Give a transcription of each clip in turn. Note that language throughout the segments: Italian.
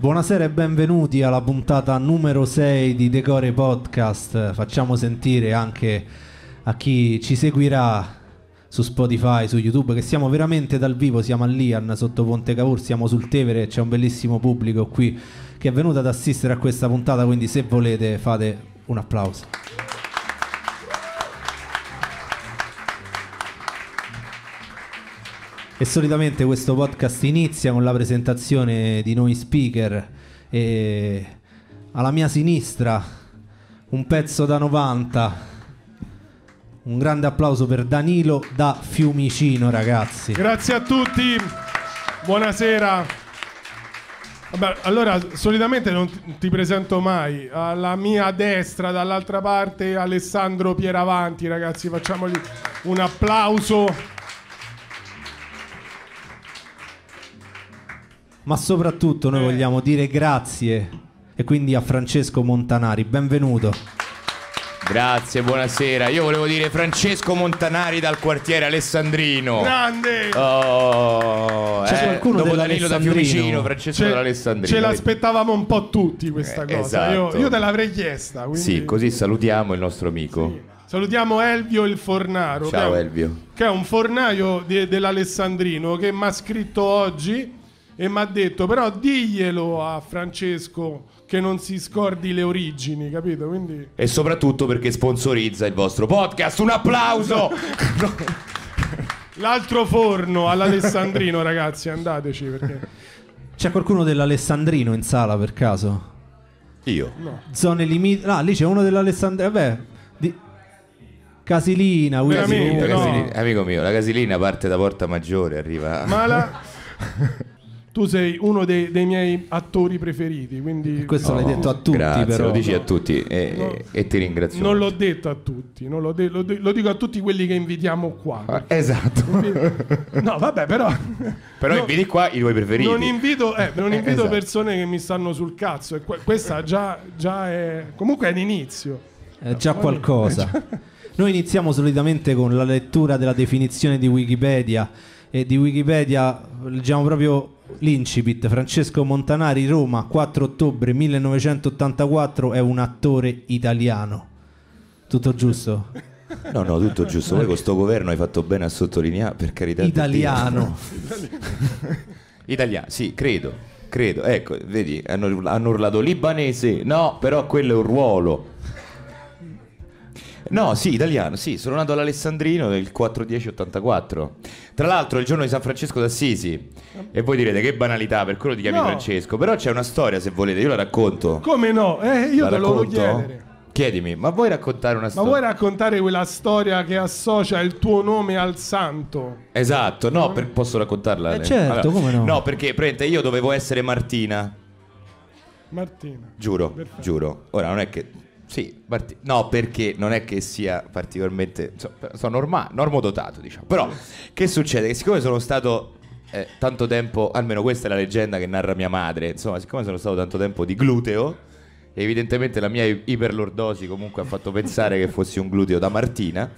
Buonasera e benvenuti alla puntata numero 6 di Decore Podcast. Facciamo sentire anche a chi ci seguirà su Spotify, su YouTube, che siamo veramente dal vivo, siamo a Lian sotto Ponte Cavour, siamo sul Tevere, c'è un bellissimo pubblico qui che è venuto ad assistere a questa puntata, quindi se volete fate un applauso. E solitamente questo podcast inizia con la presentazione di noi speaker e alla mia sinistra un pezzo da 90. Un grande applauso per Danilo da Fiumicino, ragazzi. Grazie a tutti. Buonasera. Vabbè, allora solitamente non ti presento mai. Alla mia destra, dall'altra parte, Alessandro Pieravanti, ragazzi, facciamogli un applauso. ma soprattutto noi eh. vogliamo dire grazie e quindi a Francesco Montanari, benvenuto. Grazie, buonasera. Io volevo dire Francesco Montanari dal quartiere Alessandrino. Grande! Oh, c'è eh, qualcuno dopo Danilo da Fiumicino, Francesco dell'Alessandrino. Ce l'aspettavamo un po' tutti questa eh, cosa. Esatto. Io, io, te l'avrei chiesta. Quindi... Sì, così salutiamo il nostro amico. Sì. Salutiamo Elvio il Fornaro. Ciao che è, Elvio. Che è un fornaio de, dell'Alessandrino che mi ha scritto oggi e mi ha detto però diglielo a Francesco che non si scordi le origini, capito? Quindi... E soprattutto perché sponsorizza il vostro podcast. Un applauso! L'altro forno all'Alessandrino, ragazzi, andateci perché... C'è qualcuno dell'Alessandrino in sala per caso? Io. No. Zone limite. Ah, lì c'è uno dell'Alessandrino. Vabbè. Casilina, Veramente, Casilina, no. Casilina, amico mio, la Casilina parte da Porta Maggiore, arriva. Ma la... tu sei uno dei, dei miei attori preferiti. Quindi... Questo no, l'hai detto a tutti, grazie, però. Lo dici a tutti e, no, e, ti ringrazio. Non l'ho detto a tutti, lo, de- lo, de- lo, dico a tutti quelli che invitiamo qua. Ah, esatto. No, vabbè, però... però no, inviti qua i tuoi preferiti. Non invito, eh, eh, non invito esatto. persone che mi stanno sul cazzo. E que- questa già, già, è... Comunque è l'inizio. È già Poi... qualcosa. È già... Noi iniziamo solitamente con la lettura della definizione di Wikipedia e di Wikipedia leggiamo proprio L'incipit Francesco Montanari, Roma, 4 ottobre 1984, è un attore italiano. Tutto giusto? No, no, tutto giusto. Poi con questo governo hai fatto bene a sottolineare, per carità. Italiano. italiano, sì, credo, credo. Ecco, vedi, hanno, hanno urlato libanese. No, però quello è un ruolo No, sì, italiano, sì, sono nato all'Alessandrino del 41084. Tra l'altro è il giorno di San Francesco d'Assisi. E voi direte che banalità, per quello ti chiami no. Francesco. Però c'è una storia, se volete, io la racconto. Come no? Eh, io la te lo voglio chiedere. Chiedimi, ma vuoi raccontare una storia? Ma vuoi raccontare quella storia che associa il tuo nome al santo? Esatto, no, per, posso raccontarla? Eh certo, allora, come no? No, perché prende, io dovevo essere Martina. Martina. Giuro, Perfetto. giuro. Ora non è che sì, part- no, perché non è che sia particolarmente. So, sono norma- normodotato, diciamo. Però, che succede? Che siccome sono stato eh, tanto tempo, almeno questa è la leggenda che narra mia madre, insomma, siccome sono stato tanto tempo di gluteo, evidentemente la mia iperlordosi comunque ha fatto pensare che fossi un gluteo da Martina.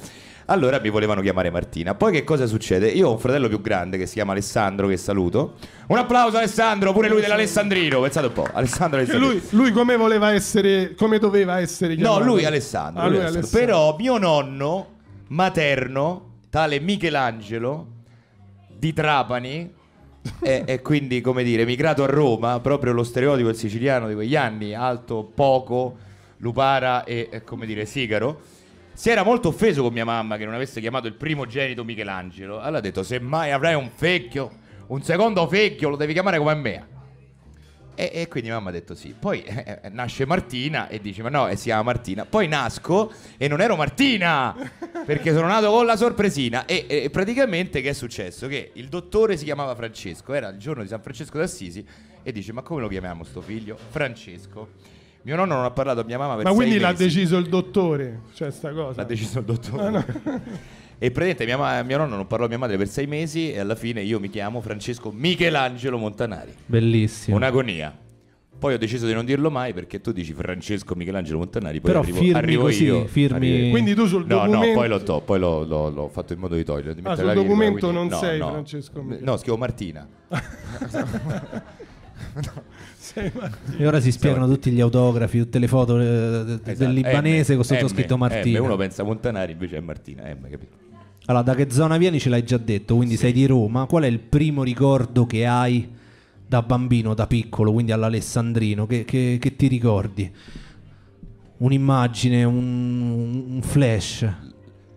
Allora mi volevano chiamare Martina. Poi che cosa succede? Io ho un fratello più grande che si chiama Alessandro, che saluto. Un applauso Alessandro, pure lui dell'Alessandrino. Pensate un po', Alessandro Alessandrino. Lui, lui come voleva essere, come doveva essere chiamato? No, lui Alessandro. Ah, lui Alessandro. Alessandro. Però mio nonno materno, tale Michelangelo di Trapani, e, e, quindi, come dire, emigrato a Roma, proprio lo stereotipo del siciliano di quegli anni, alto, poco, lupara e come dire, sigaro si era molto offeso con mia mamma che non avesse chiamato il primo genito Michelangelo. Allora ha detto: Se mai avrai un fecchio, un secondo fecchio, lo devi chiamare come me. E, e quindi mamma ha detto sì. Poi eh, eh, eh, nasce Martina e dice: Ma no, eh, si chiama Martina. Poi nasco e non ero Martina perché sono nato con la sorpresina. E, e praticamente che è successo? Che il dottore si chiamava Francesco, era il giorno di San Francesco d'Assisi e dice: Ma come lo chiamiamo sto figlio? Francesco. Mio nonno non ha parlato a mia mamma per Ma quindi l'ha deciso il dottore, cioè sta cosa. L'ha deciso il dottore. Ah, no. E praticamente mia mio nonno non parlò a mia madre per sei mesi e alla fine io mi chiamo Francesco Michelangelo Montanari. Bellissimo. Un'agonia. Poi ho deciso di non dirlo mai perché tu dici Francesco Michelangelo Montanari, poi Però arrivo, firmi arrivo così, io. firmi- arrivo- Quindi tu sul No, documento... no, poi l'ho, to- poi l'ho- l'ho- l'ho fatto in modo di toglierlo. di Ah, sul la virgola, documento quindi- non no, sei no. Francesco Michelangelo. No, scrivo Martina. e ora si spiegano tutti gli autografi, tutte le foto eh, esatto. del libanese M, con sottoscritto Martina. M, uno pensa a Montanari, invece è Martina M, Allora, da che zona vieni ce l'hai già detto, quindi sì. sei di Roma. Qual è il primo ricordo che hai da bambino, da piccolo, quindi all'Alessandrino? Che, che, che ti ricordi? Un'immagine, un, un flash?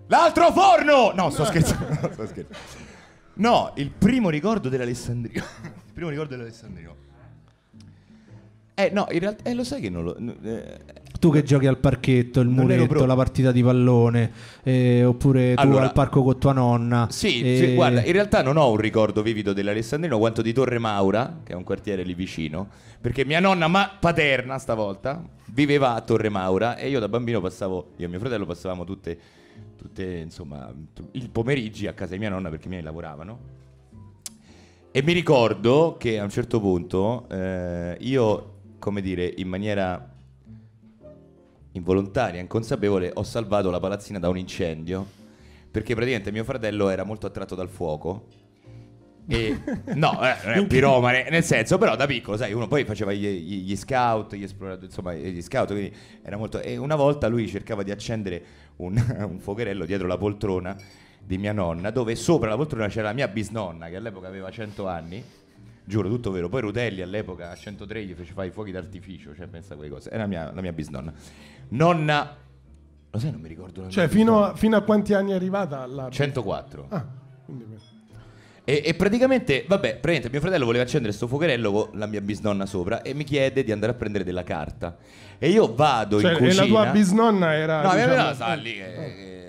L'altro forno! No, sto scherzando. No, il primo ricordo dell'Alessandrino. il primo ricordo dell'Alessandrino. Eh no, in realtà eh, lo sai che non lo... Eh, tu che giochi al parchetto, il muretto, pro... la partita di pallone, eh, oppure tu allora, al parco con tua nonna. Sì, e... Eh, sì, guarda, in realtà non ho un ricordo vivido dell'Alessandrino quanto di Torre Maura, che è un quartiere lì vicino, perché mia nonna, ma paterna stavolta, viveva a Torre Maura e io da bambino passavo, io e mio fratello passavamo tutte, tutte insomma, il pomeriggio a casa di mia nonna perché i miei lavoravano. E mi ricordo che a un certo punto eh, io come dire, in maniera involontaria, inconsapevole, ho salvato la palazzina da un incendio. Perché praticamente mio fratello era molto attratto dal fuoco. E, no, eh, non è un piromane, nel senso, però da piccolo, sai, uno poi faceva gli, gli, gli scout, gli esploratori, insomma, eh, gli scout, quindi era molto... E una volta lui cercava di accendere un, un fuocherello dietro la poltrona di mia nonna, dove sopra la poltrona c'era la mia bisnonna, che all'epoca aveva 100 anni, Giuro, tutto vero. Poi Rutelli all'epoca a 103 gli fece fare i fuochi d'artificio, cioè pensa a quelle cose. Era la mia, la mia bisnonna. Nonna... Lo sai, non mi ricordo la Cioè, fino a, fino a, quanti anni è arrivata? La... 104. Ah, quindi... E, e, praticamente, vabbè, praticamente mio fratello voleva accendere sto fuocherello con la mia bisnonna sopra e mi chiede di andare a prendere della carta. E io vado cioè, in cucina. E la tua bisnonna era. No, diciamo... mia bisnonna lì che, eh.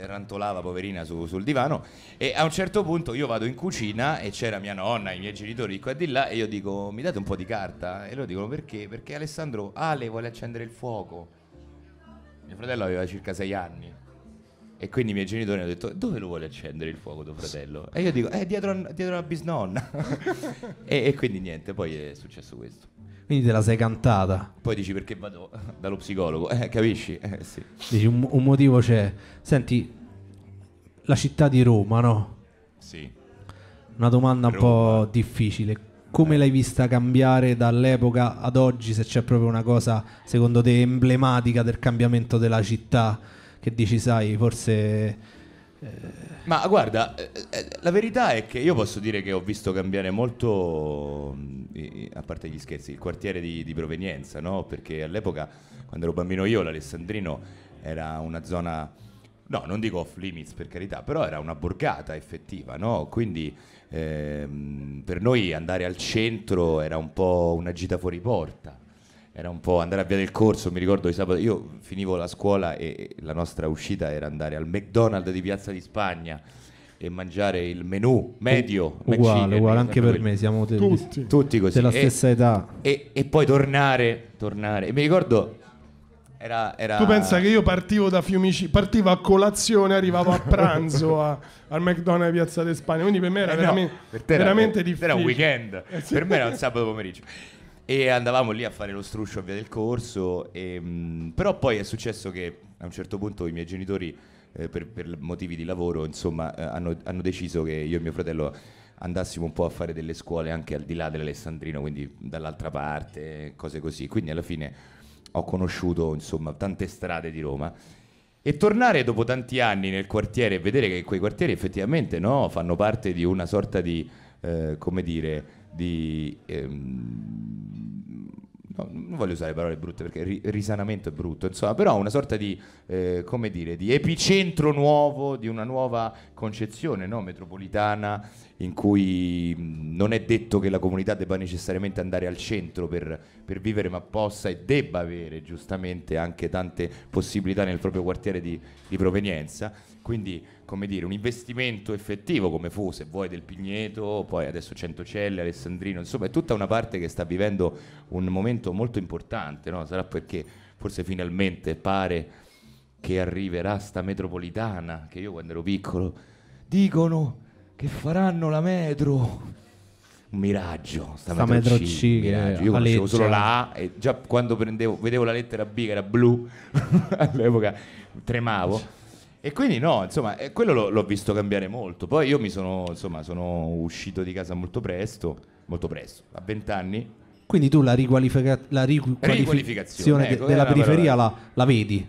che rantolava, poverina, su, sul divano. E a un certo punto io vado in cucina e c'era mia nonna, i miei genitori qua e di là. E io dico, mi date un po' di carta? E loro dicono perché? Perché Alessandro Ale vuole accendere il fuoco. Mio fratello aveva circa sei anni. E quindi i miei genitori hanno detto: Dove lo vuole accendere il fuoco tuo fratello? E io dico: Eh, dietro, a, dietro alla bisnonna. e, e, quindi niente, poi è successo questo. Quindi te la sei cantata. Poi dici perché vado dallo psicologo, eh, capisci? Eh, sì. Dici un, un motivo c'è. Senti, la città di Roma, no? Sì. Una domanda Roma. un po' difficile. Come eh. l'hai vista cambiare dall'epoca ad oggi? Se c'è proprio una cosa, secondo te, emblematica del cambiamento della città? che dici, sai, forse... Eh, Ma guarda, eh, eh, la verità è che io posso dire che ho visto cambiare molto, mm, a parte gli scherzi, il quartiere di, di provenienza, no? Perché all'epoca, quando ero bambino io, l'Alessandrino era una zona, no, non dico off limits per carità, però era una borgata effettiva, no? Quindi ehm, per noi andare al centro era un po' una gita fuori porta era un po' andare a via del corso, mi ricordo di sabato, io finivo la scuola e la nostra uscita era andare al McDonald's di Piazza di Spagna e mangiare il menù medio uguale, chicken, uguale anche per me siamo te, tutti, tutti così della stessa e, età e, e, poi tornare tornare e mi ricordo era, era... tu pensa che io partivo da Fiumici partivo a colazione arrivavo a pranzo a, al McDonald's di Piazza di Spagna quindi per me era eh no, veramente, per veramente era, difficile era un weekend eh sì. per me era un sabato pomeriggio e andavamo lì a fare lo struscio a via del corso, e, ehm, mh, però poi è successo che a un certo punto i miei genitori, eh, per, per, motivi di lavoro, insomma, eh, hanno, hanno, deciso che io e mio fratello andassimo un po' a fare delle scuole anche al di là dell'Alessandrino, quindi dall'altra parte, cose così. Quindi alla fine ho conosciuto, insomma, tante strade di Roma. E tornare dopo tanti anni nel quartiere e vedere che quei quartieri effettivamente no, fanno parte di una sorta di, eh, come dire, di... Ehm, no, non voglio usare parole brutte perché ri- risanamento è brutto, insomma, però una sorta di, eh, come dire, di epicentro nuovo, di una nuova concezione no? metropolitana in cui mh, non è detto che la comunità debba necessariamente andare al centro per, per, vivere, ma possa e debba avere giustamente anche tante possibilità nel proprio quartiere di, di provenienza. Quindi come dire, un investimento effettivo come fu, se vuoi, del Pigneto, poi adesso Centocelle, Alessandrino, insomma è tutta una parte che sta vivendo un momento molto importante, no? sarà perché forse finalmente pare che arriverà sta metropolitana, che io quando ero piccolo, dicono che faranno la metro. Un miraggio, sta, sta metro, C, C miraggio. io conoscevo solo la A e già quando prendevo, vedevo la lettera B che era blu, all'epoca tremavo e quindi no, insomma, eh, quello l'ho, visto cambiare molto. Poi io mi sono, insomma, sono uscito di casa molto presto, molto presto, a vent'anni. Quindi tu la, riqualifica- la riqualificazione, riqualificazione ecco, della periferia la, la, vedi?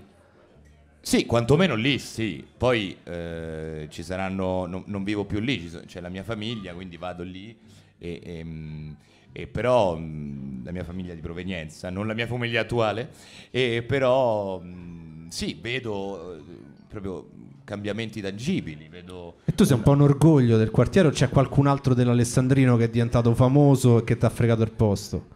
Sì, quantomeno lì sì. Poi eh, ci saranno, no, non vivo più lì, c'è la mia famiglia, quindi vado lì. E, e, mm, e però mh, mm, la mia famiglia di provenienza, non la mia famiglia attuale, e però mh, mm, sì, vedo proprio cambiamenti tangibili. Vedo... E tu sei un po' un orgoglio del quartiere o c'è qualcun altro dell'Alessandrino che è diventato famoso e che ti ha fregato il posto?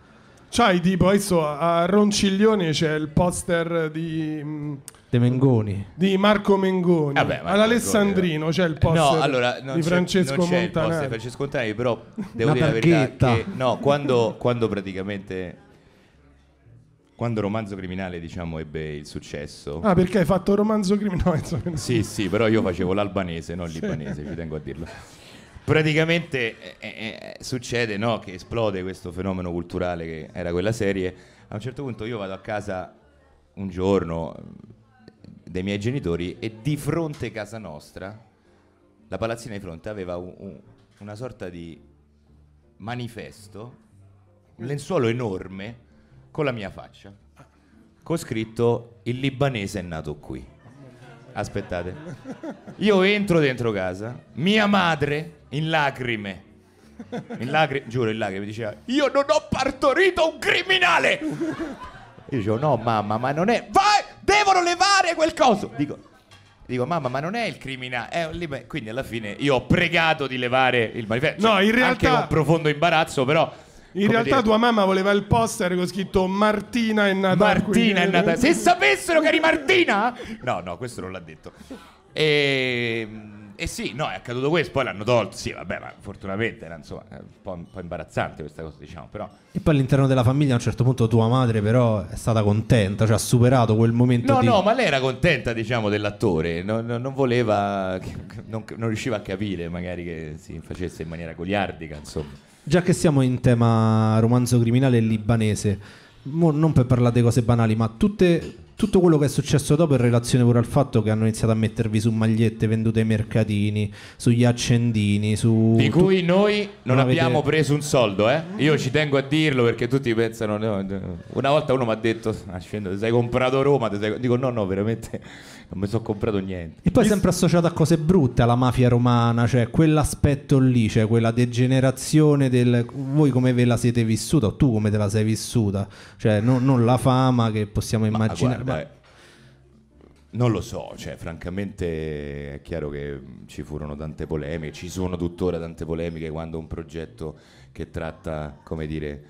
C'hai tipo adesso a Ronciglione c'è il poster di. Mm, De Mengoni. Di Marco Mengoni. Eh Marco All'Alessandrino Mengoni, eh. c'è il poster no, allora, di Francesco Montanari. Francesco Montanari, però devo Una dire barchetta. la verità che no, quando, quando praticamente quando il Romanzo Criminale diciamo ebbe il successo. Ah, perché hai fatto il Romanzo Criminale? No, sì, sì, però io facevo l'albanese, non l'ibanese, ci tengo a dirlo. Praticamente eh, eh, eh, succede no, che esplode questo fenomeno culturale che era quella serie. A un certo punto io vado a casa un giorno eh, dei miei genitori e di fronte a casa nostra, la palazzina di fronte aveva un, un, una sorta di manifesto, un lenzuolo enorme con la mia faccia, con scritto il libanese è nato qui. Aspettate. Io entro dentro casa, mia madre in lacrime. In lacrime, giuro, in lacrime diceva "Io non ho partorito un criminale". Io dicevo "No, mamma, ma non è Vai, devono levare quel coso". Dico Dico, mamma, ma non è il criminale. È Quindi alla fine io ho pregato di levare il manifesto. No, cioè, in realtà. Anche con profondo imbarazzo, però in realtà dire? tua mamma voleva il poster con scritto Martina è nata Martina qui. è nata Se sapessero che eri Martina! No, no, questo non l'ha detto. E, ehm, e eh sì, no, è accaduto questo, poi l'hanno tolto. Sì, vabbè, ma fortunatamente era insomma, un, po', un po' imbarazzante questa cosa, diciamo, però... E poi all'interno della famiglia a un certo punto tua madre però è stata contenta, cioè ha superato quel momento No, di... no, ma lei era contenta, diciamo, dell'attore, non, non voleva... Non, non riusciva a capire magari che si facesse in maniera goliardica, insomma. Già che siamo in tema romanzo criminale libanese, non per parlare di cose banali, ma tutte tutto quello che è successo dopo in relazione pure al fatto che hanno iniziato a mettervi su magliette vendute ai mercatini, sugli accendini, su... Di cui noi non, non abbiamo avete... preso un soldo, eh? Io ci tengo a dirlo perché tutti pensano... No, no. Una volta uno mi ha detto, ah, scendo, sei comprato Roma, ti sei... dico no, no, veramente non mi sono comprato niente. E poi Mi... sempre associato a cose brutte, alla mafia romana, cioè quell'aspetto lì, cioè quella degenerazione del... Voi come ve la siete vissuta, o tu come te la sei vissuta? Cioè no, non la fama che possiamo immaginare Vabbè. Non lo so, cioè, francamente è chiaro che ci furono tante polemiche, ci sono tuttora tante polemiche quando un progetto che tratta, come dire,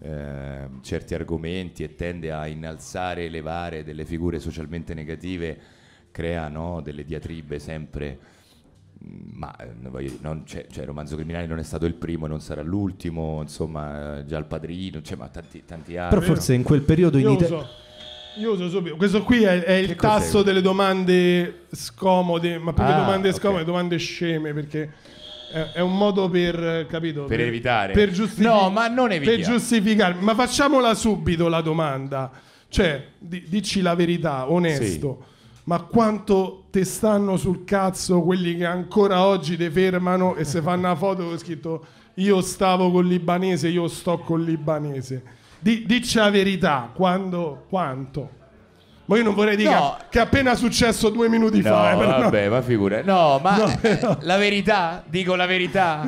eh, certi argomenti e tende a innalzare e elevare delle figure socialmente negative crea no, delle diatribe sempre. Mm, ma eh, voglio, non cioè, romanzo criminale non è stato il primo, non sarà l'ultimo, insomma, eh, già il padrino, cioè, ma tanti, tanti altri. Però forse in quel periodo in Italia. Io uso subito. Questo qui è, è il tasso delle domande scomode, ma più ah, che domande scomode, domande sceme, perché è, è un modo per, capito? Per, per evitare. Per giustific- no, ma non evitiamo. Per giustificare. Ma facciamola subito la domanda. Cioè, di, dici la verità, onesto. Sì. Ma quanto te stanno sul cazzo quelli che ancora oggi ti fermano e se fanno una foto con scritto io stavo col libanese, io sto col libanese di, dici la verità, quando, quanto? Ma io non vorrei dire no. che è appena successo due minuti no, fa. Eh, però vabbè, no. ma figura. No, ma no, eh, la verità? Dico la verità?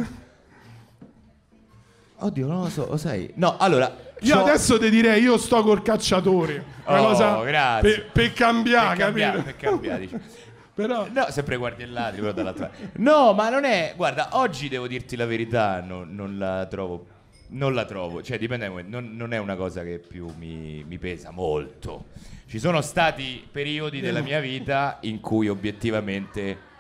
Oddio, non lo so, lo sai. No, allora... Io c'ho... adesso ti direi, io sto col cacciatore. Una oh, cosa grazie. Per, per cambiare, per Cambiare, per cambiare, diciamo. Però... No, sempre guardi il ladri, dall'altra No, ma non è... Guarda, oggi devo dirti la verità, non, non la trovo più non la trovo, cioè dipende, non, non è una cosa che più mi, mi pesa molto. Ci sono stati periodi della mia vita in cui obiettivamente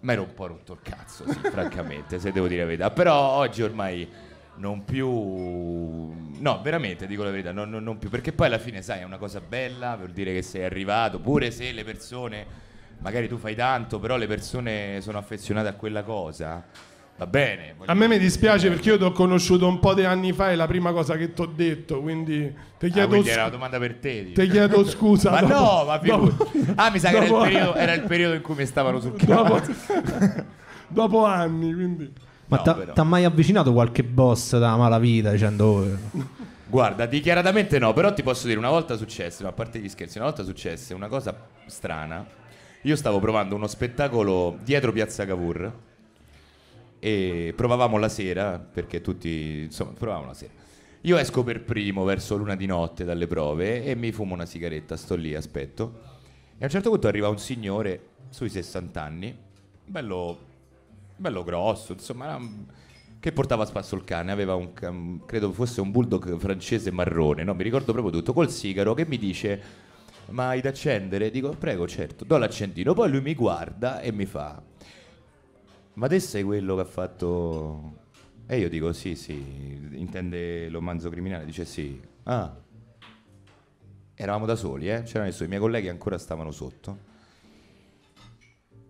mi ero un po' rotto il cazzo, sì, francamente, se devo dire la verità. Però oggi ormai non più... No, veramente, dico la verità, non, non, non più. Perché poi alla fine, sai, è una cosa bella, vuol dire che sei arrivato, pure se le persone... Magari tu fai tanto, però le persone sono affezionate a quella cosa Va bene. A me mi dispiace perché io ti ho conosciuto un po' di anni fa, e la prima cosa che ti ho detto, quindi ti ah, chiedo ah, quindi era una domanda per te. Ti chiedo scusa. ma dopo, no, ma più. Dopo, ah, mi sa che era il, periodo, era il, periodo, in cui mi stavano sul cazzo. Dopo, dopo anni, quindi. Ma no, ti ha mai avvicinato qualche boss da malavita dicendo oh, eh? Guarda, dichiaratamente no, però ti posso dire, una volta successe, a parte gli scherzi, una volta successe una cosa strana. Io stavo provando uno spettacolo dietro Piazza Cavour e provavamo la sera, perché tutti, insomma, provavamo la sera. Io esco per primo verso l'una di notte dalle prove e mi fumo una sigaretta, sto lì, aspetto. E a un certo punto arriva un signore sui 60 anni, bello, bello grosso, insomma, che portava a spasso il cane, aveva un, credo fosse un bulldog francese marrone, no? mi ricordo proprio tutto, col sigaro che mi dice, ma hai da accendere? Dico, prego, certo, do l'accendino, poi lui mi guarda e mi fa, ma te sei quello che ha fatto... E io dico sì, sì, intende l'omanzo criminale, dice sì. Ah, eravamo da soli, eh? c'era nessuno, i miei colleghi ancora stavano sotto.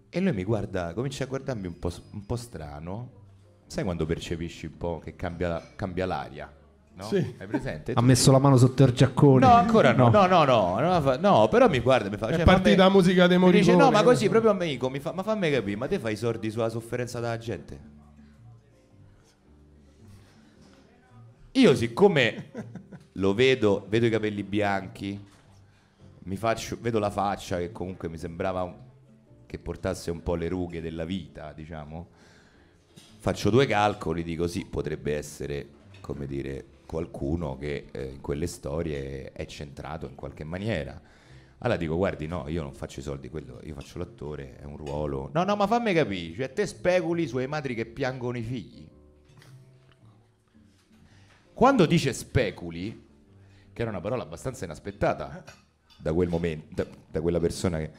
E lui mi guarda, comincia a guardarmi un po', un po strano. Sai quando percepisci un po' che cambia, cambia l'aria? No? Sì. Hai presente? Ha messo la mano sotto il giaccone. No, ancora no. No, no, no. No, no però mi guarda e mi fa... Cioè, è partita la musica dei Morricone. Dice, no, ma così proprio amico, mi fa, ma fammi capire, ma te fai i sordi sulla sofferenza della gente? Io siccome lo vedo, vedo i capelli bianchi, faccio, vedo la faccia che comunque mi sembrava un, che portasse un po' le rughe della vita, diciamo, faccio due calcoli, dico sì, potrebbe essere, come dire, qualcuno che eh, in quelle storie è centrato in qualche maniera. Allora dico, guardi, no, io non faccio i soldi, quello, io faccio l'attore, è un ruolo. No, no, ma fammi capire, cioè te speculi sulle madri che piangono i figli. Quando dice speculi, che era una parola abbastanza inaspettata da quel momento, da, da quella persona che...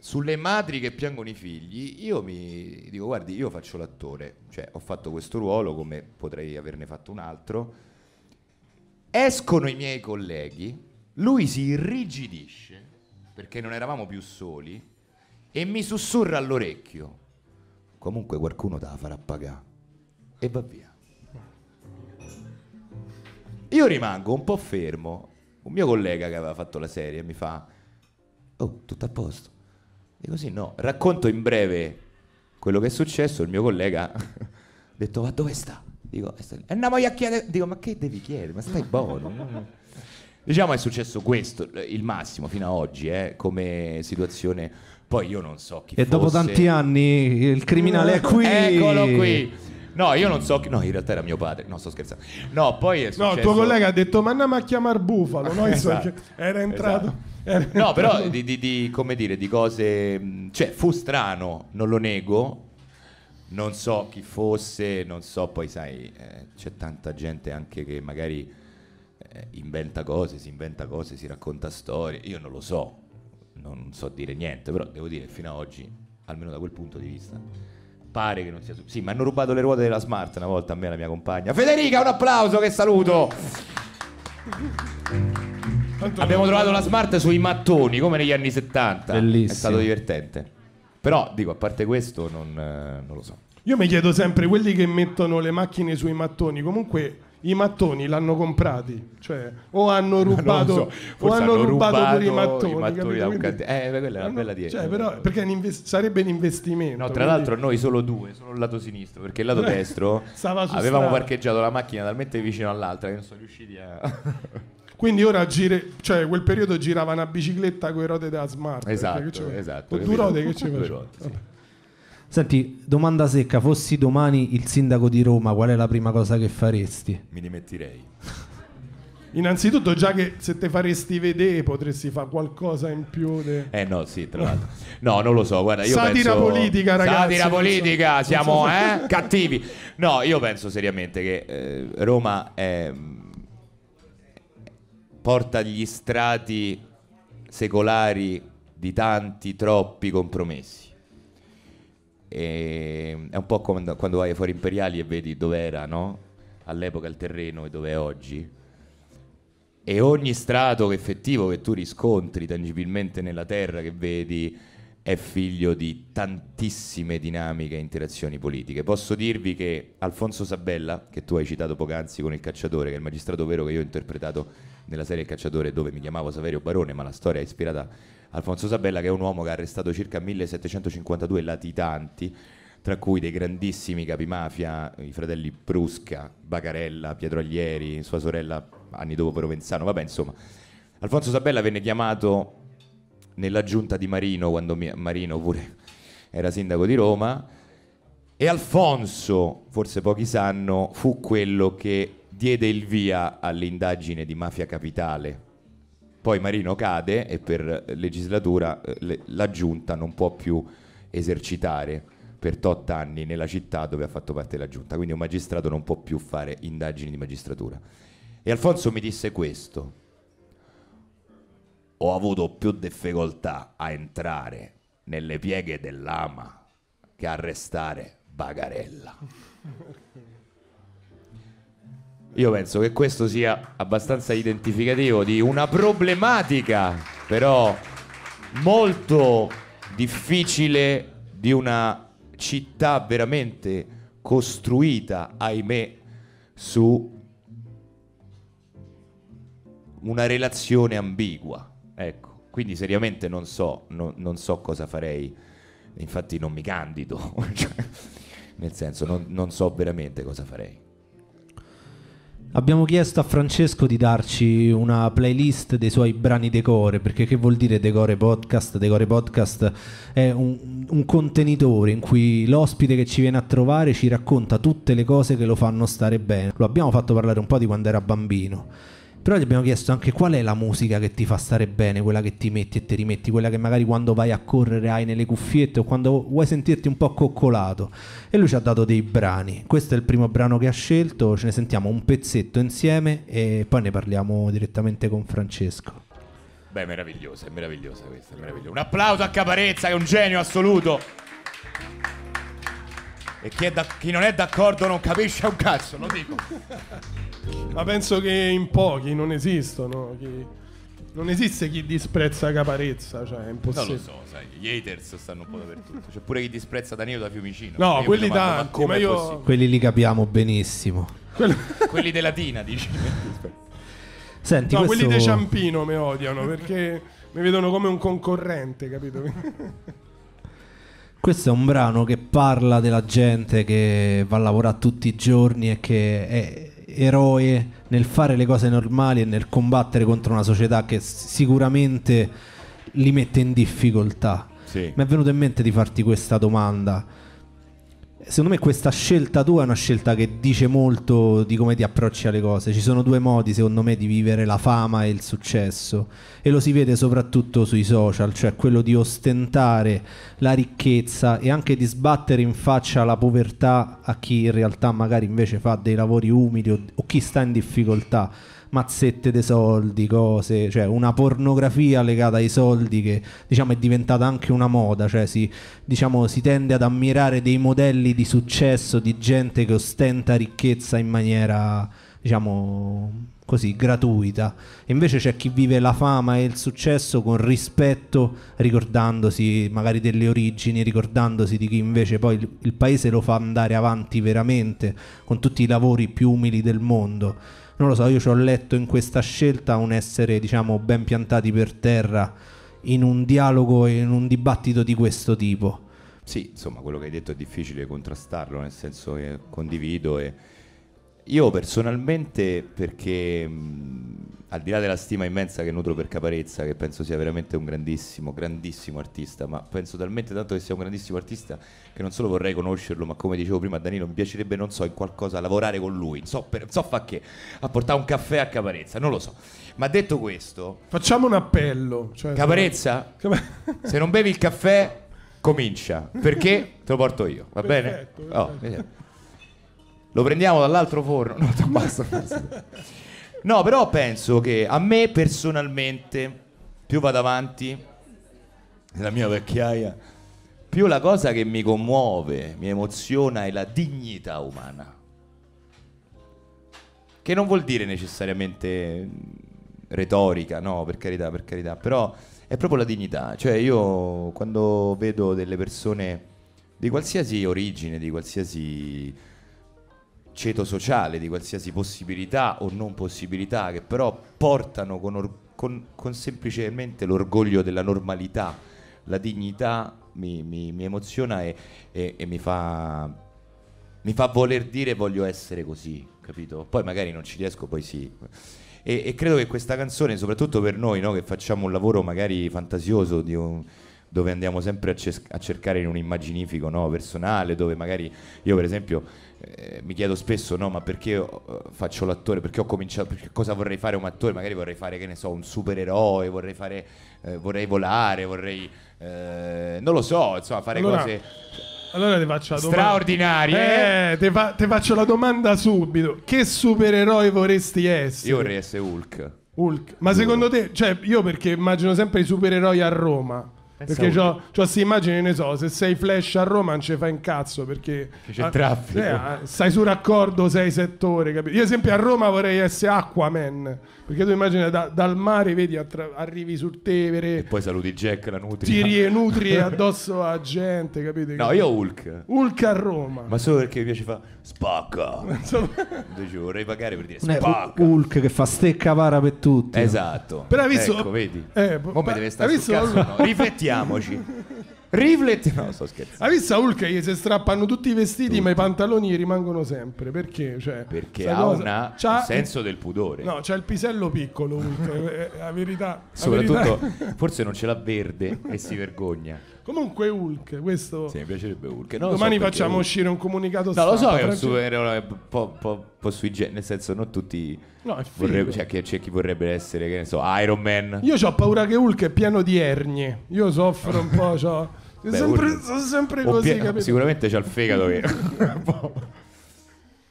Sulle madri che piangono i figli, io mi dico, guardi, io faccio l'attore, cioè ho fatto questo ruolo come potrei averne fatto un altro Escono i miei colleghi, lui si irrigidisce perché non eravamo più soli e mi sussurra all'orecchio. Comunque qualcuno te la farà pagare. E va via. Io rimango un po' fermo. Un mio collega che aveva fatto la serie mi fa: Oh, tutto a posto. E così no. Racconto in breve quello che è successo. Il mio collega ha detto: Ma dove sta? Dico, andiamo a chiedere, dico, ma che devi chiedere? Ma stai buono? diciamo è successo questo, il massimo fino ad oggi, eh, come situazione. Poi io non so chi E fosse. dopo tanti anni il criminale è qui. Eccolo qui. No, io non so chi... No, in realtà era mio padre. No, sto scherzando. No, poi è successo... No, il tuo collega ha detto, ma andiamo a chiamare Bufalo. No, esatto. era entrato... Esatto. Era no, entrato. però di, di, di, come dire, di cose... Cioè, fu strano, non lo nego, non so chi fosse, non so, poi sai, eh, c'è tanta gente anche che magari eh, inventa cose, si inventa cose, si racconta storie, io non lo so, non so dire niente, però devo dire fino ad oggi, almeno da quel punto di vista, pare che non sia... Sì, mi hanno rubato le ruote della Smart una volta a me e alla mia compagna. Federica, un applauso che saluto! Abbiamo trovato la Smart sui mattoni, come negli anni 70. Bellissimo. È stato divertente. Però dico, a parte questo, non, eh, non lo so. Io mi chiedo sempre, quelli che mettono le macchine sui mattoni, comunque i mattoni l'hanno comprati, cioè o hanno rubato, so, o hanno hanno rubato, rubato pure i mattoni. I mattoni Quindi, cante... eh, quella è una bella dieta. Cioè, però, perché invest... sarebbe un investimento. No, tra quindi... l'altro noi solo due, solo il lato sinistro, perché il lato destro avevamo strada. parcheggiato la macchina talmente vicino all'altra che non sono riusciti a... Quindi ora gire, cioè quel periodo girava una bicicletta con le ruote da smart. Esatto, esatto. Con due ruote che ci facevano. Esatto, sì. Senti, domanda secca, fossi domani il sindaco di Roma, qual è la prima cosa che faresti? Mi dimettirei Innanzitutto, già che se te faresti vedere, potresti fare qualcosa in più. De... Eh no, sì, tra l'altro. No, non lo so. Guarda, io Satira penso... politica, ragazzi. Satira politica, so. siamo eh? cattivi. No, io penso seriamente che eh, Roma è porta agli strati secolari di tanti, troppi compromessi. E è un po' come quando vai fuori imperiali e vedi dove era no? all'epoca il terreno e dove è oggi. E ogni strato effettivo che tu riscontri tangibilmente nella terra che vedi è figlio di tantissime dinamiche e interazioni politiche. Posso dirvi che Alfonso Sabella, che tu hai citato poc'anzi con il cacciatore, che è il magistrato vero che io ho interpretato nella serie Il cacciatore dove mi chiamavo Saverio Barone, ma la storia è ispirata a Alfonso Sabella che è un uomo che ha arrestato circa 1752 latitanti tra cui dei grandissimi capimafia, i fratelli Prusca, Bacarella, Pietro Aglieri, sua sorella anni dopo Provenzano, vabbè insomma. Alfonso Sabella venne chiamato nella giunta di Marino, quando Marino pure era sindaco di Roma, e Alfonso, forse pochi sanno, fu quello che diede il via all'indagine di Mafia Capitale. Poi Marino cade e per legislatura eh, le, la giunta non può più esercitare per tot anni nella città dove ha fatto parte la giunta, quindi un magistrato non può più fare indagini di magistratura. E Alfonso mi disse questo. Ho avuto più difficoltà a entrare nelle pieghe dell'ama che a arrestare Bagarella. Io penso che questo sia abbastanza identificativo di una problematica, però molto difficile, di una città veramente costruita, ahimè, su una relazione ambigua. Ecco, quindi seriamente non so, no, non so cosa farei, infatti non mi candido, cioè, nel senso non, non so veramente cosa farei. Abbiamo chiesto a Francesco di darci una playlist dei suoi brani decore, perché che vuol dire decore podcast? Decore podcast è un, un, contenitore in cui l'ospite che ci viene a trovare ci racconta tutte le cose che lo fanno stare bene. Lo abbiamo fatto parlare un po' di quando era bambino però gli abbiamo chiesto anche qual è la musica che ti fa stare bene, quella che ti metti e ti rimetti, quella che magari quando vai a correre hai nelle cuffiette o quando vuoi sentirti un po' coccolato. E lui ci ha dato dei brani. Questo è il primo brano che ha scelto, ce ne sentiamo un pezzetto insieme e poi ne parliamo direttamente con Francesco. Beh, meravigliosa, è meravigliosa questa, è meravigliosa. Un applauso a Caparezza che è un genio assoluto. E chi, da- chi non è d'accordo non capisce un cazzo, lo dico. Ma penso che in pochi non esistono. Chi... Non esiste chi disprezza Caparezza, cioè è impossibile. Non lo so, sai, gli haters stanno un po' dappertutto. C'è pure chi disprezza Danilo da Fiumicino. No, io quelli da... ma, io... Quelli li capiamo benissimo. Quelli, quelli della Tina, dici. Senti, no, questo... quelli di Ciampino mi odiano perché mi vedono come un concorrente, capito? questo è un brano che parla della gente che va a lavorare tutti i giorni e che è, eroe nel fare le cose normali e nel combattere contro una società che sicuramente li mette in difficoltà. Sì. Mi è venuto in mente di farti questa domanda Secondo me questa scelta tua è una scelta che dice molto di come ti approcci alle cose. Ci sono due modi, secondo me, di vivere la fama e il successo. E lo si vede soprattutto sui social, cioè quello di ostentare la ricchezza e anche di sbattere in faccia la povertà a chi in realtà magari invece fa dei lavori umili o, o chi sta in difficoltà mazzette dei soldi, cose, cioè una pornografia legata ai soldi che diciamo è diventata anche una moda, cioè si, diciamo, si tende ad ammirare dei modelli di successo di gente che ostenta ricchezza in maniera diciamo così gratuita. Invece c'è chi vive la fama e il successo con rispetto, ricordandosi magari delle origini, ricordandosi di chi invece poi il, il paese lo fa andare avanti veramente con tutti i lavori più umili del mondo non lo so, io ci ho letto in questa scelta un essere, diciamo, ben piantati per terra in un dialogo e in un dibattito di questo tipo. Sì, insomma, quello che hai detto è difficile contrastarlo, nel senso che condivido e io personalmente perché mh, al di là della stima immensa che nutro per Caparezza, che penso sia veramente un grandissimo, grandissimo artista, ma penso talmente tanto che sia un grandissimo artista che non solo vorrei conoscerlo, ma come dicevo prima a Danilo, mi piacerebbe, non so, in qualcosa lavorare con lui, so, so fa che, a portare un caffè a Caparezza, non lo so. Ma detto questo... Facciamo un appello. Cioè, Caparezza, se non bevi il caffè, comincia, perché te lo porto io, va perfetto, bene? Perfetto. Oh, lo prendiamo dall'altro forno. No, basta. basta. No, però penso che a me personalmente, più vado avanti, nella mia vecchiaia, più la cosa che mi commuove, mi emoziona è la dignità umana. Che non vuol dire necessariamente retorica, no, per carità, per carità, però è proprio la dignità. Cioè io quando vedo delle persone di qualsiasi origine, di qualsiasi ceto sociale, di qualsiasi possibilità o non possibilità, che però portano con, or- con, con semplicemente l'orgoglio della normalità, la dignità, mi, mi, mi emoziona e, e, e mi, fa, mi, fa, voler dire voglio essere così, capito? Poi magari non ci riesco, poi sì. E, e credo che questa canzone, soprattutto per noi, no, che facciamo un lavoro magari fantasioso di un dove andiamo sempre a, ces- a cercare in un immaginifico no, personale, dove magari io per esempio eh, mi chiedo spesso no, ma perché eh, faccio l'attore, perché ho cominciato, perché cosa vorrei fare un attore, magari vorrei fare che ne so, un supereroe, vorrei fare, eh, vorrei volare, vorrei, eh, non lo so, insomma fare allora... cose... Allora te faccio la domanda. Eh, ti, fa- faccio la domanda subito. Che supereroe vorresti essere? Io vorrei essere Hulk. Hulk. Ma Hulk. secondo te, cioè, io perché immagino sempre i supereroi a Roma. Perché ho queste immagini, ne so, se sei flash a Roma non ci fai un cazzo perché... C'è a, traffico. Eh, stai su raccordo, sei settore, capito? Io ad esempio a Roma vorrei essere Aquaman, perché tu immagini da, dal mare, vedi, attra- arrivi sul Tevere... E poi saluti Jack, la Nutri. Tiri e addosso a gente, capito? No, io Hulk. Hulk a Roma. Ma solo perché mi piace fare spacca. Insomma... vorrei pagare per dire spacca. Hulk che fa stecca vara per tutti. Esatto. Però hai visto... Ecco, vedi. Eh, po- pa- deve stare sul cazzo, no? Rifletti riflettiamoci. Rivlet, no, sto scherzando. Hai visto Hulk che gli si strappano tutti i vestiti, Tutti. ma i pantaloni rimangono sempre perché? Cioè, Perché ha cosa- una- un senso del pudore. No, c'ha il pisello piccolo. Hulk, eh, eh, la verità. la Soprattutto, verità- forse non ce l'ha verde e si vergogna. Comunque Hulk, questo... Sì, mi piacerebbe Hulk. No, Domani so facciamo Hulk... uscire un comunicato No, lo so che è un supereroe un po', po', po sui generi, nel senso non tutti... No, vorrebbe, cioè, c'è chi vorrebbe essere, che ne so, Iron Man. Io ho paura che Hulk è pieno di ernie. Io soffro un po', cioè... Beh, sempre, sono sempre così, pie... capito? Sicuramente c'ha il fegato che...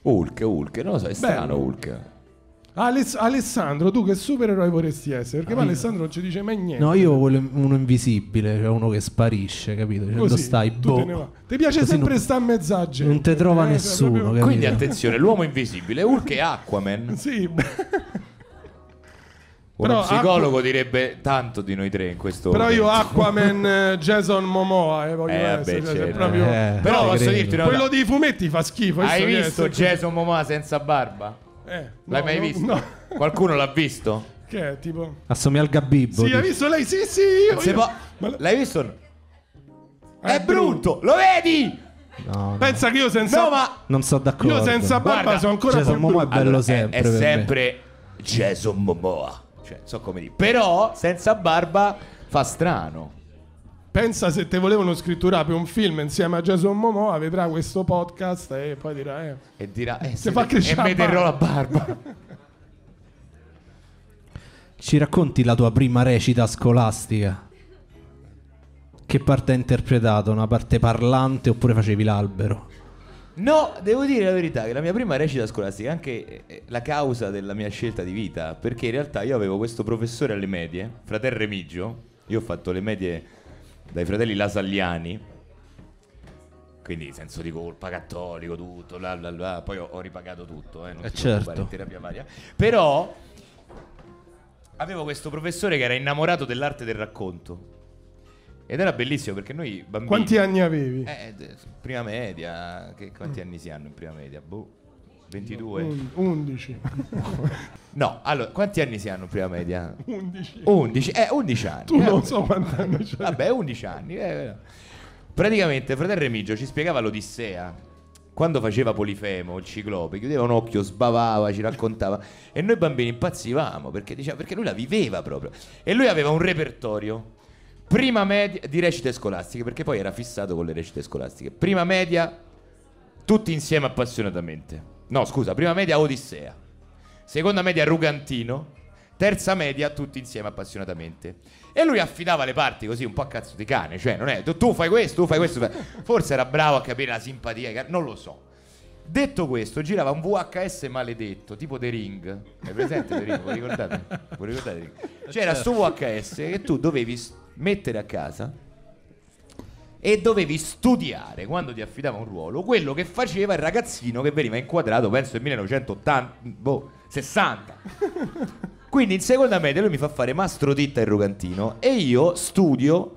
Hulk, Hulk, non lo so, è strano Beh, Hulk. Aless- Alessandro, tu che supereroe vorresti essere? Perché ah, Alessandro non ci dice mai niente. No, io voglio uno invisibile, cioè uno che sparisce, capito? Cioè, Così, stai boh. Ti piace Così sempre non... sta a mezza Non te trova eh, nessuno. Proprio... Quindi attenzione, l'uomo invisibile, Hulk e Aquaman. sì. Uno però psicologo Aqu- direbbe tanto di noi tre in questo Però momento. io Aquaman eh, Jason Momoa eh, voglio eh, essere, cioè, certo. proprio... eh, Però eh, posso dirti una Quello dei fumetti fa schifo. Hai visto Jason Momoa senza barba? Eh, L'hai no, mai visto? No. Qualcuno l'ha visto? Che è tipo. Assomiglia al Gabibbo. Sì, ha visto lei? Sì, sì. Io, io. Po- Ma... L'hai visto? Ah, è, è brutto. brutto, lo vedi? No, Pensa che io senza. No, ma. Non sono d'accordo. Io senza barba sono ancora Jason Momoa è bello allora, sempre. È, è sempre Jason Momoa. Cioè, so come dire. Però, senza barba fa strano. Pensa se te volevano scritturare per un film insieme a Jason Momoa, vedrà questo podcast e poi dirà... Eh, e dirà... Eh, se fa crescere... E metterò la barba. Ci racconti la tua prima recita scolastica? Che parte hai interpretato? Una parte parlante oppure facevi l'albero? No, devo dire la verità che la mia prima recita scolastica è anche eh, la causa della mia scelta di vita, perché in realtà io avevo questo professore alle medie, frater Remigio, io ho fatto le medie dai fratelli Lasagliani, quindi senso di colpa cattolico, tutto, bla bla bla. poi ho, ho, ripagato tutto, eh, non eh certo. in terapia varia. Però avevo questo professore che era innamorato dell'arte del racconto. Ed era bellissimo perché noi bambini... Quanti anni avevi? Eh, prima media, che, quanti mm. anni si hanno in prima media? Boh. 22? 11. No, allora, quanti anni si hanno in prima media? 11. 11, eh, 11 anni. Tu eh, non so quanti anni c'è Vabbè, 11 anni. Eh. Praticamente, fratello Remigio ci spiegava l'Odissea. Quando faceva Polifemo, il ciclope, chiudeva un occhio, sbavava, ci raccontava. e noi bambini impazzivamo perché, diceva, perché lui la viveva proprio. E lui aveva un repertorio. Prima media di recite scolastiche, perché poi era fissato con le recite scolastiche. Prima media, tutti insieme appassionatamente No, scusa, prima media Odissea, seconda media Rugantino, terza media tutti insieme appassionatamente. E lui affidava le parti così un po' a cazzo di cane, cioè non è tu fai questo, tu fai questo, forse era bravo a capire la simpatia, non lo so. Detto questo, girava un VHS maledetto, tipo The Ring. È presente The Ring? Voi ricordate? Voi ricordate The Ring? C'era sto certo. VHS che tu dovevi mettere a casa e dovevi studiare quando ti affidava un ruolo quello che faceva il ragazzino che veniva inquadrato penso nel 1980 boh, 60 quindi in seconda media lui mi fa fare mastro ditta e rogantino e io studio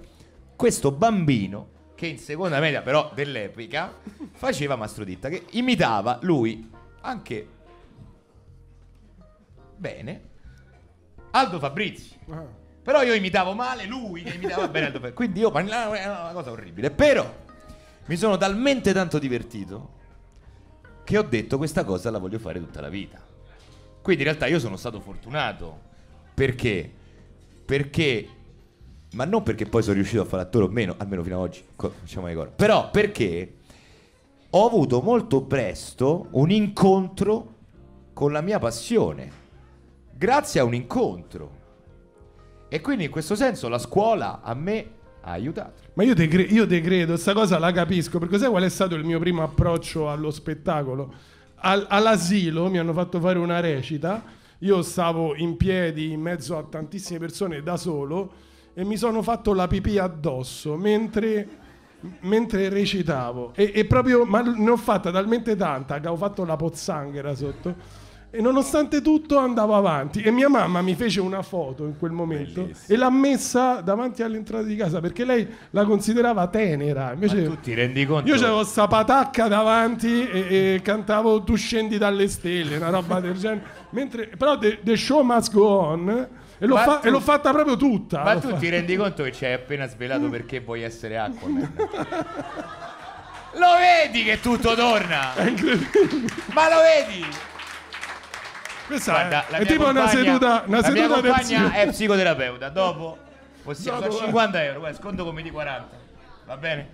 questo bambino che in seconda media però dell'epica faceva mastro ditta che imitava lui anche bene Aldo Fabrizi ah. Però io imitavo male lui che imitava bene Aldo Perri. Quindi io parlavo, era eh, una cosa orribile. Però mi sono talmente tanto divertito che ho detto questa cosa la voglio fare tutta la vita. Quindi in realtà io sono stato fortunato. Perché? Perché ma non perché poi sono riuscito a fare attore o meno, almeno fino ad oggi, facciamo le cose. Però perché ho avuto molto presto un incontro con la mia passione. Grazie a un incontro. E quindi in questo senso la scuola a me ha aiutato. Ma io te, cre- io te credo, questa cosa la capisco, perché sai qual è stato il mio primo approccio allo spettacolo? Al- all'asilo mi hanno fatto fare una recita, io stavo in piedi in mezzo a tantissime persone da solo e mi sono fatto la pipì addosso mentre, mentre recitavo. E-, e proprio, ma ne ho fatta talmente tanta che ho fatto la pozzanghera sotto e nonostante tutto andavo avanti e mia mamma mi fece una foto in quel momento Bellissimo. e l'ha messa davanti all'entrata di casa perché lei la considerava tenera. Invece, tu ti rendi conto? Io avevo sta patacca davanti e, e, cantavo Tu scendi dalle stelle, una roba del genere. Mentre, però the, the Show Must Go On e l'ho, fa- tu, e l'ho, fatta proprio tutta. Ma tu fatta. ti rendi conto che ci hai appena svelato perché vuoi essere Aquaman? lo vedi che tutto torna? ma lo vedi? Questa Guarda, è, è tipo una seduta, una la seduta mia compagna è psicoterapeuta. Dopo possiamo Dopo, sono 50 euro, guarda, sconto come di 40. Va bene?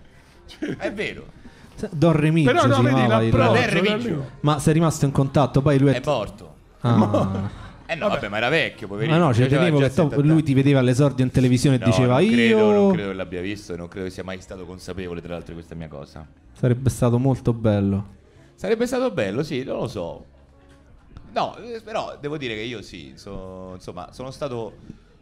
È vero. Don Remigio Però no, vedi l'approccio Ma sei rimasto in contatto Poi lui è, è morto ah. Eh no, vabbè. vabbè. ma era vecchio, poverino. Ma no, cioè, tenevo che to- lui ti vedeva all'esordio in televisione e no, diceva non credo, io. Non credo che l'abbia visto, non credo che sia mai stato consapevole, tra l'altro, di questa mia cosa. Sarebbe stato molto bello. Sarebbe stato bello, sì, non lo so no, eh, però devo dire che io sì, so, insomma, sono stato...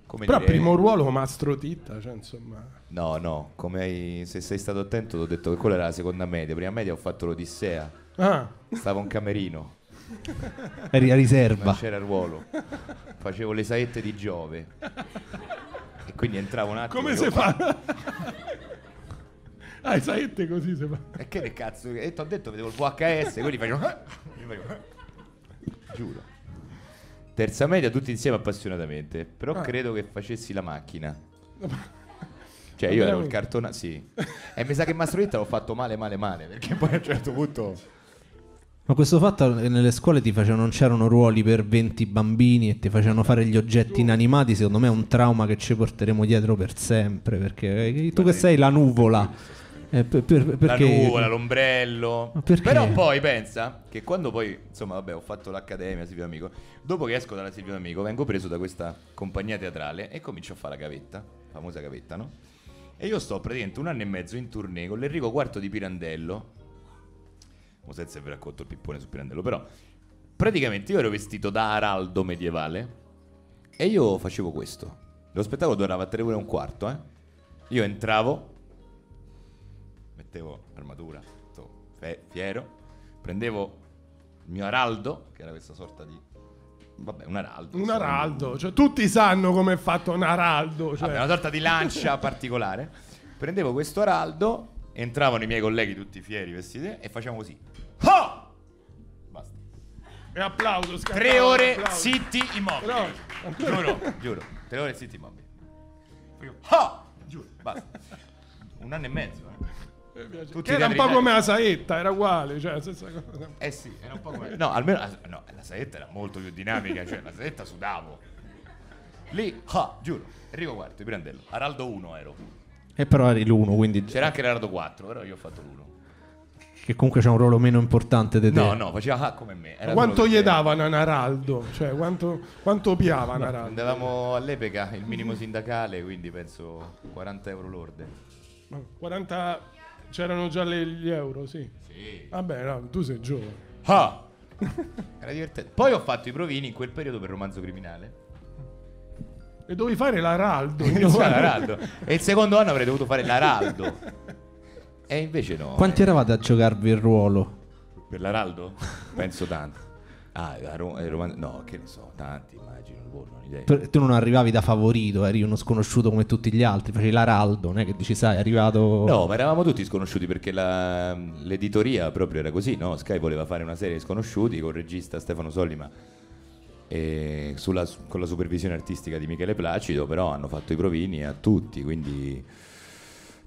Come però dire... primo ruolo Mastro Titta, cioè insomma... No, no, come hai, se sei stato attento ti ho detto che quella era la seconda media, prima media ho fatto l'Odissea, ah. stavo in camerino. Eri a riserva. Non c'era ruolo. Facevo le saette di Giove. E quindi entravo un attimo. Come si fa? fa? ah, le saette così si fa. E che cazzo? E ti ho detto vedevo il VHS, quindi facevo... giuro. Terza media tutti insieme appassionatamente, però ah. credo che facessi la macchina. Cioè io ero il cartone, sì. E mi sa che Mastroletta l'ho fatto male, male, male, perché poi a un certo punto... Ma questo fatto eh, nelle scuole ti facevano, non c'erano ruoli per 20 bambini e ti facevano fare gli oggetti inanimati, secondo me è un trauma che ci porteremo dietro per sempre, perché eh, tu che sei la nuvola eh, per, per, la nuvola, l'ombrello. Però poi pensa che quando poi, insomma, vabbè, ho fatto l'accademia Silvio Amico. Dopo che esco dalla Silvio Amico, vengo preso da questa compagnia teatrale e comincio a fare la gavetta, famosa gavetta, no? E io sto praticamente un anno e mezzo in tournée con l'Enrico IV di Pirandello. Non so se vi racconto il pippone su Pirandello, però praticamente io ero vestito da araldo medievale e io facevo questo. Lo spettacolo durava tre ore e un quarto, eh. Io entravo, mettevo l'armatura, tutto fiero, prendevo il mio araldo, che era questa sorta di Vabbè, un araldo. Un araldo, cioè tutti sanno come è fatto un araldo. Cioè. Vabbè, una sorta di lancia particolare. Prendevo questo araldo, entravano i miei colleghi tutti fieri vestiti e facciamo così. Oh! Basta. E applauso, scattato, Tre ore applauso. zitti immobili. No. Giuro, giuro. Tre ore zitti immobili. Oh! Giuro, basta. Un anno e mezzo. Eh era un po' come la saetta, era uguale, cioè la Eh sì, era un po' come... No, almeno ah, no, la saetta era molto più dinamica, cioè la saetta sudavo. Lì, ah, giuro, Enrico Quarto, Pirandello, Araldo 1 ero. E però eri l'1, quindi... C'era anche Araldo 4, però io ho fatto l'1. Che comunque c'è un ruolo meno importante di te. No, no, faceva ah, come me. Era quanto gli davano a Araldo? Cioè, quanto, quanto piava no, Naraldo? Andavamo all'epoca, il minimo sindacale, quindi penso 40 euro l'orde. 40 C'erano già le- gli euro, sì. Sì. Vabbè, no, tu sei giovane. Ah! Era divertente. Poi ho fatto i provini in quel periodo per romanzo criminale. E dovevi fare l'araldo. Iniziava l'Araldo. E il secondo anno avrei dovuto fare l'Araldo. E invece no. Quanti eravate a giocarvi il ruolo? Per l'Araldo? Penso tanti. Ah, a eh, Roma- no, che ne so, tanti immagino boh, non idea. Per, tu non arrivavi da favorito, eri uno sconosciuto come tutti gli altri, facevi l'araldo, non è che dici sai, è arrivato... No, ma eravamo tutti sconosciuti perché la, l'editoria proprio era così, no? Sky voleva fare una serie di sconosciuti con il regista Stefano Sollima e eh, sulla, con la supervisione artistica di Michele Placido, però hanno fatto i provini a tutti, quindi...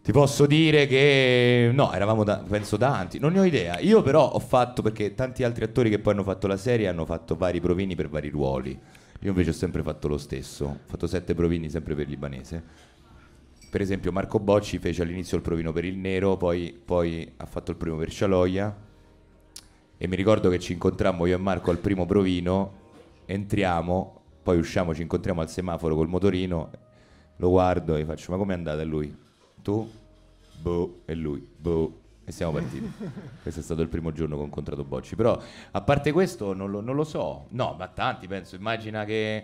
Ti posso dire che no, eravamo da, penso tanti, non ne ho idea. Io però ho fatto perché tanti altri attori che poi hanno fatto la serie hanno fatto vari provini per vari ruoli. Io invece ho sempre fatto lo stesso, ho fatto sette provini sempre per libanese. Per esempio Marco Bocci fece all'inizio il provino per il nero, poi, poi ha fatto il primo per Scialoia e mi ricordo che ci incontrammo io e Marco al primo provino, entriamo, poi usciamo, ci incontriamo al semaforo col motorino, lo guardo e faccio ma come è andata? lui? Tu? Boh, e lui? Boh e siamo partiti. questo è stato il primo giorno che ho incontrato Bocci. Però a parte questo non lo, non lo so. No, ma tanti penso. Immagina che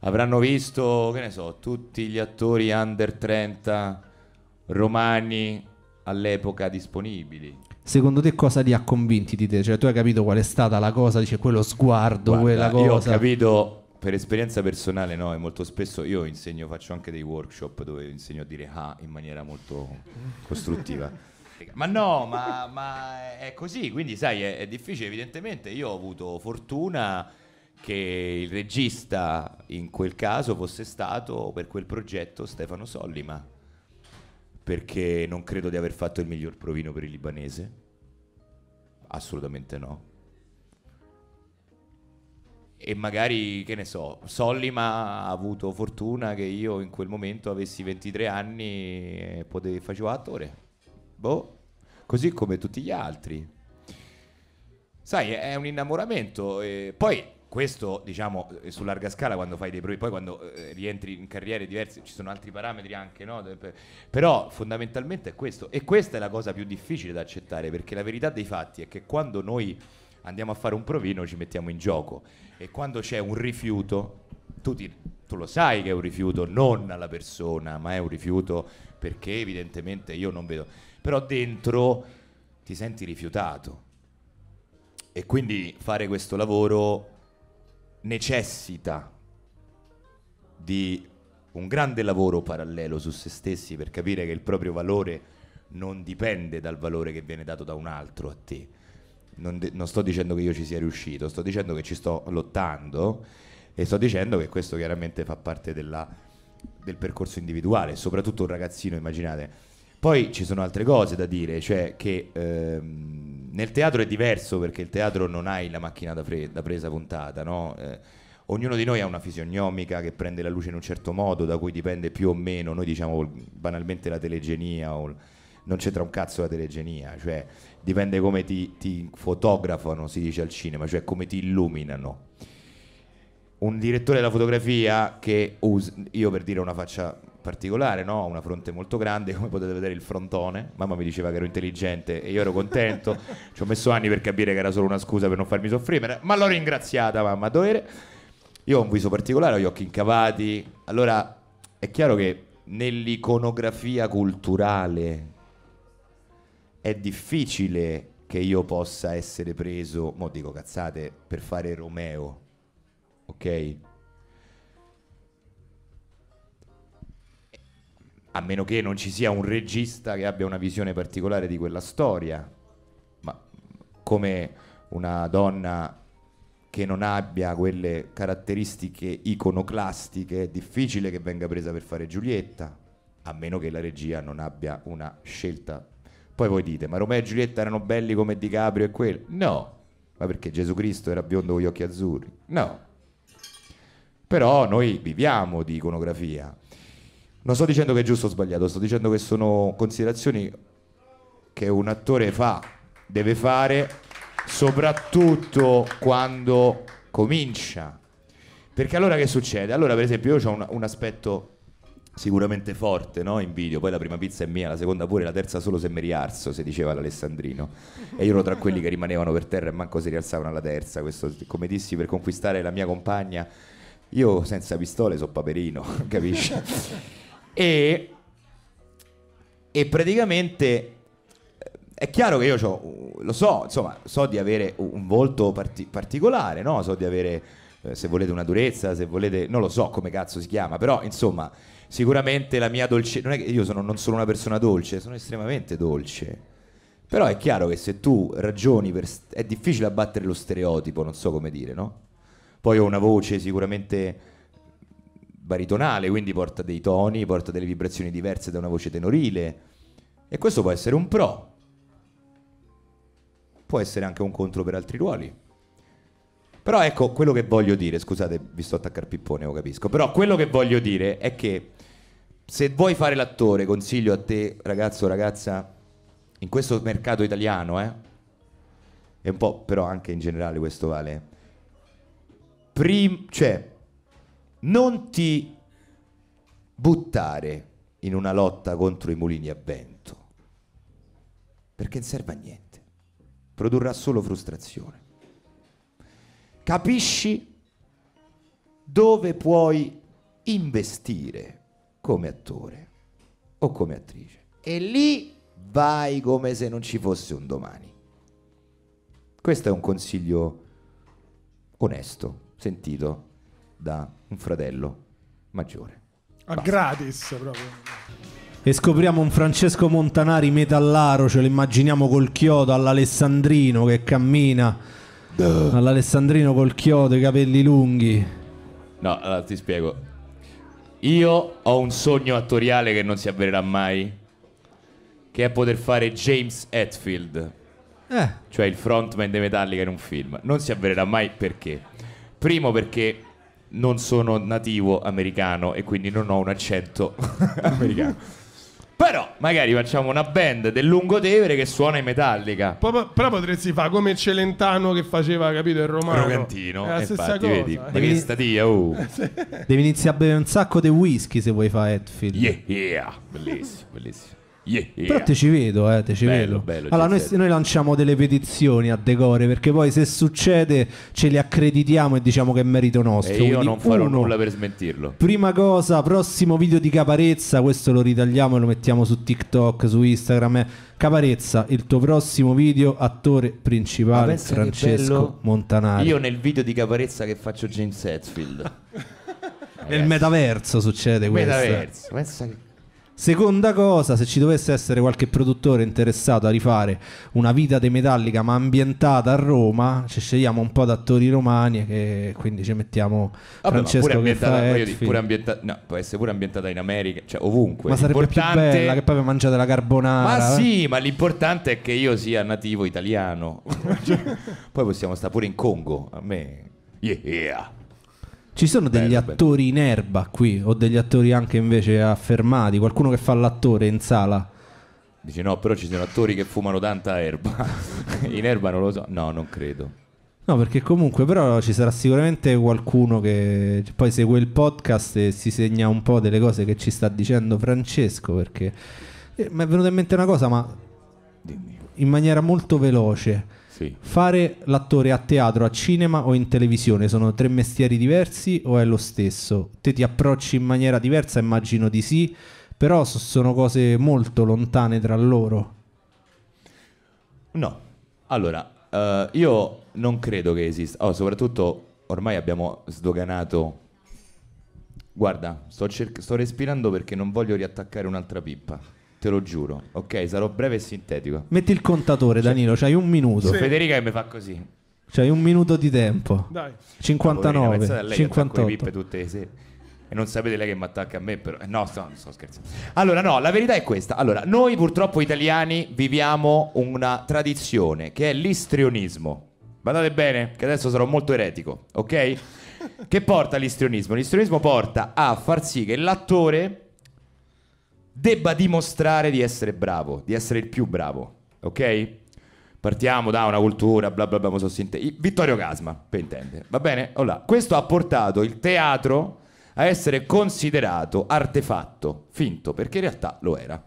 avranno visto, che ne so, tutti gli attori under 30 romani all'epoca disponibili. Secondo te cosa li ha convinti di te? Cioè tu hai capito qual è stata la cosa, dice quello sguardo, Guarda, quella cosa. Io ho capito per esperienza personale no, e molto spesso io insegno, faccio anche dei workshop dove insegno a dire ah in maniera molto costruttiva. Ma no, ma, ma è così, quindi sai, è, è difficile evidentemente. Io ho avuto fortuna che il regista in quel caso fosse stato per quel progetto Stefano Sollima, perché non credo di aver fatto il miglior provino per il libanese, assolutamente no. E magari, che ne so, Sollima ha avuto fortuna che io in quel momento avessi 23 anni e potevo fare attore boh, così come tutti gli altri. Sai, è un innamoramento. E poi questo, diciamo, eh, su larga scala quando fai dei provi, poi quando eh, rientri in carriere diverse, ci sono altri parametri anche, no? Però fondamentalmente è questo. E questa è la cosa più difficile da accettare, perché la verità dei fatti è che quando noi andiamo a fare un provino ci mettiamo in gioco. E quando c'è un rifiuto, tu, ti, tu lo sai che è un rifiuto non alla persona, ma è un rifiuto perché evidentemente io non vedo però dentro ti senti rifiutato. E quindi fare questo lavoro necessita di un grande lavoro parallelo su se stessi per capire che il proprio valore non dipende dal valore che viene dato da un altro a te. Non, de- non, sto dicendo che io ci sia riuscito, sto dicendo che ci sto lottando e sto dicendo che questo chiaramente fa parte della, del percorso individuale, soprattutto un ragazzino, immaginate, poi ci sono altre cose da dire, cioè che ehm, nel teatro è diverso perché il teatro non hai la macchina da, pre- da presa puntata, no? Eh, ognuno di noi ha una fisionomica che prende la luce in un certo modo, da cui dipende più o meno, noi diciamo banalmente la telegenia o... non c'entra un cazzo la telegenia, cioè dipende come ti, ti, fotografano, si dice al cinema, cioè come ti illuminano. Un direttore della fotografia che usa, io per dire una faccia particolare, no? una fronte molto grande, come potete vedere il frontone, mamma mi diceva che ero intelligente e io ero contento, ci ho messo anni per capire che era solo una scusa per non farmi soffrire, ma l'ho ringraziata mamma a dovere, io ho un viso particolare, ho gli occhi incavati, allora è chiaro che nell'iconografia culturale è difficile che io possa essere preso, mo dico cazzate, per fare Romeo, ok? a meno che non ci sia un regista che abbia una visione particolare di quella storia, ma come una donna che non abbia quelle caratteristiche iconoclastiche, è difficile che venga presa per fare Giulietta, a meno che la regia non abbia una scelta. Poi voi dite, ma Romeo e Giulietta erano belli come Di Caprio e quello? No, ma perché Gesù Cristo era biondo con gli occhi azzurri? No. Però noi viviamo di iconografia, non sto dicendo che è giusto o sbagliato, sto dicendo che sono considerazioni che un attore fa, deve fare, soprattutto quando comincia. Perché allora che succede? Allora, per esempio, io ho un, un aspetto sicuramente forte no? in video. Poi la prima pizza è mia, la seconda pure, la terza solo se mi rialzo, se diceva l'Alessandrino. E io ero tra quelli che rimanevano per terra e manco si rialzavano alla terza. Questo, come dissi, per conquistare la mia compagna, io senza pistole so paperino, capisci? E, e praticamente eh, è chiaro che io lo so, insomma, so di avere un volto parti- particolare, no? So di avere, eh, se volete, una durezza, se volete, non lo so come cazzo si chiama, però insomma, sicuramente la mia dolce... non è che io sono, non sono una persona dolce, sono estremamente dolce. Però è chiaro che se tu ragioni, per è difficile abbattere lo stereotipo, non so come dire, no? Poi ho una voce sicuramente baritonale, quindi porta dei toni, porta delle vibrazioni diverse da una voce tenorile. E questo può essere un pro. Può essere anche un contro per altri ruoli. Però ecco, quello che voglio dire, scusate, vi sto attaccando pippone, lo capisco, però quello che voglio dire è che se vuoi fare l'attore, consiglio a te, ragazzo, o ragazza, in questo mercato italiano, eh, e un po' però anche in generale questo vale, prim- cioè, non ti buttare in una lotta contro i mulini a vento, perché non serve a niente, produrrà solo frustrazione. Capisci dove puoi investire come attore o come attrice e lì vai come se non ci fosse un domani. Questo è un consiglio onesto, sentito, da un fratello maggiore. A gratis proprio. E scopriamo un Francesco Montanari metallaro, ce lo immaginiamo col chiodo all'Alessandrino che cammina. Duh. All'Alessandrino col chiodo, i capelli lunghi. No, allora ti spiego. Io ho un sogno attoriale che non si avvererà mai, che è poter fare James Hetfield. Eh. Cioè il frontman dei Metallica in un film. Non si avvererà mai perché? Primo perché non sono nativo americano e quindi non ho un accento americano. Però magari facciamo una band del Lungotevere che suona in metallica. Po- però potresti fare come Celentano che faceva, capito, il romano. Rogantino. È la stessa infatti, cosa. Vedi, devi, devi, statia, oh. devi iniziare a bere un sacco di whisky se vuoi fare Hetfield. Yeah, yeah. Bellissimo, bellissimo. Yeah, yeah. Però te ci vedo, eh, te ci bello, vedo. Bello, allora, noi, noi, lanciamo delle petizioni a Decore perché poi se succede ce le accreditiamo e diciamo che è merito nostro. E io Quindi, non farò uno, nulla per smentirlo. Prima cosa, prossimo video di Caparezza, questo lo ritagliamo e lo mettiamo su TikTok, su Instagram. Caparezza, il tuo prossimo video, attore principale Francesco Montanari. Io nel video di Caparezza che faccio James Hetfield. Nel metaverso succede questo. Metaverso, pensa che Seconda cosa, se ci dovesse essere qualche produttore interessato a rifare una vita de Metallica ma ambientata a Roma, ci scegliamo un po' d'attori romani e quindi ci mettiamo Vabbè, Francesco che fa pure ambientata, no, può essere pure ambientata in America, cioè ovunque. Ma sarebbe più bella che poi mangiate la carbonara. Ma eh? ma l'importante è che io sia nativo italiano. Cioè, poi possiamo stare pure in Congo, a me. Yeah. Ci sono degli bello, attori bello. in erba qui, o degli attori anche invece affermati, qualcuno che fa l'attore in sala. Dice no, però ci sono attori che fumano tanta erba. in erba non lo so. No, non credo. No, perché comunque però ci sarà sicuramente qualcuno che poi segue il podcast e si segna un po' delle cose che ci sta dicendo Francesco, perché eh, mi è venuta in mente una cosa, ma Dimmi. in maniera molto veloce. Sì. Fare l'attore a teatro, a cinema o in televisione sono tre mestieri diversi o è lo stesso? Te ti approcci in maniera diversa, immagino di sì, però sono cose molto lontane tra loro. No, allora, uh, io non credo che esista, oh, soprattutto ormai abbiamo sdoganato Guarda, sto, cer- sto, respirando perché non voglio riattaccare un'altra pippa te lo giuro. Ok, sarò breve e sintetico. Metti il contatore, Danilo, c'hai un minuto. Sì. Federica che mi fa così. C'hai un minuto di tempo. Dai. 59, Poverina, lei 58. Pippe tutte le sere. E non sapete lei che mi attacca a me, però. Eh, no, sto, sto scherzando. Allora, no, la verità è questa. Allora, noi purtroppo italiani viviamo una tradizione che è l'istrionismo. Guardate bene, che adesso sarò molto eretico, ok? Che porta all'istrionismo? L'istrionismo porta a far sì che l'attore debba dimostrare di essere bravo, di essere il più bravo, ok? Partiamo da una cultura, bla bla bla, ma so sinte- Vittorio Casma, per intende, va bene? Allora, questo ha portato il teatro a essere considerato artefatto, finto, perché in realtà lo era,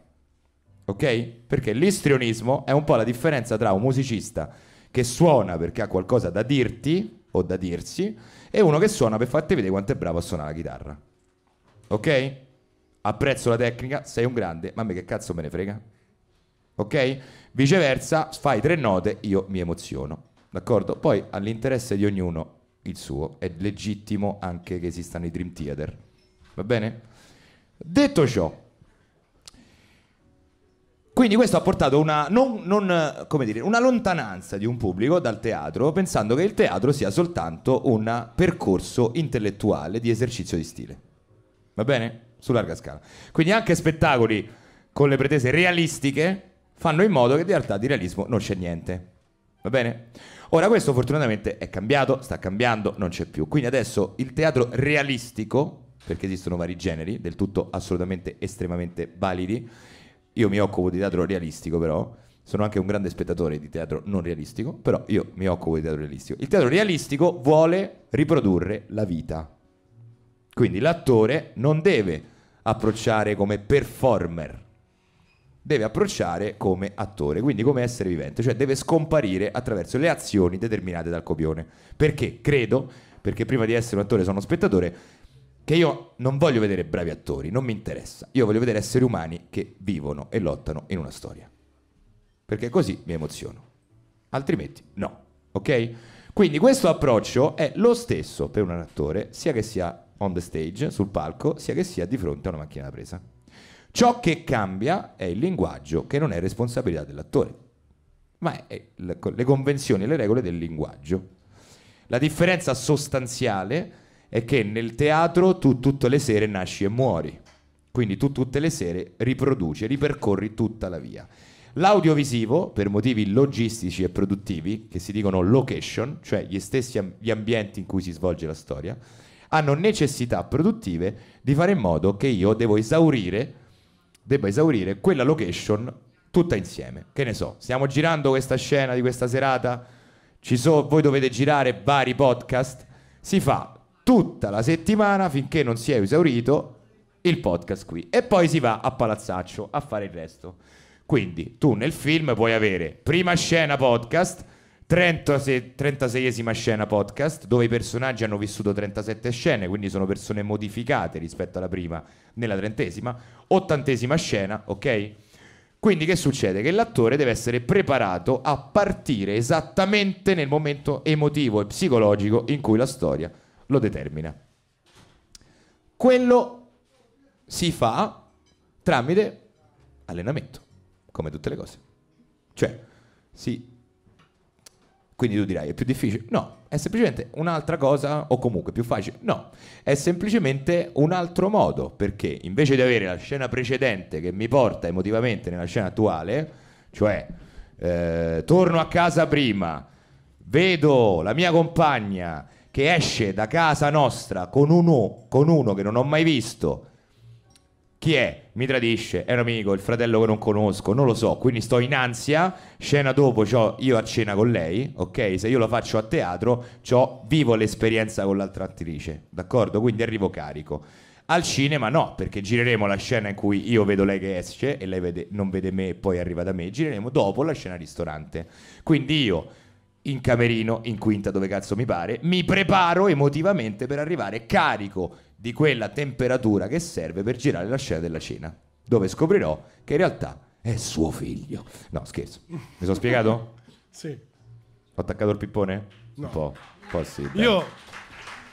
ok? Perché l'istrionismo è un po' la differenza tra un musicista che suona perché ha qualcosa da dirti o da dirsi e uno che suona per farti vedere quanto è bravo a suonare la chitarra, ok? apprezzo la tecnica, sei un grande, ma a me che cazzo me ne frega? Ok? Viceversa, fai tre note, io mi emoziono. D'accordo? Poi all'interesse di ognuno il suo, è legittimo anche che esistano i Dream Theater. Va bene? Detto ciò, quindi questo ha portato una, non, non, dire, una lontananza di un pubblico dal teatro, pensando che il teatro sia soltanto un percorso intellettuale di esercizio di stile. Va bene? su larga scala. Quindi anche spettacoli con le pretese realistiche fanno in modo che in realtà di realismo non c'è niente. Va bene? Ora questo fortunatamente è cambiato, sta cambiando, non c'è più. Quindi adesso il teatro realistico, perché esistono vari generi, del tutto assolutamente estremamente validi, io mi occupo di teatro realistico però, sono anche un grande spettatore di teatro non realistico, però io mi occupo di teatro realistico. Il teatro realistico vuole riprodurre la vita. Quindi l'attore non deve approcciare come performer, deve approcciare come attore, quindi come essere vivente, cioè deve scomparire attraverso le azioni determinate dal copione. Perché credo, perché prima di essere un attore sono uno spettatore, che io non voglio vedere bravi attori, non mi interessa, io voglio vedere esseri umani che vivono e lottano in una storia. Perché così mi emoziono. Altrimenti no, ok? Quindi questo approccio è lo stesso per un attore, sia che sia on the stage, sul palco, sia che sia di fronte a una macchina da presa. Ciò che cambia è il linguaggio, che non è responsabilità dell'attore, ma è le convenzioni e le regole del linguaggio. La differenza sostanziale è che nel teatro tu tutte le sere nasci e muori, quindi tu tutte le sere riproduci, ripercorri tutta la via. L'audiovisivo, per motivi logistici e produttivi, che si dicono location, cioè gli stessi am- gli ambienti in cui si svolge la storia, hanno necessità produttive di fare in modo che io devo esaurire, debba esaurire quella location tutta insieme. Che ne so, stiamo girando questa scena di questa serata, ci so, voi dovete girare vari podcast, si fa tutta la settimana finché non si è esaurito il podcast qui e poi si va a Palazzaccio a fare il resto. Quindi tu nel film puoi avere prima scena podcast, 36, 36esima scena podcast, dove i personaggi hanno vissuto 37 scene, quindi sono persone modificate rispetto alla prima nella trentesima, ottantesima scena, ok? Quindi che succede? Che l'attore deve essere preparato a partire esattamente nel momento emotivo e psicologico in cui la storia lo determina. Quello si fa tramite allenamento, come tutte le cose. Cioè, si quindi tu dirai è più difficile? No, è semplicemente un'altra cosa o comunque più facile? No, è semplicemente un altro modo perché invece di avere la scena precedente che mi porta emotivamente nella scena attuale, cioè eh, torno a casa prima, vedo la mia compagna che esce da casa nostra con uno, con uno che non ho mai visto chi è? Mi tradisce, è un amico, il fratello che non conosco, non lo so, quindi sto in ansia, scena dopo ho io a cena con lei, ok? Se io lo faccio a teatro, ho vivo l'esperienza con l'altra attrice, d'accordo? Quindi arrivo carico. Al cinema no, perché gireremo la scena in cui io vedo lei che esce e lei vede, non vede me e poi arriva da me, gireremo dopo la scena ristorante. Quindi io in camerino, in quinta dove cazzo mi pare, mi preparo emotivamente per arrivare carico di quella temperatura che serve per girare la scena della cena, dove scoprirò che in realtà è suo figlio. No, scherzo. Mi sono spiegato? Sì. Ho attaccato il pippone? No. Un po', un po' sì. Dai. Io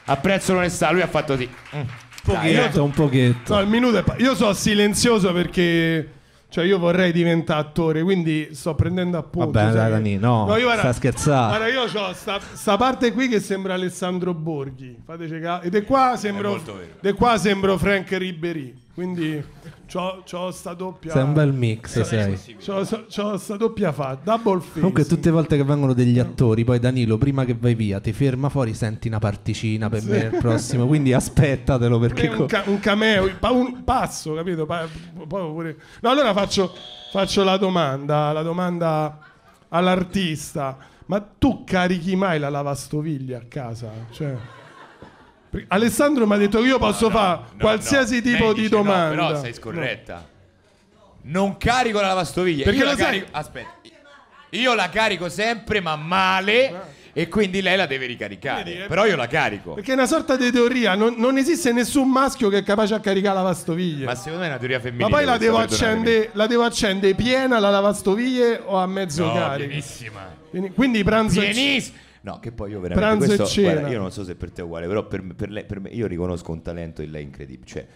apprezzo l'onestà, lui ha fatto sì. Mm. Pochetto, dai, eh. un pochetto. No, il minuto è pa- io sono silenzioso perché cioè, io vorrei diventare attore, quindi sto prendendo appunto. Vabbè, cioè, dai, Dani, no, no io, guarda, sta scherzando. Guarda, io ho sta, sta, parte qui che sembra Alessandro Borghi. Fateci caso. Ed è qua sembro, è qua sembro Frank Ribéry. Quindi c'ho, c'ho sta doppia. Sei un bel mix, sai. C'ho, c'ho sta doppia fa, double face. Comunque, tutte le volte che vengono degli attori, poi Danilo, prima che vai via, ti ferma fuori, senti una particina per sì. me il prossimo. Quindi aspettatelo perché. Un, ca- un cameo, un passo, capito? Pa- pure... No, allora faccio, faccio la domanda, la domanda all'artista. Ma tu carichi mai la lavastoviglie a casa? Cioè. Alessandro mi ha detto che io posso fare qualsiasi tipo Lei di dice no, domanda. però sei scorretta. Non carico la lavastoviglie. Perché Io la lo sai- carico- Aspetta. Io la carico sempre, ma male. E quindi lei la deve ricaricare. eh. Però io la carico. Perché è una sorta di teoria, non, non esiste nessun maschio che è capace a caricare la lavastoviglie. Ma secondo me è una teoria femminile. Ma poi la devo, perdonatemi. accendere, la devo accendere piena la lavastoviglie o a mezzo No, carico? pienissima. Quindi, quindi pranzo e cena. Pienissima. No, che poi io veramente... Pranzo questo, guarda, io non so se per te è uguale, però per, per, lei, per me, io riconosco un talento in lei incredibile. Cioè,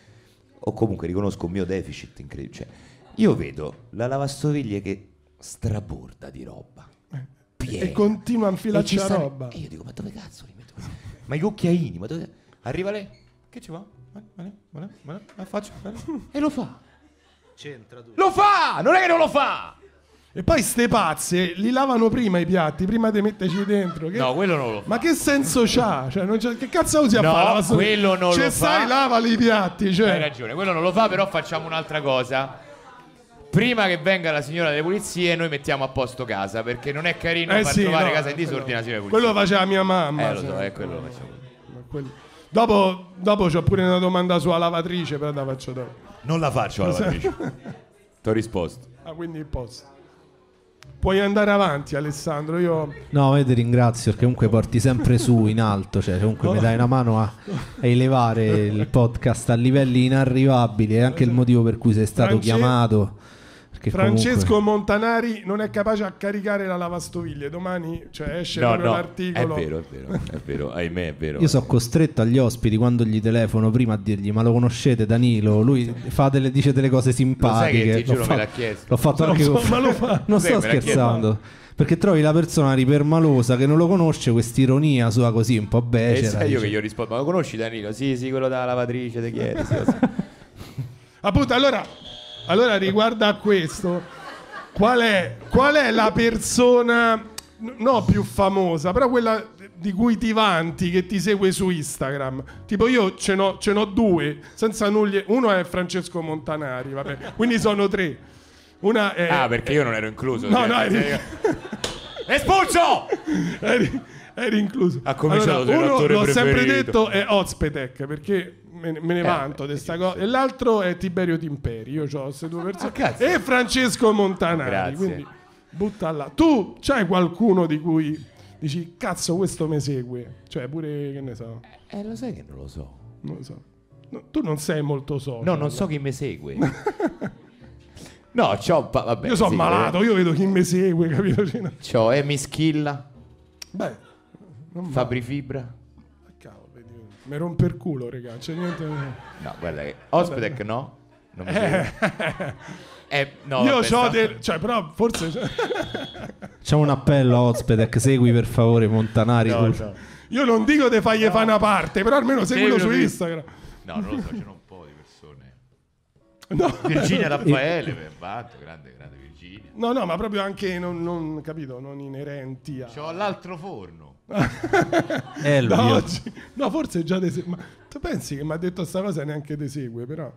o comunque riconosco un mio deficit incredibile. Cioè, io vedo la lavastoviglie che straborda di roba. Eh, piena. E continua a infilarci la roba. E io dico, ma dove cazzo li metto? Ma i cucchiaini, ma dove... Arriva lei, che ci va? Vale, eh, vale, vale, la eh, faccio, e lo fa. C'entra tutto. Lo fa! Non è che non lo fa! E poi ste pazze li lavano prima i piatti, prima di metterci dentro. Che... No, quello non lo fa. Ma che senso c'ha? Cioè, che cazzo usi a no, fare? No, quello non cioè, lo sai, fa. sai, lavali i piatti. Cioè. Hai ragione, quello non lo fa, però facciamo un'altra cosa. Prima che venga la signora delle pulizie, noi mettiamo a posto casa, perché non è carino eh far sì, trovare no, casa in disordine però... Quello faceva mia mamma. Eh, lo so, è eh, quello facciamo. Dopo, dopo ho pure una domanda sulla lavatrice, però la faccio dopo. Non la faccio la lavatrice. Ti ho risposto. Ah, quindi il posto. Puoi andare avanti, Alessandro. Io... No, io ti ringrazio perché comunque porti sempre su in alto, cioè comunque no. mi dai una mano a, a, elevare il podcast a livelli inarrivabili. È anche il motivo per cui sei stato Francesco, chiamato. Francesco comunque... Montanari non è capace a caricare la lavastoviglie. Domani cioè, esce no, no, l'articolo. È vero, è vero, è vero, ahimè, è vero. Io sono costretto agli ospiti quando gli telefono prima a dirgli: Ma lo conoscete Danilo? Lui delle, dice delle cose simpatiche. Lo sai fa... me l'ha chiesto. L'ho fatto non anche so, con... ma lo fa... Non sto scherzando perché trovi la persona ripermalosa che non lo conosce, quest'ironia sua così un po' becera. E eh, io che gli rispondo, ma lo conosci Danilo? Sì, sì, quello della lavatrice, ti chiedi. sì. Appunto, ah, allora allora, riguardo a questo, qual è, qual è la persona, no più famosa, però quella di cui ti vanti, che ti segue su Instagram. Tipo io ce n'ho, ce n'ho due, senza nulla. Uno è Francesco Montanari, vabbè. Quindi sono tre. Una è... Ah, perché io non ero incluso. No, cioè, no, eri... Espulso! eri, eri incluso. Ha cominciato allora, uno, l'ho preferito. sempre detto, è Ozpetek, perché me, me ne eh, vanto di questa eh, cosa. E l'altro è Tiberio Timperi. Io ho queste due persone. Ah, e Francesco Montanari. Grazie. Quindi buttala. Tu c'hai qualcuno di cui dici cazzo, questo mi segue? Cioè, pure che ne so. Eh, eh, lo sai che non lo so. Non lo so. No, tu non sei molto so. No, non so chi mi segue. no, c'ho, vabbè, io sono sì, malato, eh. io vedo chi mi segue, capito? Cioè, c'ho Emi Schilla. Beh, Fabri Fibra. Mi rompe il culo, raga. C'è niente. No, guarda, Ospedec no. Non mi eh. eh, no, Io ho del. Cioè, però forse. C'è un appello a Ospedec. Segui per favore Montanari. No, no. Io non dico di fargli no. fare una parte, però almeno seguilo su Instagram. No, non lo so, c'erano un po' di persone. No. Virginia Raffaele, per batto, grande, grande Virginia. No, no, ma proprio anche non, non capito, non inerenti a. C'ho l'altro forno è eh, lui. Da oggi, no, forse già te Ma tu pensi che mi ha detto sta cosa e neanche te segue, però.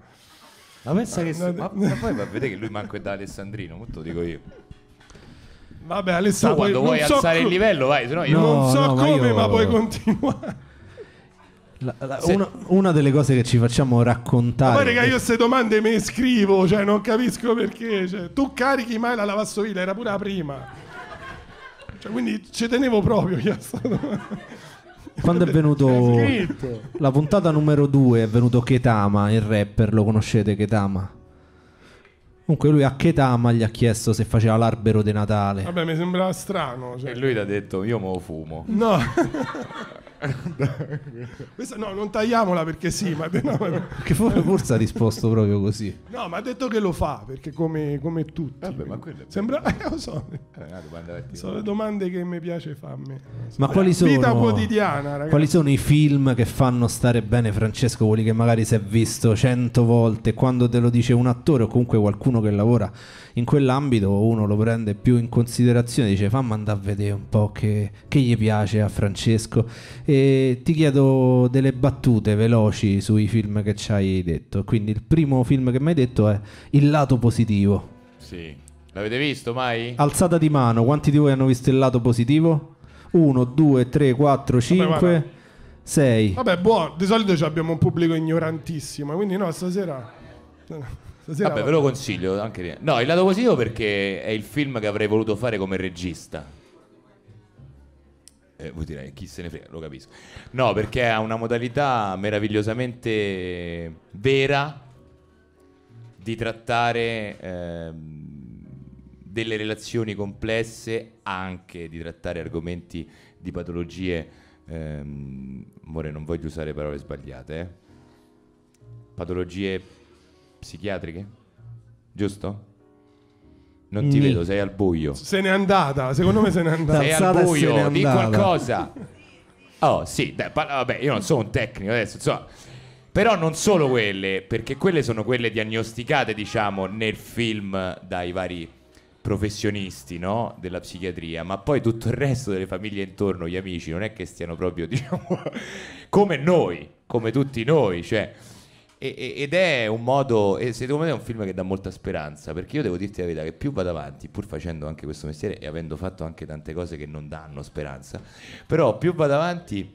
Ma pensa ah, che. No, ma, no. ma, poi va a vedere che lui manco è da Alessandrino, molto dico io. Vabbè, Alessandro. Tu quando vuoi so alzare co- il livello, vai, se io. No, non so come, ma, io... ma puoi continuare. La, la, se... una, una, delle cose che ci facciamo raccontare. Ma raga, io queste domande me le scrivo, cioè non capisco perché. Cioè, tu carichi mai la lavastoviglie, era pure la prima. Cioè, quindi ci tenevo proprio io quando è venuto la puntata numero 2 è venuto Ketama il rapper lo conoscete Ketama comunque lui a Ketama gli ha chiesto se faceva l'albero di Natale vabbè mi sembrava strano cioè. e lui gli ha detto io me lo fumo no Questa, no, non tagliamola perché sì, ma, no, Che forse ha risposto proprio così. No, ma ha detto che lo fa perché come, come tutti. Vabbè, ma Sembra, eh, lo so. Eh, sono le domande che mi piace farmi. Ma sì. quali sono, Vita quotidiana, ragazzi. Quali sono i film che fanno stare bene Francesco? Quelli che magari si è visto cento volte, quando te lo dice un attore o comunque qualcuno che lavora in quell'ambito, uno lo prende più in considerazione, dice fammi andare a vedere un po' che, che gli piace a Francesco e ti chiedo delle battute veloci sui film che ci hai detto. Quindi il primo film che mi hai detto è Il lato positivo. Sì. L'avete visto mai? Alzata di mano, quanti di voi hanno visto il lato positivo? 1, 2, 3, 4, 5, 6. Vabbè, buono, di solito abbiamo un pubblico ignorantissimo, quindi no, stasera... stasera Vabbè, vabbè. ve lo consiglio anche... No, il lato positivo perché è il film che avrei voluto fare come regista eh, voi direi chi se ne frega, lo capisco. No, perché ha una modalità meravigliosamente vera di trattare eh, delle relazioni complesse, anche di trattare argomenti di patologie. Eh, more, non voglio usare parole sbagliate. Eh. Patologie psichiatriche, giusto? Non ti Mi. vedo, sei al buio. Se n'è andata, secondo me se n'è andata. Sei al buio, di qualcosa. Oh, sì, dai, vabbè, io non sono un tecnico adesso, insomma. Però non solo quelle, perché quelle sono quelle diagnosticate, diciamo, nel film dai vari professionisti, no? Della psichiatria, ma poi tutto il resto delle famiglie intorno, gli amici, non è che stiano proprio, diciamo, come noi, come tutti noi, cioè e, ed è un modo, e secondo me è un film che dà molta speranza, perché io devo dirti la verità che più vado avanti, pur facendo anche questo mestiere e avendo fatto anche tante cose che non danno speranza, però più vado avanti,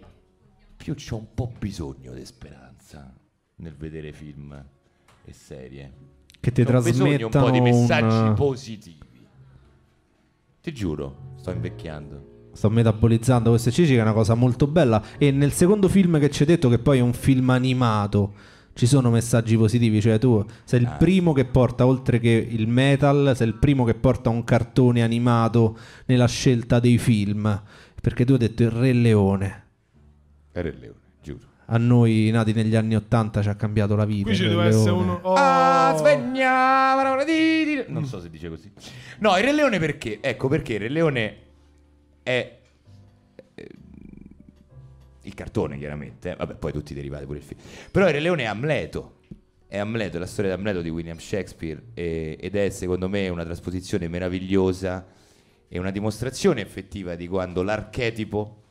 più c'ho un po' bisogno di speranza nel vedere film e serie. Che ti trasmettono un po' di messaggi una... positivi. Ti giuro, sto invecchiando sto metabolizzando questo CG che è una cosa molto bella e nel secondo film che ci hai detto che poi è un film animato ci sono messaggi positivi, cioè tu sei il eh. primo che porta, oltre che il metal, sei il primo che porta un cartone animato nella scelta dei film, perché tu hai detto il Re Leone. Il Re Leone, giuro. A noi nati negli anni Ottanta ci ha cambiato la vita. Qui ci deve essere uno... Ah, oh. Ah, sveglia! Non mm. so se dice così. No, il Re Leone perché? Ecco perché il Re Leone è cartone chiaramente, eh. vabbè poi tutti derivati pure il film, però il Re Leone è Amleto, è Amleto, è la storia di Amleto di William Shakespeare e, ed è secondo me una trasposizione meravigliosa e una dimostrazione effettiva di quando l'archetipo,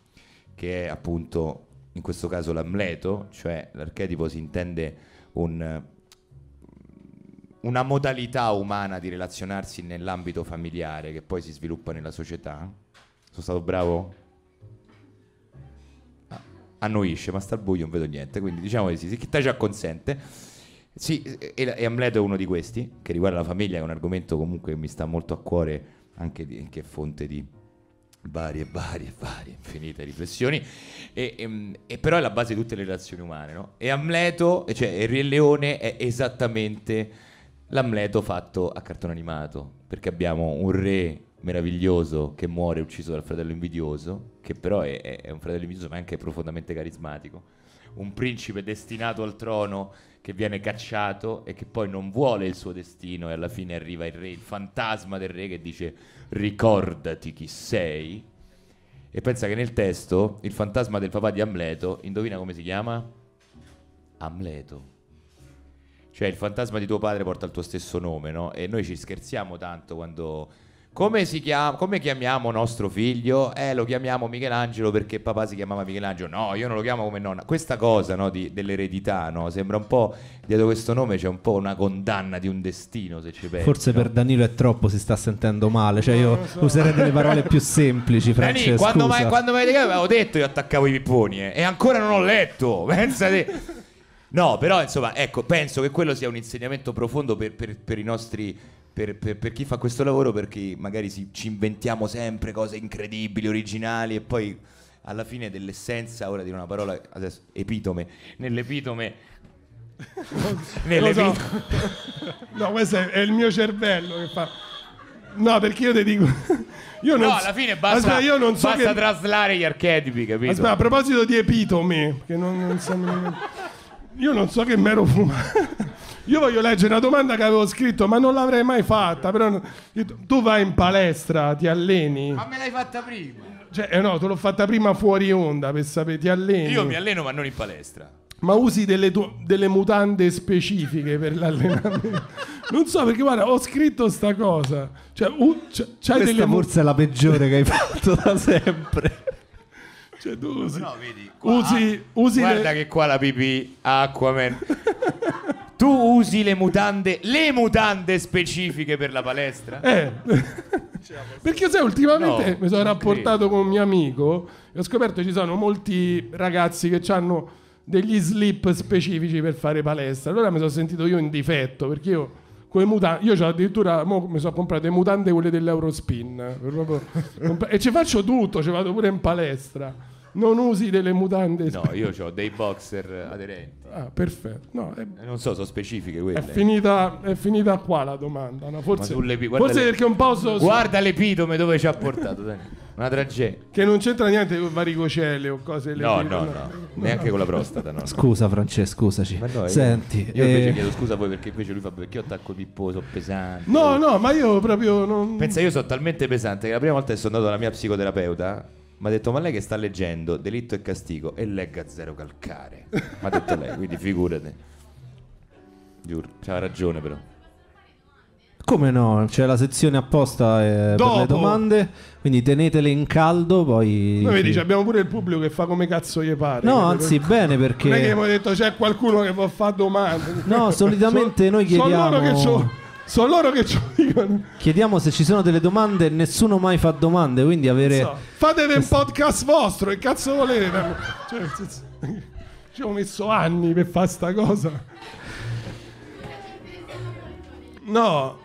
che è appunto in questo caso l'Amleto, cioè l'archetipo si intende un, una modalità umana di relazionarsi nell'ambito familiare che poi si sviluppa nella società. Sono stato bravo? annoisce, ma sta al buio non vedo niente, quindi diciamo di sì, se chi te ci acconsente. Sì, e, e Amleto è uno di questi, che riguarda la famiglia, è un argomento comunque che mi sta molto a cuore, anche, di, è fonte di varie, varie, varie, infinite riflessioni, e, e, ehm, e, però è la base di tutte le relazioni umane, no? E Amleto, cioè il Re Leone è esattamente l'Amleto fatto a cartone animato, perché abbiamo un re meraviglioso che muore ucciso dal fratello invidioso, che però è, è un fratello invidioso ma anche profondamente carismatico, un principe destinato al trono che viene cacciato e che poi non vuole il suo destino e alla fine arriva il re, il fantasma del re che dice ricordati chi sei. E pensa che nel testo il fantasma del papà di Amleto, indovina come si chiama? Amleto. Cioè il fantasma di tuo padre porta il tuo stesso nome, no? E noi ci scherziamo tanto quando come, chiama, come, chiamiamo nostro figlio? Eh, lo chiamiamo Michelangelo perché papà si chiamava Michelangelo. No, io non lo chiamo come nonna. Questa cosa no, di, dell'eredità no, sembra un po' dietro questo nome c'è un po' una condanna di un destino, se ci pensi. Forse no? per Danilo è troppo, si sta sentendo male. Cioè, io so. userei delle parole più semplici. Francesco, Dani, quando mai, quando mai avevo detto io attaccavo i pipponi eh, e ancora non ho letto. Pensate. No, però insomma, ecco, penso che quello sia un insegnamento profondo per, per, per i nostri per, per, per, chi fa questo lavoro, perché magari si, ci inventiamo sempre cose incredibili, originali e poi alla fine dell'essenza, ora dire una parola adesso, epitome, nell'epitome... nell'epitome... So. no, questo è, è il mio cervello che fa... No, perché io ti dico. Io no, alla fine basta, aspetta, so basta che... traslare gli archetipi, capito? Aspetta, a proposito di epitome, che non, non so, io non so che mero fumato. Io voglio leggere una domanda che avevo scritto, ma non l'avrei mai fatta. Però... Tu vai in palestra, ti alleni. Ma me l'hai fatta prima. Cioè, eh no, te l'ho fatta prima fuori onda per sapere, ti alleni. Io mi alleno, ma non in palestra. Ma usi delle, tu- delle mutande specifiche per l'allenamento. non so perché, guarda, ho scritto sta cosa. Cioè, uh, c- cioè, c'hai Questa delle... forse è la peggiore che hai fatto da sempre. Cioè, tu usi, no, vedi, qua, usi, usi guarda le... che qua la pipì Aquaman. tu usi le mutande, le mutande specifiche per la palestra? Eh. Cioè, perché sai, ultimamente no, mi sono rapportato credo. con un mio amico e ho scoperto che ci sono molti ragazzi che hanno degli slip specifici per fare palestra. Allora mi sono sentito io in difetto perché io con mutande, io addirittura mi sono comprato le mutande quelle dell'Eurospin proprio, e ci faccio tutto, ci vado pure in palestra non usi delle mutande. No, io ho dei boxer aderenti. Ah, perfetto. No, è... Eh, non so, sono specifiche quelle. È finita, è finita qua la domanda. No, forse, guarda forse le... perché un po' so, Guarda l'epitome dove ci ha portato. Una tragedia. Che non c'entra niente con varicocele o cose del no, no, no, no, neanche con la prostata. No, Scusa, Francesco, scusaci. Ma Noi, Senti, io, invece eh... chiedo scusa a voi perché invece lui fa perché io attacco pipposo pesante. No, no, ma io proprio non... Pensa, io sono talmente pesante che la prima volta che sono andato alla mia psicoterapeuta mi ha detto ma lei che sta leggendo Delitto e Castigo e legga Zero Calcare Ma ha detto lei quindi figurate giuro c'ha ragione però come no? C'è la sezione apposta eh, per le domande, quindi tenetele in caldo, poi... Noi vedi, abbiamo pure il pubblico che fa come cazzo gli pare. No, anzi, bene perché... Non è che abbiamo detto c'è qualcuno che può fare domande. No, solitamente noi chiediamo... Sono loro che sono... Sono loro che ci dicono. Chiediamo se ci sono delle domande, nessuno mai fa domande, quindi avere... So, fatete questo... podcast vostro, che cazzo volete? Cioè, ci ho messo anni per fare sta cosa. No.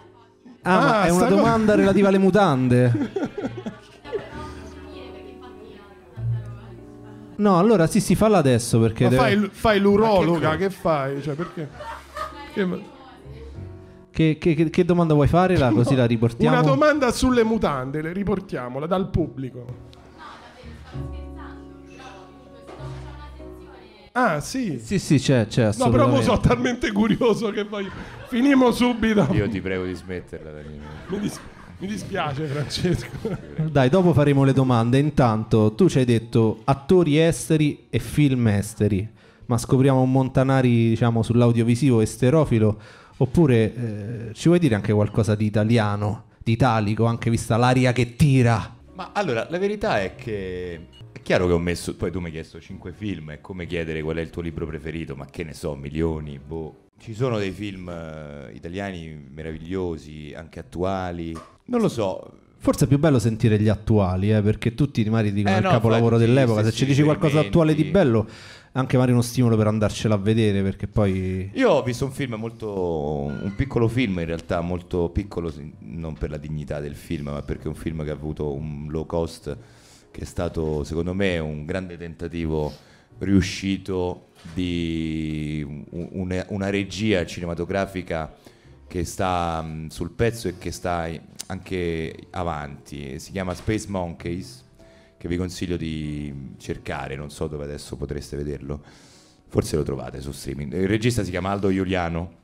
Ah, ah ma è una domanda cosa... relativa alle mutande. No, allora sì, sì, falla adesso perché... Deve... Fai, fai l'urologa, che... che fai? Cioè, perché... Che... Che, che, che, domanda vuoi fare? La, così la riportiamo. Una domanda sulle mutande, le riportiamola dal pubblico. Ah sì. Sì, sì, c'è, c'è. assolutamente. No, però sono talmente curioso che poi finiamo subito. Io ti prego di smetterla. Mi, dis- mi, dispiace Francesco. Dai, dopo faremo le domande. Intanto tu ci hai detto attori esteri e film esteri, ma scopriamo un Montanari, diciamo, sull'audiovisivo esterofilo Oppure eh, ci vuoi dire anche qualcosa di italiano, di italico, anche vista l'aria che tira? Ma allora, la verità è che è chiaro che ho messo, poi tu mi hai chiesto cinque film, è come chiedere qual è il tuo libro preferito, ma che ne so, milioni, boh. Ci sono dei film eh, italiani meravigliosi, anche attuali. Non lo so, Forse è più bello sentire gli attuali, eh, perché tutti i mari dicono eh il capolavoro dell'epoca. se ci dici qualcosa attuale di bello, anche magari uno stimolo per andarcela a vedere perché poi... Io ho visto un film molto... un piccolo film in realtà, molto piccolo, non per la dignità del film, ma perché è un film che ha avuto un low cost che è stato secondo me un grande tentativo riuscito di una, una regia cinematografica che sta mm, sul pezzo e che sta anche avanti. Si chiama Space Monkeys che vi consiglio di cercare, non so dove adesso potreste vederlo, forse lo trovate su streaming. Il regista si chiama Aldo Giuliano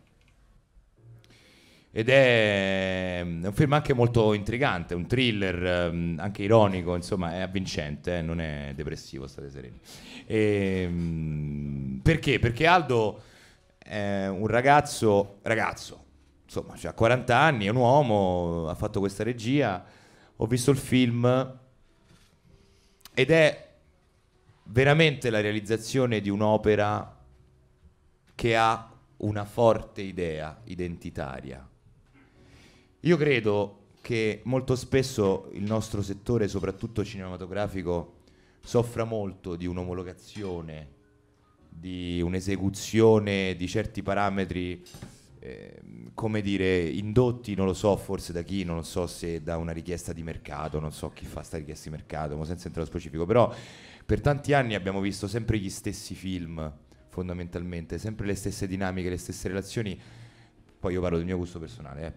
ed mm, è un film anche molto intrigante, un thriller mm, anche ironico, insomma è avvincente, eh, non è depressivo, state sereni. E, mm, perché? Perché Aldo è un ragazzo, ragazzo, insomma, cioè ha cioè 40 anni, è un uomo, ha fatto questa regia, ho visto il film ed è veramente la realizzazione di un'opera che ha una forte idea identitaria. Io credo che molto spesso il nostro settore, soprattutto cinematografico, soffra molto di un'omologazione, di un'esecuzione di certi parametri Ehm, come dire, indotti, non lo so, forse da chi, non lo so se da una richiesta di mercato, non so chi fa sta richiesta di mercato, ma senza entrare nello specifico, però per tanti anni abbiamo visto sempre gli stessi film, fondamentalmente, sempre le stesse dinamiche, le stesse relazioni, poi io parlo del mio gusto personale, eh.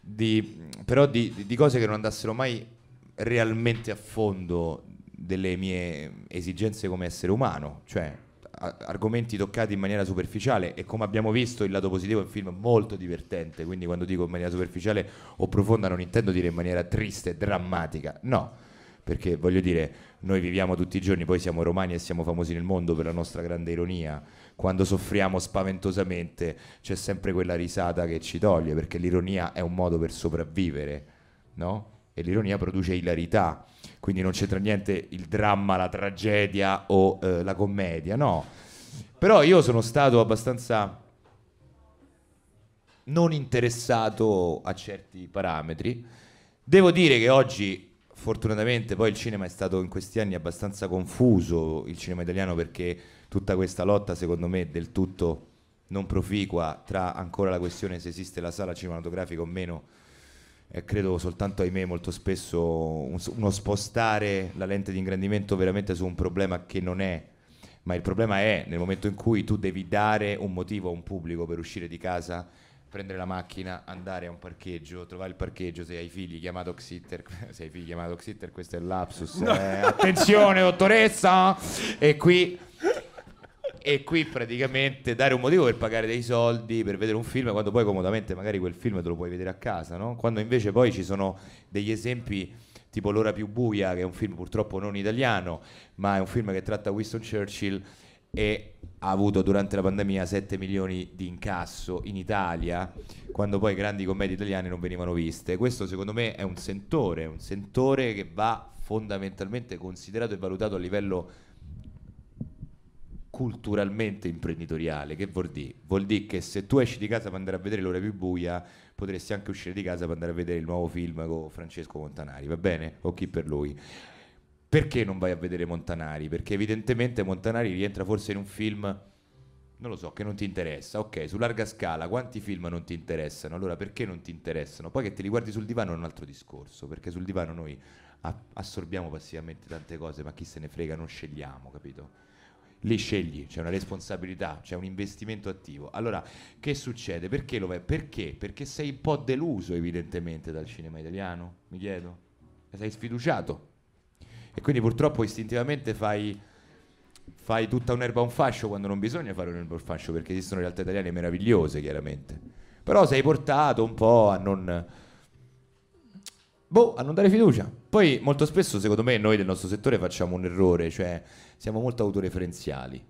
di, però di, di cose che non andassero mai realmente a fondo delle mie esigenze come essere umano, cioè argomenti toccati in maniera superficiale e come abbiamo visto il lato positivo è un film molto divertente, quindi quando dico in maniera superficiale o profonda non intendo dire in maniera triste, drammatica, no, perché voglio dire noi viviamo tutti i giorni, poi siamo romani e siamo famosi nel mondo per la nostra grande ironia, quando soffriamo spaventosamente c'è sempre quella risata che ci toglie, perché l'ironia è un modo per sopravvivere, no? E l'ironia produce ilarità quindi non c'entra niente il dramma, la tragedia o eh, la commedia, no. Però io sono stato abbastanza non interessato a certi parametri. Devo dire che oggi, fortunatamente, poi il cinema è stato in questi anni abbastanza confuso, il cinema italiano, perché tutta questa lotta, secondo me, del tutto non proficua tra ancora la questione se esiste la sala cinematografica o meno eh, credo soltanto ahimè molto spesso un, uno spostare la lente di ingrandimento veramente su un problema che non è, ma il problema è nel momento in cui tu devi dare un motivo a un pubblico per uscire di casa, prendere la macchina, andare a un parcheggio, trovare il parcheggio, se hai figli chiamato Xitter, se hai figli chiamato Xitter questo è il lapsus, no. eh, attenzione dottoressa, e qui e qui praticamente dare un motivo per pagare dei soldi per vedere un film quando poi comodamente magari quel film te lo puoi vedere a casa, no? Quando invece poi ci sono degli esempi tipo L'ora più buia, che è un film purtroppo non italiano, ma è un film che tratta Winston Churchill e ha avuto durante la pandemia 7 milioni di incasso in Italia, quando poi grandi commedie italiane non venivano viste. Questo secondo me è un sentore, un sentore che va fondamentalmente considerato e valutato a livello culturalmente imprenditoriale, che vuol dire? Vuol dire che se tu esci di casa per andare a vedere l'ora più buia, potresti anche uscire di casa per andare a vedere il nuovo film con Francesco Montanari, va bene? O chi per lui. Perché non vai a vedere Montanari? Perché evidentemente Montanari rientra forse in un film non lo so, che non ti interessa. Ok, su larga scala, quanti film non ti interessano? Allora perché non ti interessano? Poi che te li guardi sul divano è un altro discorso, perché sul divano noi assorbiamo passivamente tante cose, ma chi se ne frega, non scegliamo, capito? le scegli, c'è una responsabilità, c'è un investimento attivo. Allora, che succede? Perché lo vai? Perché? Perché sei un po' deluso evidentemente dal cinema italiano, mi chiedo. Sei sfiduciato. E quindi purtroppo istintivamente fai, fai tutta un'erba a un fascio quando non bisogna fare un'erba a un fascio, perché esistono realtà italiane meravigliose, chiaramente. Però sei portato un po' a non boh, a non dare fiducia. Poi molto spesso, secondo me, noi del nostro settore facciamo un errore, cioè siamo molto autoreferenziali.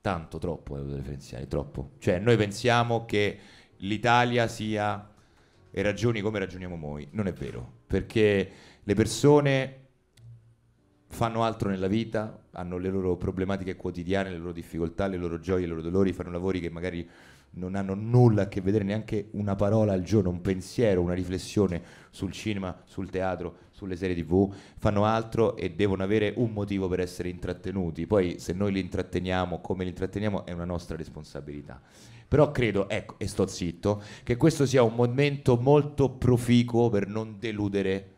Tanto, troppo autoreferenziali, troppo. Cioè noi pensiamo che l'Italia sia e ragioni come ragioniamo noi. Non è vero, perché le persone fanno altro nella vita, hanno le loro problematiche quotidiane, le loro difficoltà, le loro gioie, i loro dolori, fanno lavori che magari non hanno nulla a che vedere, neanche una parola al giorno, un pensiero, una riflessione sul cinema, sul teatro, sulle serie tv, fanno altro e devono avere un motivo per essere intrattenuti. Poi se noi li intratteniamo, come li intratteniamo, è una nostra responsabilità. Però credo, ecco, e sto zitto, che questo sia un momento molto proficuo per non deludere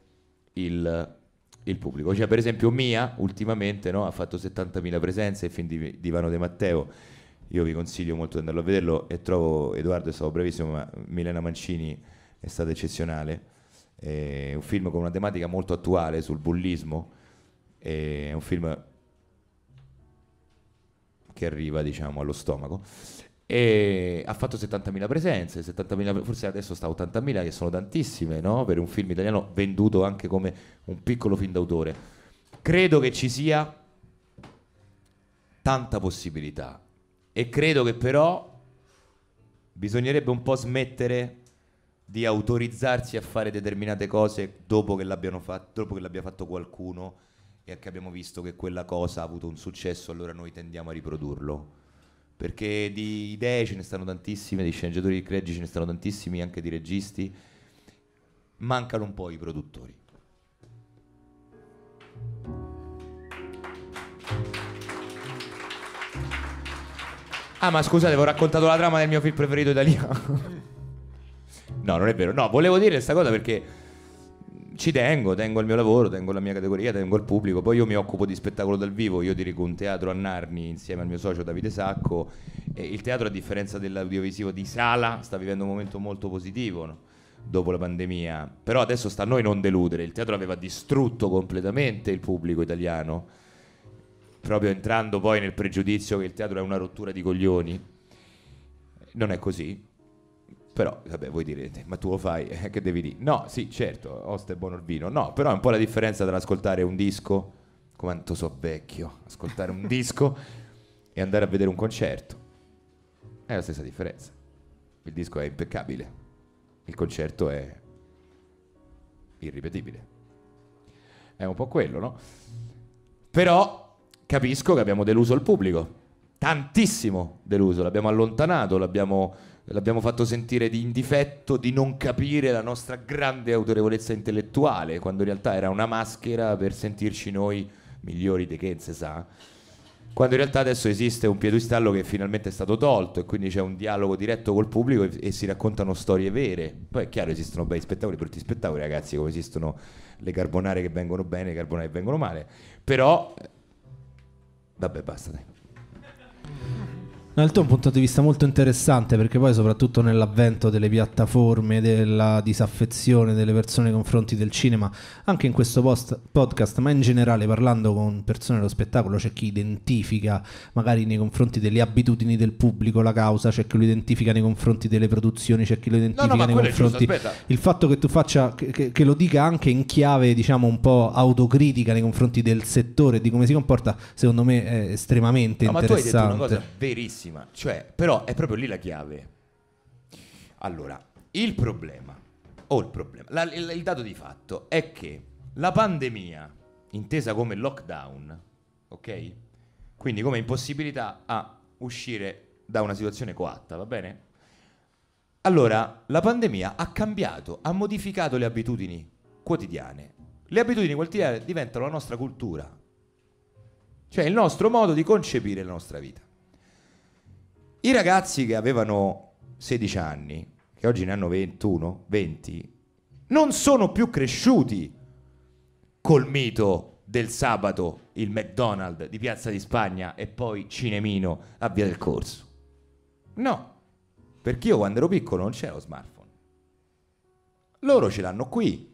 il il pubblico. Cioè, per esempio, Mia ultimamente no, ha fatto 70.000 presenze il film di, Ivano De Matteo io vi consiglio molto di andarlo a vederlo e trovo Edoardo è stato bravissimo ma Milena Mancini è stata eccezionale è un film con una tematica molto attuale sul bullismo è un film che arriva diciamo allo stomaco e ha fatto 70.000 presenze 70.000, forse adesso sta a 80.000 che sono tantissime no? per un film italiano venduto anche come un piccolo film d'autore credo che ci sia tanta possibilità e credo che però bisognerebbe un po' smettere di autorizzarsi a fare determinate cose dopo che, fatto, dopo che l'abbia fatto qualcuno e che abbiamo visto che quella cosa ha avuto un successo, allora noi tendiamo a riprodurlo. Perché di idee ce ne stanno tantissime, di sceneggiatori di creggi ce ne stanno tantissimi, anche di registi. Mancano un po' i produttori. Ah, ma scusate, ho raccontato la trama del mio film preferito italiano. no, non è vero. No, volevo dire questa cosa perché ci tengo, tengo il mio lavoro, tengo la mia categoria, tengo il pubblico, poi io mi occupo di spettacolo dal vivo, io dirigo un teatro a Narni insieme al mio socio Davide Sacco, e il teatro a differenza dell'audiovisivo di sala sta vivendo un momento molto positivo no? dopo la pandemia, però adesso sta a noi non deludere, il teatro aveva distrutto completamente il pubblico italiano proprio entrando poi nel pregiudizio che il teatro è una rottura di coglioni. Non è così. Però, vabbè, voi direte, ma tu lo fai, eh, che devi dire? No, sì, certo, Oste e buono il No, però è un po' la differenza tra ascoltare un disco, quanto so vecchio, ascoltare un disco e andare a vedere un concerto. È la stessa differenza. Il disco è impeccabile, il concerto è irripetibile. È un po' quello, no? Però capisco che abbiamo deluso il pubblico, tantissimo deluso, l'abbiamo allontanato, l'abbiamo, l'abbiamo fatto sentire di indifetto, di non capire la nostra grande autorevolezza intellettuale, quando in realtà era una maschera per sentirci noi migliori di che, se sa quando in realtà adesso esiste un piedistallo che finalmente è stato tolto e quindi c'è un dialogo diretto col pubblico e, e si raccontano storie vere. Poi è chiaro, esistono bei spettacoli, brutti spettacoli, ragazzi, come esistono le carbonare che vengono bene e le carbonare che vengono male. Però Vabbè, basta. Dai. Né? No, il tuo è un punto di vista molto interessante perché poi soprattutto nell'avvento delle piattaforme, della disaffezione delle persone nei confronti del cinema, anche in questo post- podcast, ma in generale parlando con persone dello spettacolo c'è chi identifica magari nei confronti delle abitudini del pubblico la causa, c'è chi lo identifica nei confronti delle produzioni, c'è chi lo identifica no, no, nei confronti... Giusto, il fatto che tu faccia, che, che, lo dica anche in chiave diciamo un po' autocritica nei confronti del settore, di come si comporta, secondo me è estremamente no, interessante. Ma tu hai detto una cosa verissima bravissima, cioè, però è proprio lì la chiave. Allora, il problema, o il problema, la, il, il dato di fatto è che la pandemia, intesa come lockdown, ok? Quindi come impossibilità a uscire da una situazione coatta, va bene? Allora, la pandemia ha cambiato, ha modificato le abitudini quotidiane. Le abitudini quotidiane diventano la nostra cultura, cioè il nostro modo di concepire la nostra vita. I ragazzi che avevano 16 anni, che oggi ne hanno 21, 20, non sono più cresciuti col mito del sabato, il McDonald's di Piazza di Spagna e poi Cinemino a Via del Corso. No, perché io quando ero piccolo non c'era lo smartphone. Loro ce l'hanno qui,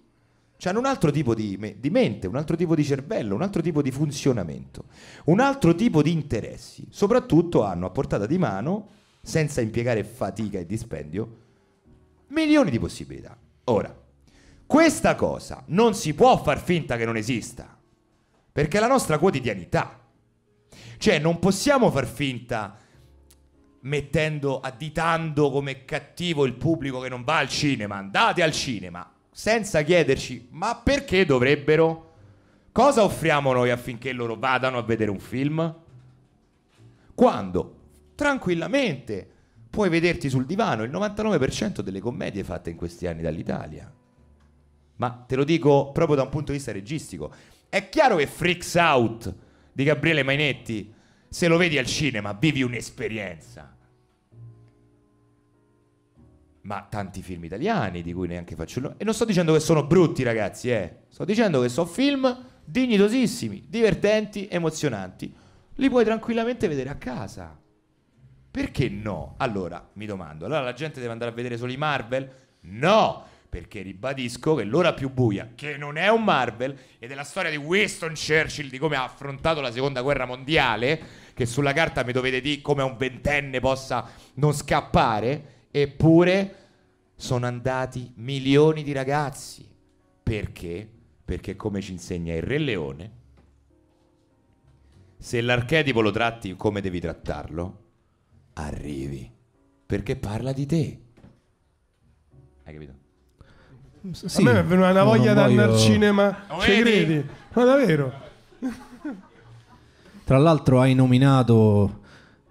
cioè, hanno un altro tipo di, me- di, mente, un altro tipo di cervello, un altro tipo di funzionamento, un altro tipo di interessi. Soprattutto hanno a portata di mano, senza impiegare fatica e dispendio, milioni di possibilità. Ora, questa cosa non si può far finta che non esista, perché è la nostra quotidianità. Cioè, non possiamo far finta mettendo, additando come cattivo il pubblico che non va al cinema. Andate al cinema, senza chiederci ma perché dovrebbero? Cosa offriamo noi affinché loro vadano a vedere un film? Quando tranquillamente puoi vederti sul divano il 99% delle commedie fatte in questi anni dall'Italia. Ma te lo dico proprio da un punto di vista registico. È chiaro che Freaks Out di Gabriele Mainetti, se lo vedi al cinema, vivi un'esperienza ma tanti film italiani di cui neanche faccio il nome. E non sto dicendo che sono brutti, ragazzi, eh. Sto dicendo che sono film dignitosissimi, divertenti, emozionanti. Li puoi tranquillamente vedere a casa. Perché no? Allora, mi domando, allora la gente deve andare a vedere solo i Marvel? No! Perché ribadisco che l'ora più buia, che non è un Marvel, ed è la storia di Winston Churchill, di come ha affrontato la seconda guerra mondiale, che sulla carta mi dovete dire come un ventenne possa non scappare, Eppure sono andati milioni di ragazzi. Perché? Perché come ci insegna il Re Leone, se l'archetipo lo tratti come devi trattarlo, arrivi. Perché parla di te. Hai capito? Sì. A me è venuta una voglia di andare al cinema. Ci credi? Ma davvero? Tra l'altro hai nominato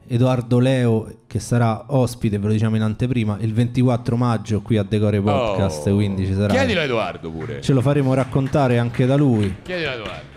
Edoardo Leo che sarà ospite, ve lo diciamo in anteprima, il 24 maggio qui a Decore Podcast, oh. quindi ci sarà... Chiedilo a Edoardo pure. Ce lo faremo raccontare anche da lui. Chiedilo a Edoardo.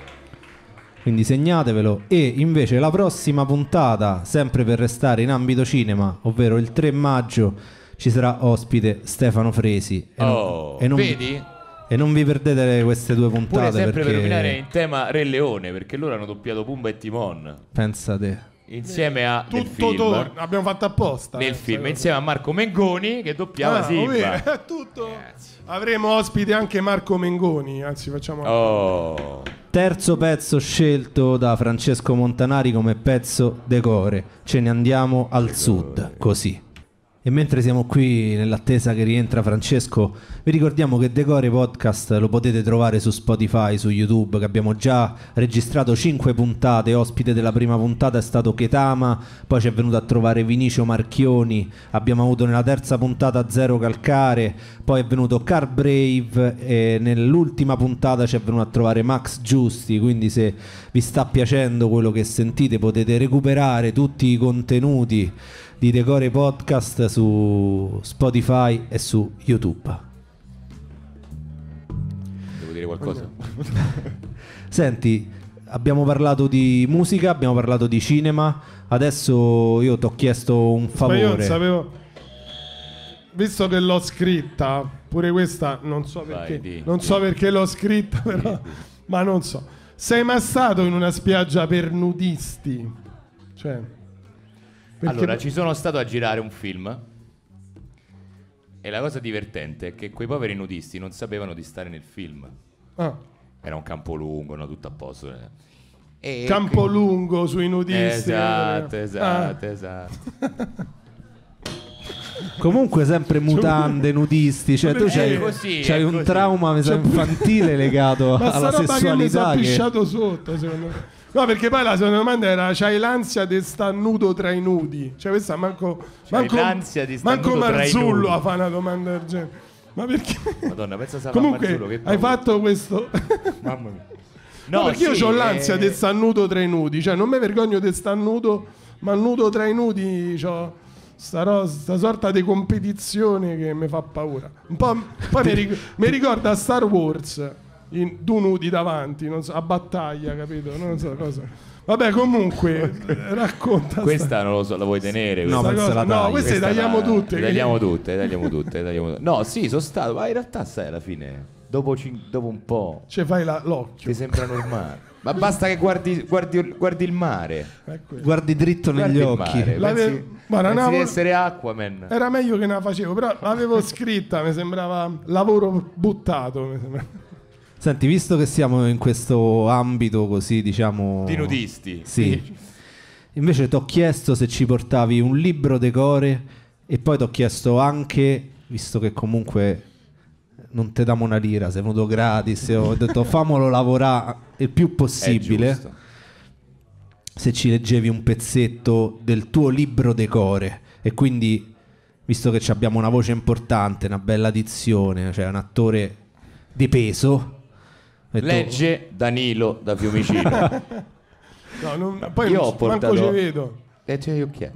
Quindi segnatevelo e invece la prossima puntata, sempre per restare in ambito cinema, ovvero il 3 maggio, ci sarà ospite Stefano Fresi. E oh, non, e non, vedi? E non vi perdete queste due puntate. Pure sempre perché... per nominare in tema Re Leone, perché loro hanno doppiato Pumba e Timon. Pensate insieme a tutto film, abbiamo fatto apposta nel eh, film insieme a Marco Mengoni che doppiava ah, è tutto Grazie. avremo ospite anche Marco Mengoni anzi facciamo oh. terzo pezzo scelto da Francesco Montanari come pezzo decore ce ne andiamo al decore. sud così e mentre siamo qui nell'attesa che rientra Francesco, vi ricordiamo che Decore Podcast lo potete trovare su Spotify, su YouTube, che abbiamo già registrato 5 puntate. Ospite della prima puntata è stato Ketama, poi ci è venuto a trovare Vinicio Marchioni, abbiamo avuto nella terza puntata Zero Calcare, poi è venuto Car Brave e nell'ultima puntata ci è venuto a trovare Max Giusti, quindi se vi sta piacendo quello che sentite potete recuperare tutti i contenuti di Decore Podcast su Spotify e su YouTube. Devo dire qualcosa? Senti, abbiamo parlato di musica, abbiamo parlato di cinema, adesso io ti ho chiesto un favore. Ma io sapevo... Visto che l'ho scritta, pure questa non so perché, Vai, non so perché l'ho scritta, però, dì, dì. ma non so. Sei mai stato in una spiaggia per nudisti? Cioè... Perché... Allora, ci sono stato a girare un film e la cosa divertente è che quei poveri nudisti non sapevano di stare nel film. Ah. Era un campo lungo, no, tutto a posto. E campo quindi... lungo sui nudisti. Esatto, esatto, ah. esatto. esatto. Comunque sempre mutande, nudisti, cioè tu c'hai, così, c'hai un così. trauma infantile legato alla sessualità. Ma sta roba che mi sa che... sotto, secondo me. No, perché poi la seconda domanda era: c'hai l'ansia di star nudo tra i nudi? Cioè, questa manco. C'hai manco l'ansia di sta Manco Marzullo a fare una domanda del genere. Ma perché? Madonna, pensa a Comunque, Marzullo, che hai fatto questo. Mamma mia. No, no perché sì, io ho l'ansia eh... di star nudo tra i nudi. Cioè, non mi vergogno di star nudo, ma nudo tra i nudi. Cioè, Sta, sta, sorta di competizione che mi fa paura. Un po', m- poi mi, ri- mi ricorda Star Wars in, due nudi davanti, so, a battaglia, capito? Non so cosa. Vabbè, comunque, racconta. Questa sta... non lo so, la vuoi tenere? No, cosa? no queste tagliamo, la... tutte, tagliamo tutte. Tagliamo tutte, tagliamo No, sì, sono stato, ma in realtà, sai, alla fine. Dopo, cin... dopo, un po'. Cioè, fai la... l'occhio. Ti sembra normale. Ma basta che guardi, guardi, guardi il mare, guardi dritto guardi negli occhi. Mare. La pensi, ma pensi avevo... essere Aquaman. Era meglio che non la facevo, però l'avevo scritta, mi sembrava lavoro buttato. Mi sembrava. Senti, visto che siamo in questo ambito così, diciamo... Di nudisti. Sì. Invece ti ho chiesto se ci portavi un libro decore e poi ti ho chiesto anche, visto che comunque non te damo una lira, sei venuto gratis, ho detto famolo lavorare il più possibile, se ci leggevi un pezzetto del tuo libro decore e quindi, visto che abbiamo una voce importante, una bella dizione, cioè un attore di peso, Legge Danilo da Fiumicino. no, non, poi io non, ho portato... manco ci vedo. Eh, cioè, okay.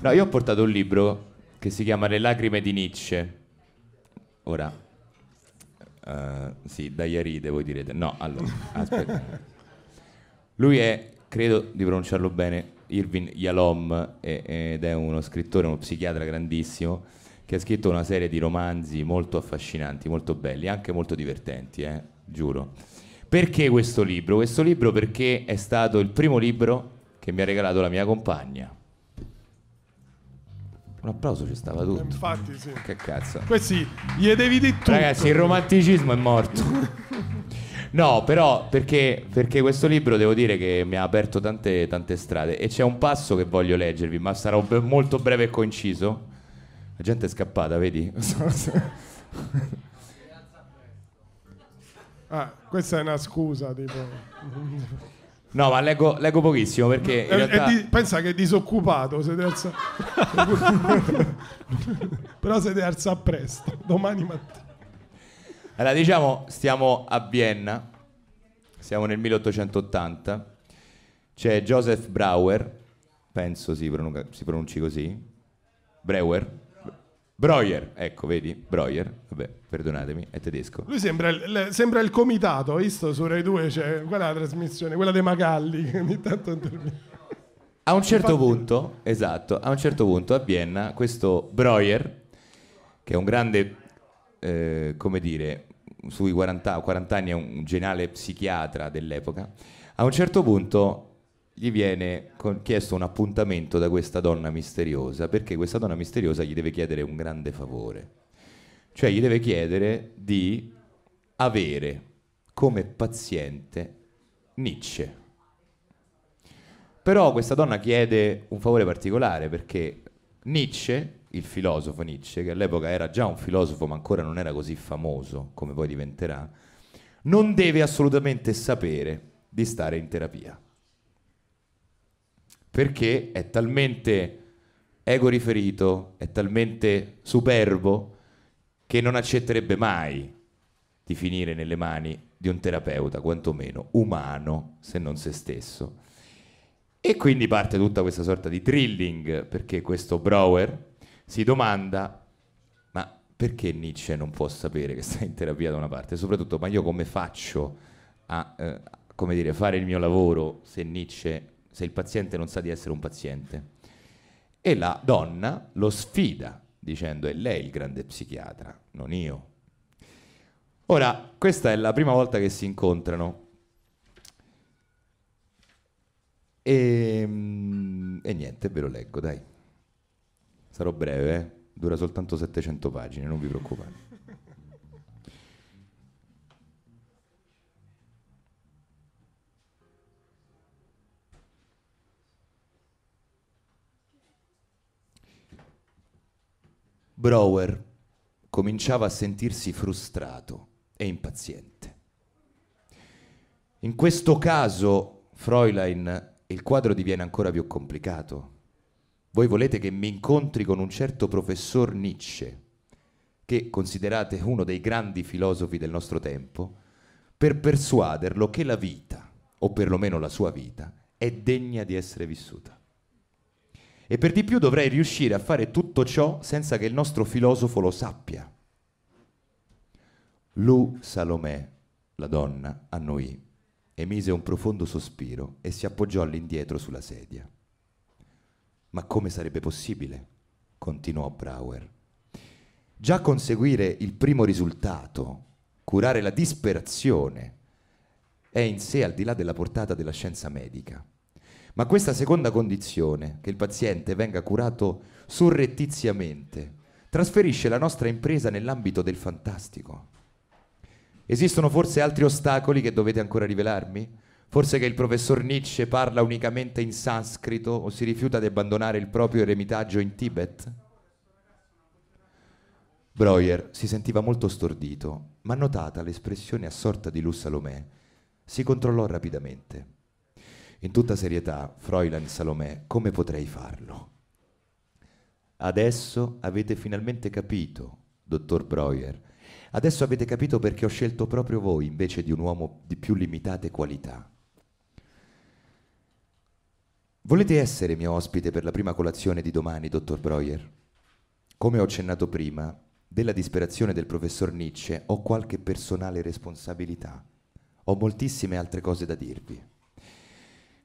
no, io ho portato un libro che si chiama Le lacrime di Nietzsche. Ora, uh, sì, da Iaride voi direte. No, allora, aspetta. Lui è, credo di pronunciarlo bene, Irvin Yalom ed è uno scrittore, uno psichiatra grandissimo che ha scritto una serie di romanzi molto affascinanti, molto belli, anche molto divertenti, eh, giuro perché questo libro? Questo libro perché è stato il primo libro che mi ha regalato la mia compagna. Un applauso ci stava tutto. Infatti, sì. Che cazzo. Questi gli devi di tutto. Ragazzi, il romanticismo è morto. no, però perché, perché, questo libro devo dire che mi ha aperto tante, tante strade e c'è un passo che voglio leggervi, ma sarò be- molto breve e conciso. La gente è scappata, vedi? Ah, questa è una scusa, tipo. No, ma leggo, leggo pochissimo perché. È, eh, eh, realtà... di... pensa che è disoccupato. Se alza... Però se deve alzare presto, domani mattina. Allora, diciamo, stiamo a Vienna, siamo nel 1880. C'è Joseph Brauer, penso si, pronunci, si pronunci così. Breuer. Breuer, ecco, vedi, Breuer. Vabbè perdonatemi, è tedesco. Lui sembra il, sembra il comitato, visto su Rai 2 c'è quella trasmissione, quella dei Magalli che ogni tanto interviene. A un certo Infatti... punto, esatto, a un certo punto a Vienna questo Breuer, che è un grande, eh, come dire, sui 40, 40 anni è un geniale psichiatra dell'epoca, a un certo punto gli viene chiesto un appuntamento da questa donna misteriosa, perché questa donna misteriosa gli deve chiedere un grande favore. Cioè gli deve chiedere di avere come paziente Nietzsche. Però questa donna chiede un favore particolare perché Nietzsche, il filosofo Nietzsche, che all'epoca era già un filosofo ma ancora non era così famoso come poi diventerà, non deve assolutamente sapere di stare in terapia. Perché è talmente ego riferito, è talmente superbo che non accetterebbe mai di finire nelle mani di un terapeuta, quantomeno umano, se non se stesso. E quindi parte tutta questa sorta di thrilling, perché questo Brower si domanda, ma perché Nietzsche non può sapere che sta in terapia da una parte? E soprattutto, ma io come faccio a, eh, come dire, fare il mio lavoro se Nietzsche, se il paziente non sa di essere un paziente? E la donna lo sfida dicendo è lei il grande psichiatra, non io. Ora, questa è la prima volta che si incontrano. E, ehm, e niente, ve lo leggo, dai. Sarò breve, eh? dura soltanto 700 pagine, non vi preoccupate. Brower cominciava a sentirsi frustrato e impaziente. In questo caso, Fräulein, il quadro diviene ancora più complicato. Voi volete che mi incontri con un certo professor Nietzsche, che considerate uno dei grandi filosofi del nostro tempo, per persuaderlo che la vita, o perlomeno la sua vita, è degna di essere vissuta. E per di più dovrei riuscire a fare tutto ciò senza che il nostro filosofo lo sappia. Lu Salomè, la donna, annuì, emise un profondo sospiro e si appoggiò all'indietro sulla sedia. Ma come sarebbe possibile? continuò Brauer. Già conseguire il primo risultato, curare la disperazione, è in sé al di là della portata della scienza medica. Ma questa seconda condizione, che il paziente venga curato surrettiziamente, trasferisce la nostra impresa nell'ambito del fantastico. Esistono forse altri ostacoli che dovete ancora rivelarmi? Forse che il professor Nietzsche parla unicamente in sanscrito o si rifiuta di abbandonare il proprio eremitaggio in Tibet? Breuer si sentiva molto stordito, ma notata l'espressione assorta di Luz Salomè, si controllò rapidamente. In tutta serietà, Fräulein Salomè, come potrei farlo? Adesso avete finalmente capito, dottor Breuer. Adesso avete capito perché ho scelto proprio voi invece di un uomo di più limitate qualità. Volete essere mio ospite per la prima colazione di domani, dottor Breuer? Come ho accennato prima, della disperazione del professor Nietzsche ho qualche personale responsabilità. Ho moltissime altre cose da dirvi.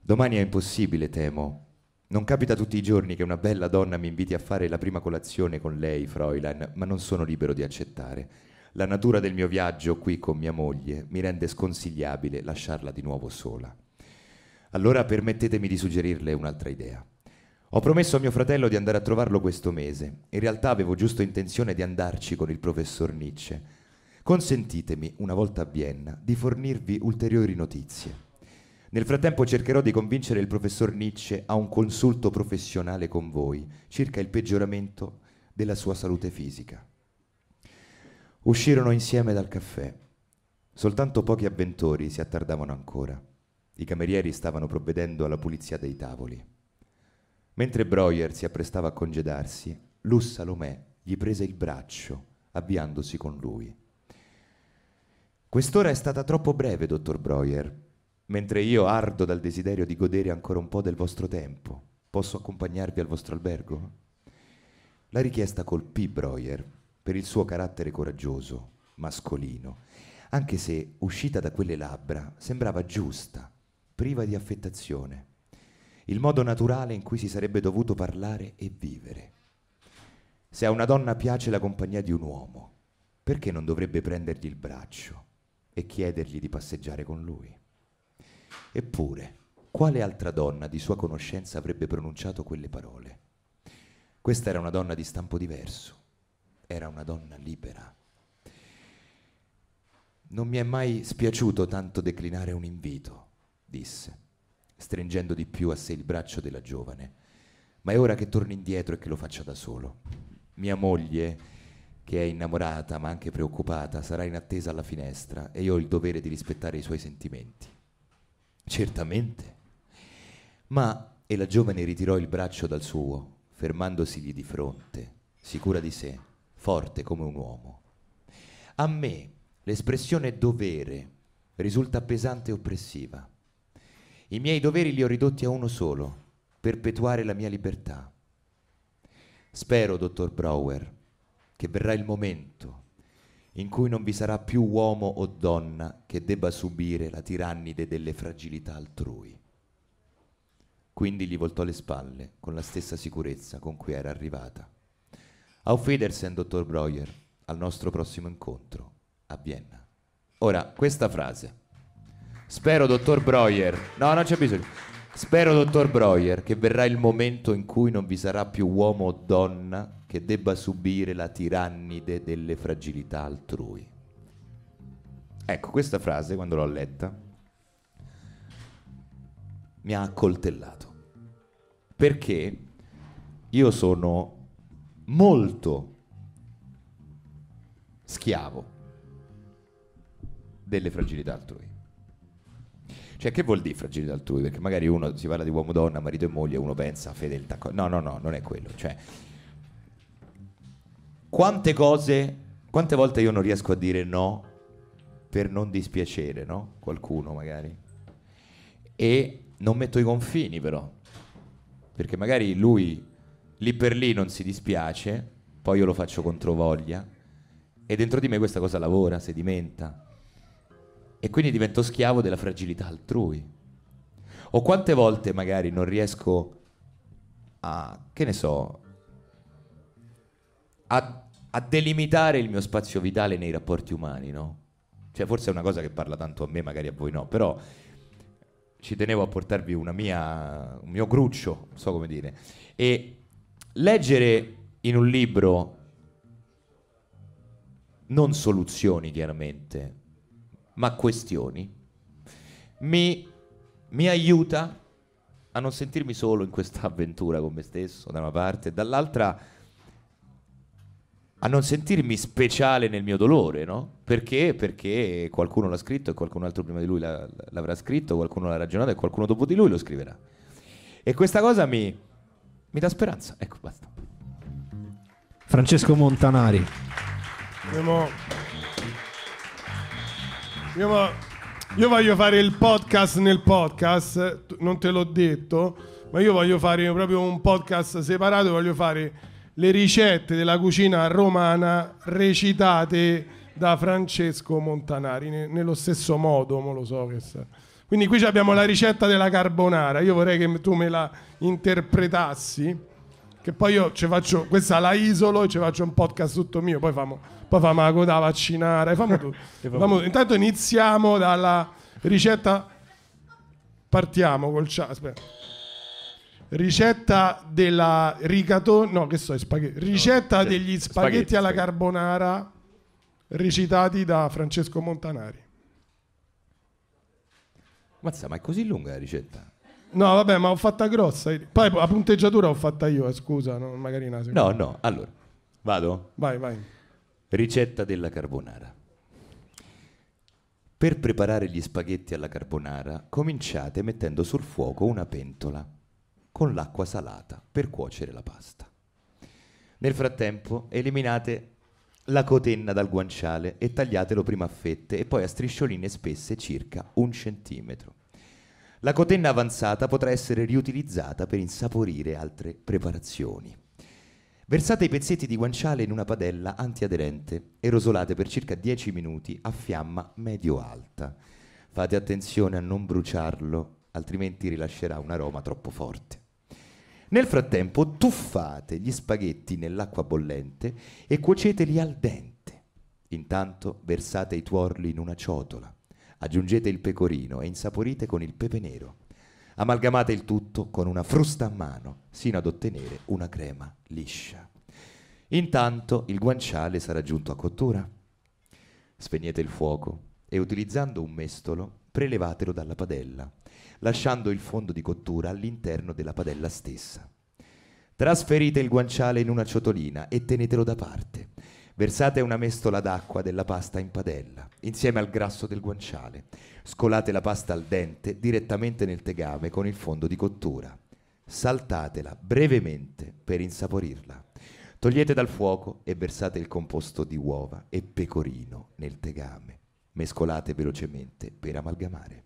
Domani è impossibile, temo. Non capita tutti i giorni che una bella donna mi inviti a fare la prima colazione con lei, Fräulein, ma non sono libero di accettare. La natura del mio viaggio qui con mia moglie mi rende sconsigliabile lasciarla di nuovo sola. Allora permettetemi di suggerirle un'altra idea. Ho promesso a mio fratello di andare a trovarlo questo mese. In realtà avevo giusto intenzione di andarci con il professor Nietzsche. Consentitemi, una volta a Vienna, di fornirvi ulteriori notizie. Nel frattempo cercherò di convincere il professor Nietzsche a un consulto professionale con voi circa il peggioramento della sua salute fisica. Uscirono insieme dal caffè. Soltanto pochi avventori si attardavano ancora. I camerieri stavano provvedendo alla pulizia dei tavoli. Mentre Breuer si apprestava a congedarsi, Luz Salomè gli prese il braccio, avviandosi con lui. Quest'ora è stata troppo breve, dottor Breuer mentre io ardo dal desiderio di godere ancora un po' del vostro tempo. Posso accompagnarvi al vostro albergo? La richiesta colpì Breuer per il suo carattere coraggioso, mascolino, anche se uscita da quelle labbra sembrava giusta, priva di affettazione, il modo naturale in cui si sarebbe dovuto parlare e vivere. Se a una donna piace la compagnia di un uomo, perché non dovrebbe prendergli il braccio e chiedergli di passeggiare con lui? Eppure, quale altra donna di sua conoscenza avrebbe pronunciato quelle parole? Questa era una donna di stampo diverso, era una donna libera. Non mi è mai spiaciuto tanto declinare un invito, disse, stringendo di più a sé il braccio della giovane, ma è ora che torni indietro e che lo faccia da solo. Mia moglie, che è innamorata ma anche preoccupata, sarà in attesa alla finestra e io ho il dovere di rispettare i suoi sentimenti. Certamente. Ma, e la giovane ritirò il braccio dal suo, fermandosigli di fronte, sicura di sé, forte come un uomo. A me l'espressione dovere risulta pesante e oppressiva. I miei doveri li ho ridotti a uno solo, perpetuare la mia libertà. Spero, dottor Brower, che verrà il momento in cui non vi sarà più uomo o donna che debba subire la tirannide delle fragilità altrui. Quindi gli voltò le spalle con la stessa sicurezza con cui era arrivata. Auf Wiedersehen, dottor Breuer, al nostro prossimo incontro a Vienna. Ora, questa frase. Spero, dottor Breuer. No, non c'è bisogno. Spero, dottor Breuer, che verrà il momento in cui non vi sarà più uomo o donna che debba subire la tirannide delle fragilità altrui. Ecco, questa frase, quando l'ho letta, mi ha accoltellato. Perché io sono molto schiavo delle fragilità altrui. Cioè, che vuol dire fragili altrui? Perché magari uno si parla di uomo, donna, marito e moglie, uno pensa fedeltà. No, no, no, non è quello. Cioè, quante cose, quante volte io non riesco a dire no per non dispiacere, no? Qualcuno magari. E non metto i confini però, perché magari lui lì per lì non si dispiace, poi io lo faccio controvoglia e dentro di me questa cosa lavora, sedimenta e quindi divento schiavo della fragilità altrui. O quante volte magari non riesco a, che ne so, a, a delimitare il mio spazio vitale nei rapporti umani, no? Cioè forse è una cosa che parla tanto a me, magari a voi no, però ci tenevo a portarvi mia, un mio gruccio, non so come dire. E leggere in un libro non soluzioni chiaramente, ma questioni. Mi, mi aiuta a non sentirmi solo in questa avventura con me stesso, da una parte, e dall'altra a non sentirmi speciale nel mio dolore, no? Perché? Perché qualcuno l'ha scritto e qualcun altro prima di lui l'avrà scritto, qualcuno l'ha ragionato e qualcuno dopo di lui lo scriverà. E questa cosa mi, mi dà speranza. Ecco, basta. Francesco Montanari. Andiamo. Io, io voglio fare il podcast nel podcast, non te l'ho detto, ma io voglio fare proprio un podcast separato, voglio fare le ricette della cucina romana recitate da Francesco Montanari, ne, nello stesso modo, non lo so che sta. Quindi qui abbiamo la ricetta della carbonara, io vorrei che tu me la interpretassi. Che poi io ci faccio, questa la isolo e ci faccio un podcast tutto mio, poi famo, poi famo la coda vaccinare, famo tutto. famo, intanto iniziamo dalla ricetta, partiamo col ciao, aspetta. Ricetta della rigatone, no che so, spaghetti. Ricetta no, cioè, degli spaghetti, spaghetti alla spaghetti. carbonara recitati da Francesco Montanari. Mazza, ma è così lunga la ricetta? No, vabbè, ma ho fatta grossa. Poi la punteggiatura ho fatta io, eh, scusa, no, magari una seconda. No, no, allora, vado? Vai, vai. Ricetta della carbonara. Per preparare gli spaghetti alla carbonara, cominciate mettendo sul fuoco una pentola con l'acqua salata per cuocere la pasta. Nel frattempo eliminate la cotenna dal guanciale e tagliatelo prima a fette e poi a striscioline spesse circa un centimetro. La cotenna avanzata potrà essere riutilizzata per insaporire altre preparazioni. Versate i pezzetti di guanciale in una padella antiaderente e rosolate per circa 10 minuti a fiamma medio-alta. Fate attenzione a non bruciarlo, altrimenti rilascerà un aroma troppo forte. Nel frattempo tuffate gli spaghetti nell'acqua bollente e cuoceteli al dente. Intanto versate i tuorli in una ciotola. Aggiungete il pecorino e insaporite con il pepe nero. Amalgamate il tutto con una frusta a mano, sino ad ottenere una crema liscia. Intanto il guanciale sarà giunto a cottura. Spegnete il fuoco e utilizzando un mestolo prelevatelo dalla padella, lasciando il fondo di cottura all'interno della padella stessa. Trasferite il guanciale in una ciotolina e tenetelo da parte. Versate una mestola d'acqua della pasta in padella, insieme al grasso del guanciale. Scolate la pasta al dente direttamente nel tegame con il fondo di cottura. Saltatela brevemente per insaporirla. Togliete dal fuoco e versate il composto di uova e pecorino nel tegame. Mescolate velocemente per amalgamare.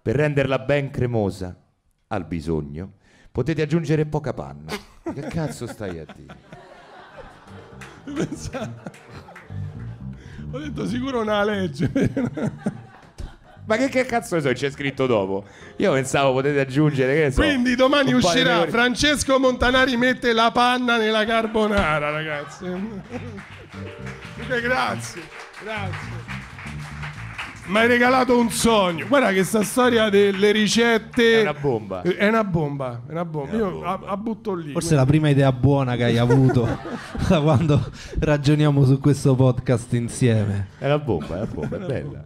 Per renderla ben cremosa, al bisogno, potete aggiungere poca panna. Che cazzo stai a dire? Ho detto sicuro una legge. Ma che, che cazzo ne so, c'è scritto dopo? Io pensavo potete aggiungere che so. Quindi domani un di uscirà Francesco Montanari mette la panna nella carbonara, ragazzi. Grazie, grazie. Mi hai regalato un sogno. Guarda che sta storia delle ricette è una bomba. È una bomba, è una bomba. È una Io bomba. A, a butto lì. Forse quindi. la prima idea buona che hai avuto da quando ragioniamo su questo podcast insieme. È una bomba, è una bomba, è bella.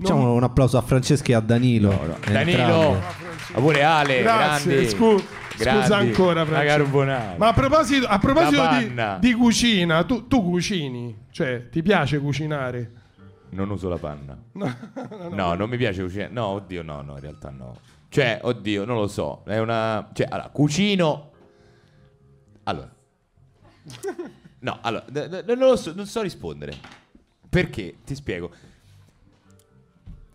Facciamo un applauso a Francesca e a Danilo. No, no. Danilo, a pure Ale, grazie. Scu- Grandi. Scusa ancora, Francesca. Ma a proposito, a proposito di, di, cucina, tu, tu cucini? Cioè, ti piace cucinare? Non uso la panna. No, no, no, non mi piace cucinare. No, oddio, no, no, in realtà no. Cioè, oddio, non lo so. È una. Cioè, allora, cucino. Allora. No, allora, d- d- non, so, non so rispondere. Perché? Ti spiego.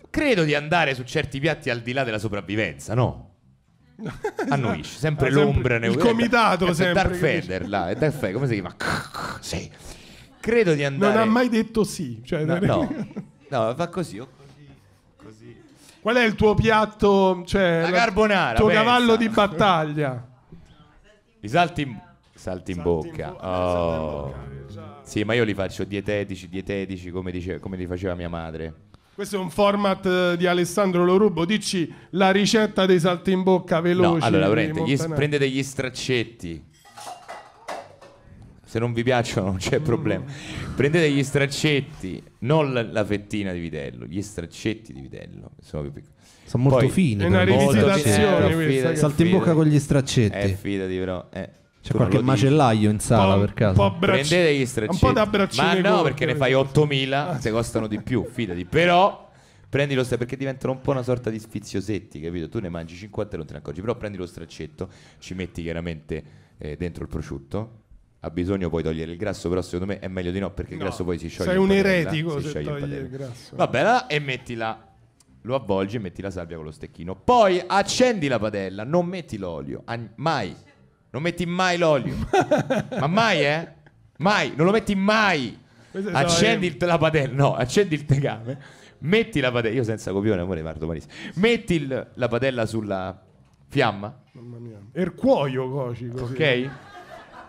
Credo di andare su certi piatti al di là della sopravvivenza, no? Esatto. Annuisce, sempre, ah, sempre l'ombra neutrale. Il comitato, è, sempre. Darth Vader, là, è Darth Vader, come si chiama? Sì credo di andare. Non ha mai detto sì. Cioè, no, no, no, fa così o così, così. Qual è il tuo piatto? Cioè, la carbonara. Il tuo pensa. cavallo di battaglia. I salti in, salti in bocca. Eh, oh. Eh, sì, ma io li faccio dietetici, dietetici, come, dice, come li faceva mia madre. Questo è un format eh, di Alessandro Lorubo. Dici la ricetta dei salti in bocca veloci. No, allora, Laurenti, prendete gli straccetti se non vi piacciono non c'è problema. Prendete gli straccetti, non la, la fettina di vitello, gli straccetti di vitello. Sono, sono molto Poi, fini. È una rivisitazione. Salta in bocca con gli straccetti. Eh, fidati però. Eh. C'è qualche macellaio in sala per caso. Bracci- Prendete gli straccetti. Un po' da braccino. Ma no, perché ne fai 8000, se costano di più, fidati. Però prendi lo straccetto perché diventano un po' una sorta di sfiziosetti, capito? Tu ne mangi 50 e non te ne accorgi, però prendi lo straccetto, ci metti chiaramente eh, dentro il prosciutto, ha bisogno poi togliere il grasso, però secondo me è meglio di no perché il grasso poi si scioglie. Sei un padella, eretico si se togli il grasso. Vabbè, là, e mettila. lo avvolgi e metti la salvia con lo stecchino. Poi accendi la padella, non metti l'olio, mai. Non metti mai l'olio. Ma mai, eh? Mai, non lo metti mai. Accendi il, la padella, no, accendi il tegame. Metti la padella, io senza copione, amore, Marto Marisa. Metti il, la padella sulla fiamma. Mamma mia. Ercuoio coci così. Ok?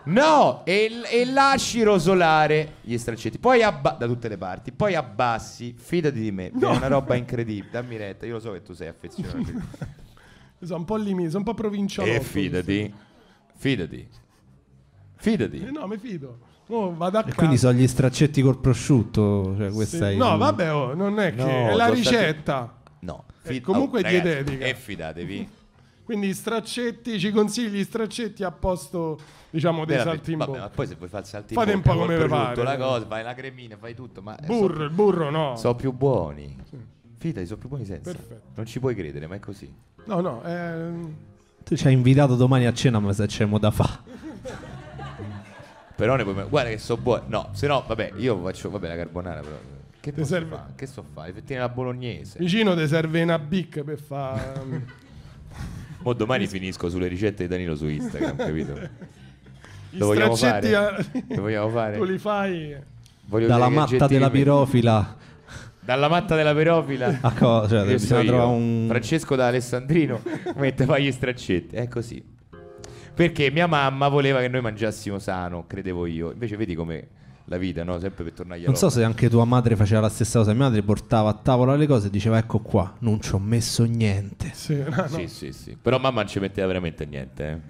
No, e, e, lasci rosolare gli straccetti. Poi abba- da tutte le parti. Poi abbassi, fidati di me. No. È una roba incredibile. Dammi retta, io lo so che tu sei affezionato. sono un po' limite, sono un po' provinciale. E fidati. Fidati. Fidati. Eh no, mi fido. Oh, quindi sono gli straccetti col prosciutto. Cioè sì. No, vabbè, oh, non è no, che è la ricetta. Stati... No, eh, Fid- comunque oh, ragazzi, dietetica. E fidatevi quindi straccetti, ci consigli straccetti a posto, diciamo, dei saltimbocchi. Vabbè, poi se vuoi fare il saltimbocco, fate un po' come pare. La cosa, fai la cremina, fai tutto, ma burro, so, il burro no. Sono più buoni. Sì. Fidati, sono più buoni senza. Perfetto. Non ci puoi credere, ma è così. No, no, ehm... tu ci hai invitato domani a cena, ma se c'è mo da fa. però ne puoi guarda che sono buono. No, se no, vabbè, io faccio vabbè la carbonara però che ti serve? Fa? Che so fare? Fettine la bolognese. Vicino ti serve una bic per fare Mo domani finisco sulle ricette di Danilo su Instagram, capito? Lo vogliamo fare? A... Lo vogliamo fare? Tu li fai Voglio dalla matta della pirofila. Dalla matta della perofila A ah, cosa? Cioè, bisogna un Francesco da Alessandrino metteva gli straccetti. È così. Perché mia mamma voleva che noi mangiassimo sano, credevo io. Invece vedi come la vita, no? sempre per tornare a Non so se anche tua madre faceva la stessa cosa, mia madre portava a tavola le cose e diceva ecco qua, non ci ho messo niente. Sì, no, no. Sì, sì, sì, però mamma non ci metteva veramente niente. Eh.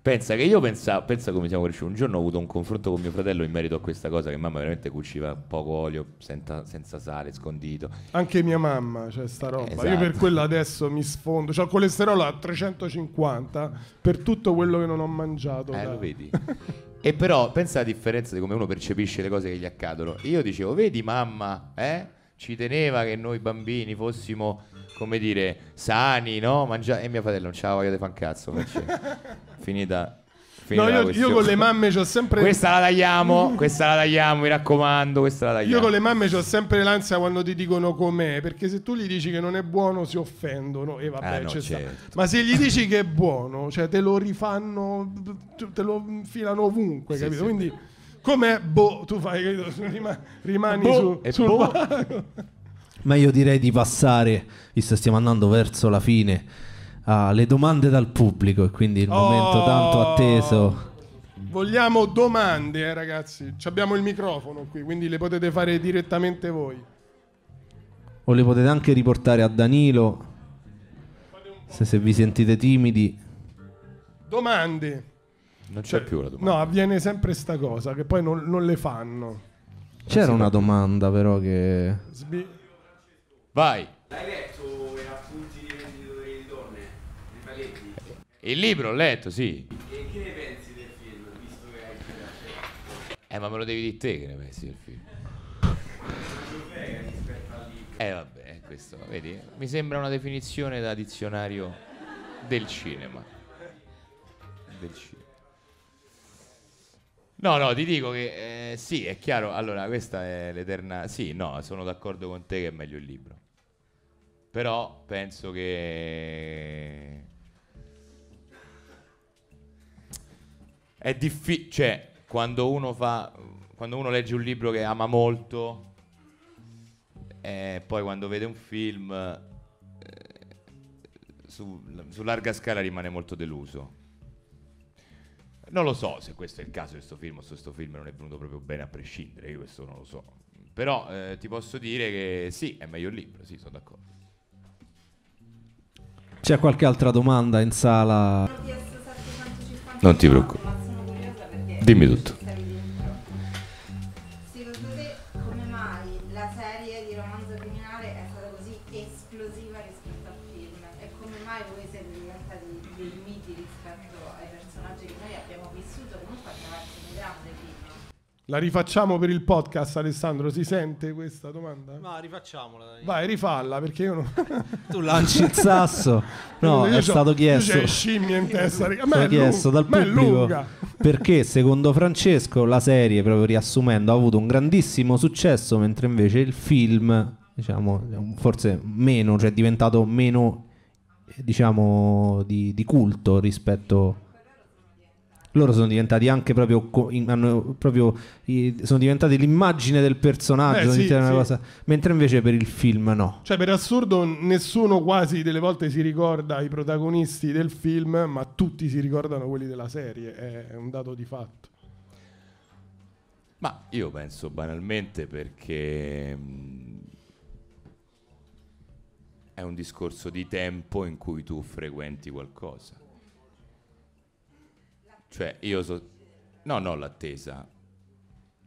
Pensa che io pensavo, pensa come siamo cresciuti, un giorno ho avuto un confronto con mio fratello in merito a questa cosa che mamma veramente cuciva poco olio, senza, senza sale, scondito. Anche mia mamma, cioè sta roba. Esatto. Io per quella adesso mi sfondo, cioè ho colesterolo a 350 per tutto quello che non ho mangiato. Eh, da... lo vedi. E però pensa alla differenza di come uno percepisce le cose che gli accadono. Io dicevo, vedi mamma, eh? ci teneva che noi bambini fossimo, come dire, sani, no? Mangia- e mio fratello non c'aveva voglia di un cazzo. Finita No, io, io, con le mamme ho sempre. Questa la tagliamo, questa la tagliamo, mi raccomando, questa la tagliamo. Io con le mamme ho sempre l'ansia quando ti dicono com'è, perché se tu gli dici che non è buono si offendono e vabbè, ah, no, certo. Ma se gli dici che è buono, cioè te lo rifanno, te lo infilano ovunque, sì, capito? Sì, Quindi com'è boh, tu fai capito, rimani, boh, su, sul boh. Ma io direi di passare, visto che stiamo andando verso la fine ah, le domande dal pubblico e quindi il momento tanto oh! atteso. Vogliamo domande, eh, ragazzi. Ci abbiamo il microfono qui, quindi le potete fare direttamente voi. O le potete anche riportare a Danilo. Se, se vi sentite timidi. Domande. Non c'è cioè, più la domanda. No, avviene sempre sta cosa che poi non, non le fanno. C'era una domanda però che... Sbi- Vai. L'hai letto eh? Il libro, ho letto, sì. E che ne pensi del film, visto che hai studiato? Eh, ma me lo devi dire te che ne pensi del film. eh vabbè, eh, questo, vedi, mi sembra una definizione da dizionario del cinema. Del cinema. No, no, ti dico che eh, sì, è chiaro. Allora, questa è l'eterna. Sì, no, sono d'accordo con te che è meglio il libro. Però penso che È difficile, cioè, quando uno fa, quando uno legge un libro che ama molto, e eh, poi quando vede un film eh, su, su, larga scala rimane molto deluso. Non lo so se questo è il caso di questo film o se questo film non è venuto proprio bene a prescindere, io questo non lo so. Però eh, ti posso dire che sì, è meglio il libro, sì, sono d'accordo. C'è qualche altra domanda in sala? Non ti preoccupare. diminuto. La rifacciamo per il podcast, Alessandro? Si sente questa domanda? Ma rifacciamola. Dai. Vai, rifalla perché io non. tu lanci il sasso. No, è stato chiesto. C'è scimmie in testa. È stato chiesto dal pubblico perché secondo Francesco la serie, proprio riassumendo, ha avuto un grandissimo successo, mentre invece il film, diciamo, forse meno, cioè è diventato meno, eh, diciamo, di, di culto rispetto a loro sono diventati anche proprio, hanno, proprio sono diventati l'immagine del personaggio Beh, sì, sì. mentre invece per il film no cioè per assurdo nessuno quasi delle volte si ricorda i protagonisti del film ma tutti si ricordano quelli della serie è un dato di fatto ma io penso banalmente perché mm, è un discorso di tempo in cui tu frequenti qualcosa cioè, io so... No, no, l'attesa.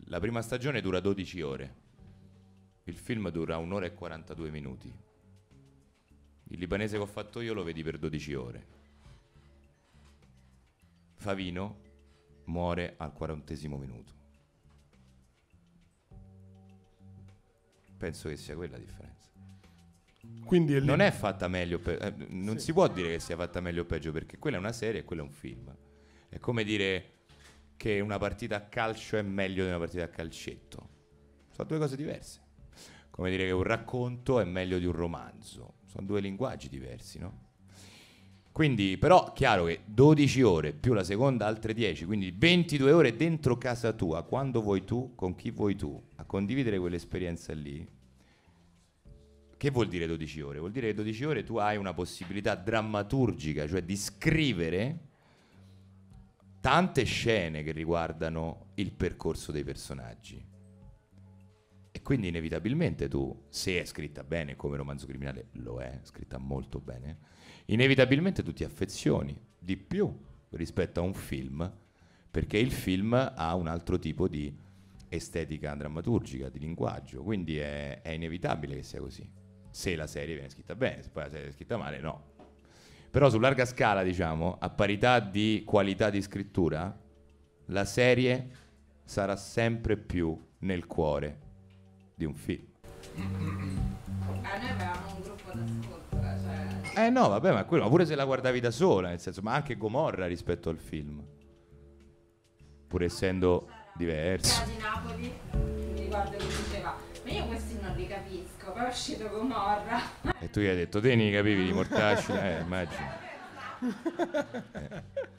La prima stagione dura 12 ore. Il film dura un'ora e 42 minuti. Il libanese che ho fatto io lo vedi per 12 ore. Favino muore al quarantesimo minuto. Penso che sia quella la differenza. Quindi è non è fatta meglio, pe- eh, non sì. si può dire che sia fatta meglio o peggio perché quella è una serie e quella è un film. È come dire che una partita a calcio è meglio di una partita a calcetto. Sono due cose diverse. Come dire che un racconto è meglio di un romanzo. Sono due linguaggi diversi, no? Quindi, però, chiaro che 12 ore più la seconda altre 10, quindi 22 ore dentro casa tua, quando vuoi tu, con chi vuoi tu, a condividere quell'esperienza lì. Che vuol dire 12 ore? Vuol dire che 12 ore tu hai una possibilità drammaturgica, cioè di scrivere tante scene che riguardano il percorso dei personaggi. E quindi inevitabilmente tu, se è scritta bene come romanzo criminale, lo è, scritta molto bene, inevitabilmente tu ti affezioni di più rispetto a un film, perché il film ha un altro tipo di estetica drammaturgica, di linguaggio, quindi è, è inevitabile che sia così, se la serie viene scritta bene, se poi la serie è scritta male no, però su larga scala, diciamo, a parità di qualità di scrittura, la serie sarà sempre più nel cuore di un film. Eh, noi avevamo un gruppo d'ascolto. Eh, cioè... Eh no, vabbè, ma, quello, pure se la guardavi da sola, nel senso, ma anche Gomorra rispetto al film. Pur essendo cioè, diverso. Era di Napoli, mi guardo che diceva ma io questi non li capisco, poi è uscito Gomorra. E tu gli hai detto, te ne capivi di mortacci? Eh, immagino. Eh.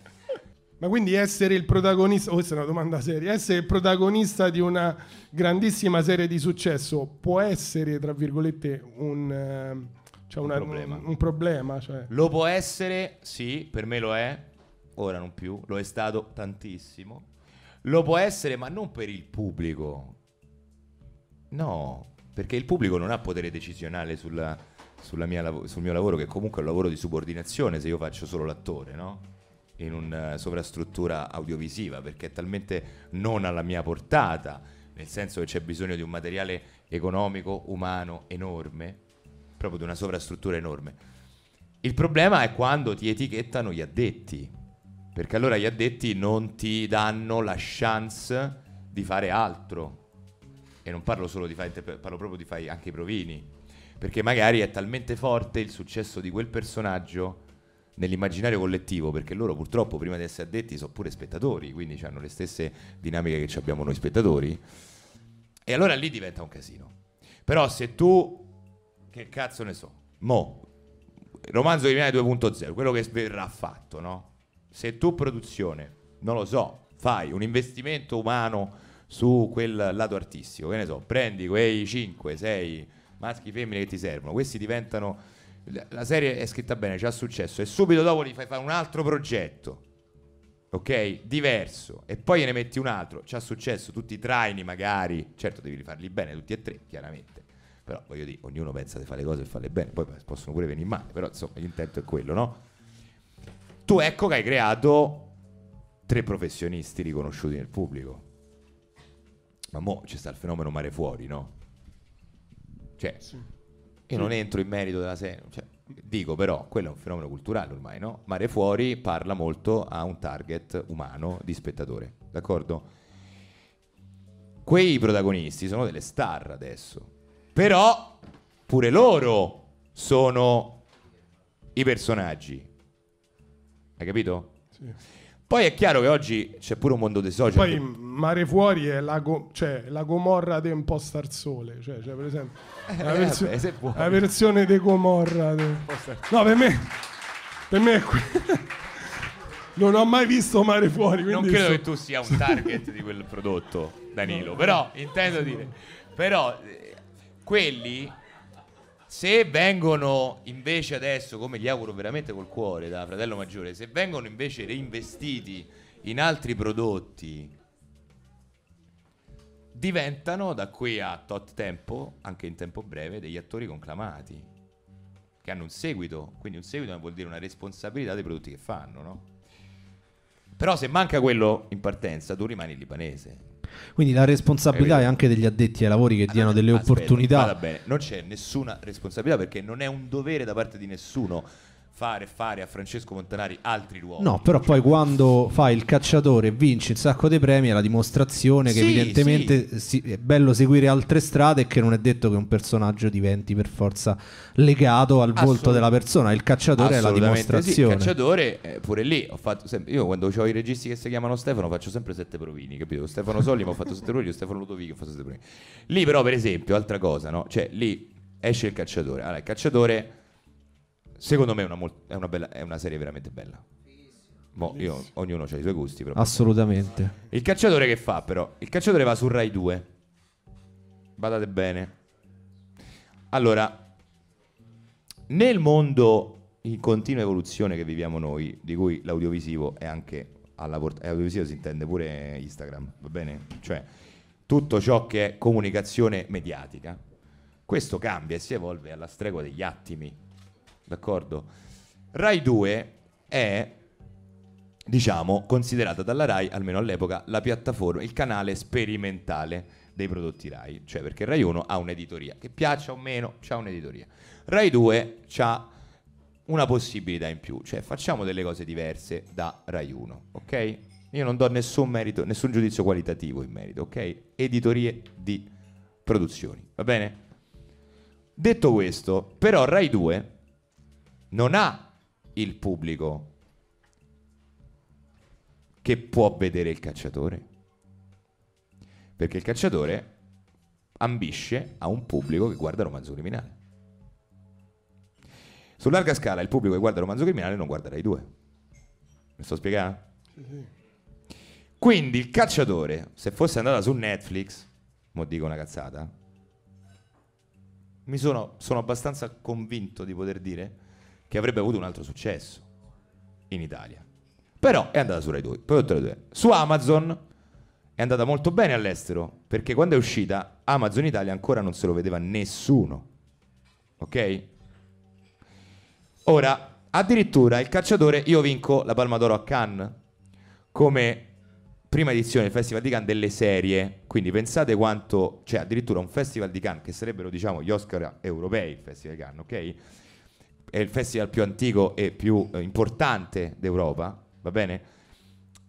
Ma quindi essere il protagonista, oh, questa è una domanda seria, essere il protagonista di una grandissima serie di successo può essere, tra virgolette, un, eh, cioè una, problema. Un, un problema cioè. Lo può essere, sì, per me lo è, ora non più, lo è stato tantissimo. Lo può essere, ma non per il pubblico, No, perché il pubblico non ha potere decisionale sulla, sulla mia, sul mio lavoro, che comunque è un lavoro di subordinazione se io faccio solo l'attore, no? In una eh, sovrastruttura audiovisiva, perché è talmente non alla mia portata, nel senso che c'è bisogno di un materiale economico, umano, enorme, proprio di una sovrastruttura enorme. Il problema è quando ti etichettano gli addetti, perché allora gli addetti non ti danno la chance di fare altro, e non parlo solo di Fai, parlo proprio di Fai anche i provini, perché magari è talmente forte il successo di quel personaggio nell'immaginario collettivo, perché loro purtroppo prima di essere addetti sono pure spettatori, quindi hanno le stesse dinamiche che abbiamo noi spettatori, e allora lì diventa un casino. Però se tu, che cazzo ne so, mo, romanzo di Milano 2.0, quello che verrà fatto, no? Se tu produzione, non lo so, fai un investimento umano su quel lato artistico, che ne so, prendi quei 5, 6 maschi e femmine che ti servono, questi diventano la serie è scritta bene, c'è successo e subito dopo gli fai fare un altro progetto. Ok? Diverso e poi ne metti un altro, c'è successo, tutti i traini magari, certo devi rifarli bene tutti e tre, chiaramente. Però voglio dire, ognuno pensa di fare le cose e farle bene, poi possono pure venire male, però insomma, l'intento è quello, no? Tu ecco che hai creato tre professionisti riconosciuti nel pubblico ma mo ci sta il fenomeno mare fuori, no? Cioè, sì. io non entro in merito della serie, cioè, dico però, quello è un fenomeno culturale ormai, no? Mare fuori parla molto a un target umano di spettatore, d'accordo? Quei protagonisti sono delle star adesso, però pure loro sono i personaggi, hai capito? Sì. Poi è chiaro che oggi c'è pure un mondo dei social. Poi che... Mare Fuori è la, go- cioè, la Gomorra di un po' star sole. Cioè, cioè per esempio, eh, la, versio- vabbè, la, versione di Gomorra. De... No, per me, per me è Non ho mai visto Mare Fuori. Non credo so... che tu sia un target di quel prodotto, Danilo. No, però, no. intendo dire, però, eh, quelli se vengono invece adesso, come gli auguro veramente col cuore da fratello maggiore, se vengono invece reinvestiti in altri prodotti, diventano da qui a tot tempo, anche in tempo breve, degli attori conclamati, che hanno un seguito, quindi un seguito vuol dire una responsabilità dei prodotti che fanno, no? Però se manca quello in partenza, tu rimani libanese, quindi la responsabilità è anche degli addetti ai lavori che ah, diano delle aspetta, opportunità. Vada bene, non c'è nessuna responsabilità perché non è un dovere da parte di nessuno fare fare a Francesco Montanari altri ruoli. No, però poi quando fai il cacciatore e vince un sacco di premi è la dimostrazione che sì, evidentemente sì. è bello seguire altre strade e che non è detto che un personaggio diventi per forza legato al volto della persona. Il cacciatore è la dimostrazione. Sì. Il cacciatore eh, pure lì ho fatto sempre, io quando ho i registi che si chiamano Stefano faccio sempre sette provini, capito? Stefano Solli mi ho fatto sette provini, Stefano Ludovico ho fatto sette provini. Lì però per esempio, altra cosa, no? Cioè lì esce il cacciatore. Allora, il cacciatore Secondo me è una, molt- è una, bella- è una serie veramente bella. Boh, io- ognuno ha i suoi gusti. Però. Assolutamente. Il cacciatore che fa però? Il cacciatore va su Rai 2. Badate bene. Allora, nel mondo in continua evoluzione che viviamo noi, di cui l'audiovisivo è anche alla portata, eh, audiovisivo si intende pure Instagram, va bene? Cioè, tutto ciò che è comunicazione mediatica, questo cambia e si evolve alla stregua degli attimi d'accordo? Rai 2 è diciamo, considerata dalla RAI, almeno all'epoca, la piattaforma, il canale sperimentale dei prodotti RAI, cioè perché RAI 1 ha un'editoria, che piaccia o meno, ha un'editoria. RAI 2 ha una possibilità in più, cioè facciamo delle cose diverse da RAI 1, ok? Io non do nessun merito, nessun giudizio qualitativo in merito, ok? Editorie di produzioni, va bene? Detto questo, però RAI 2 non ha il pubblico che può vedere il cacciatore. Perché il cacciatore ambisce a un pubblico che guarda romanzo criminale. Su larga scala il pubblico che guarda romanzo criminale non guarda i due. Mi sto spiegando? Quindi il cacciatore, se fosse andata su Netflix, mo dico una cazzata, mi sono, sono abbastanza convinto di poter dire che avrebbe avuto un altro successo in Italia. Però è andata su Rai 2, poi 2. Su Amazon è andata molto bene all'estero, perché quando è uscita Amazon Italia ancora non se lo vedeva nessuno. Ok? Ora, addirittura il cacciatore, io vinco la Palma d'Oro a Cannes come prima edizione del Festival di Cannes delle serie, quindi pensate quanto, cioè addirittura un Festival di Cannes che sarebbero diciamo gli Oscar europei, il Festival di Cannes, ok? è il festival più antico e più eh, importante d'Europa, va bene?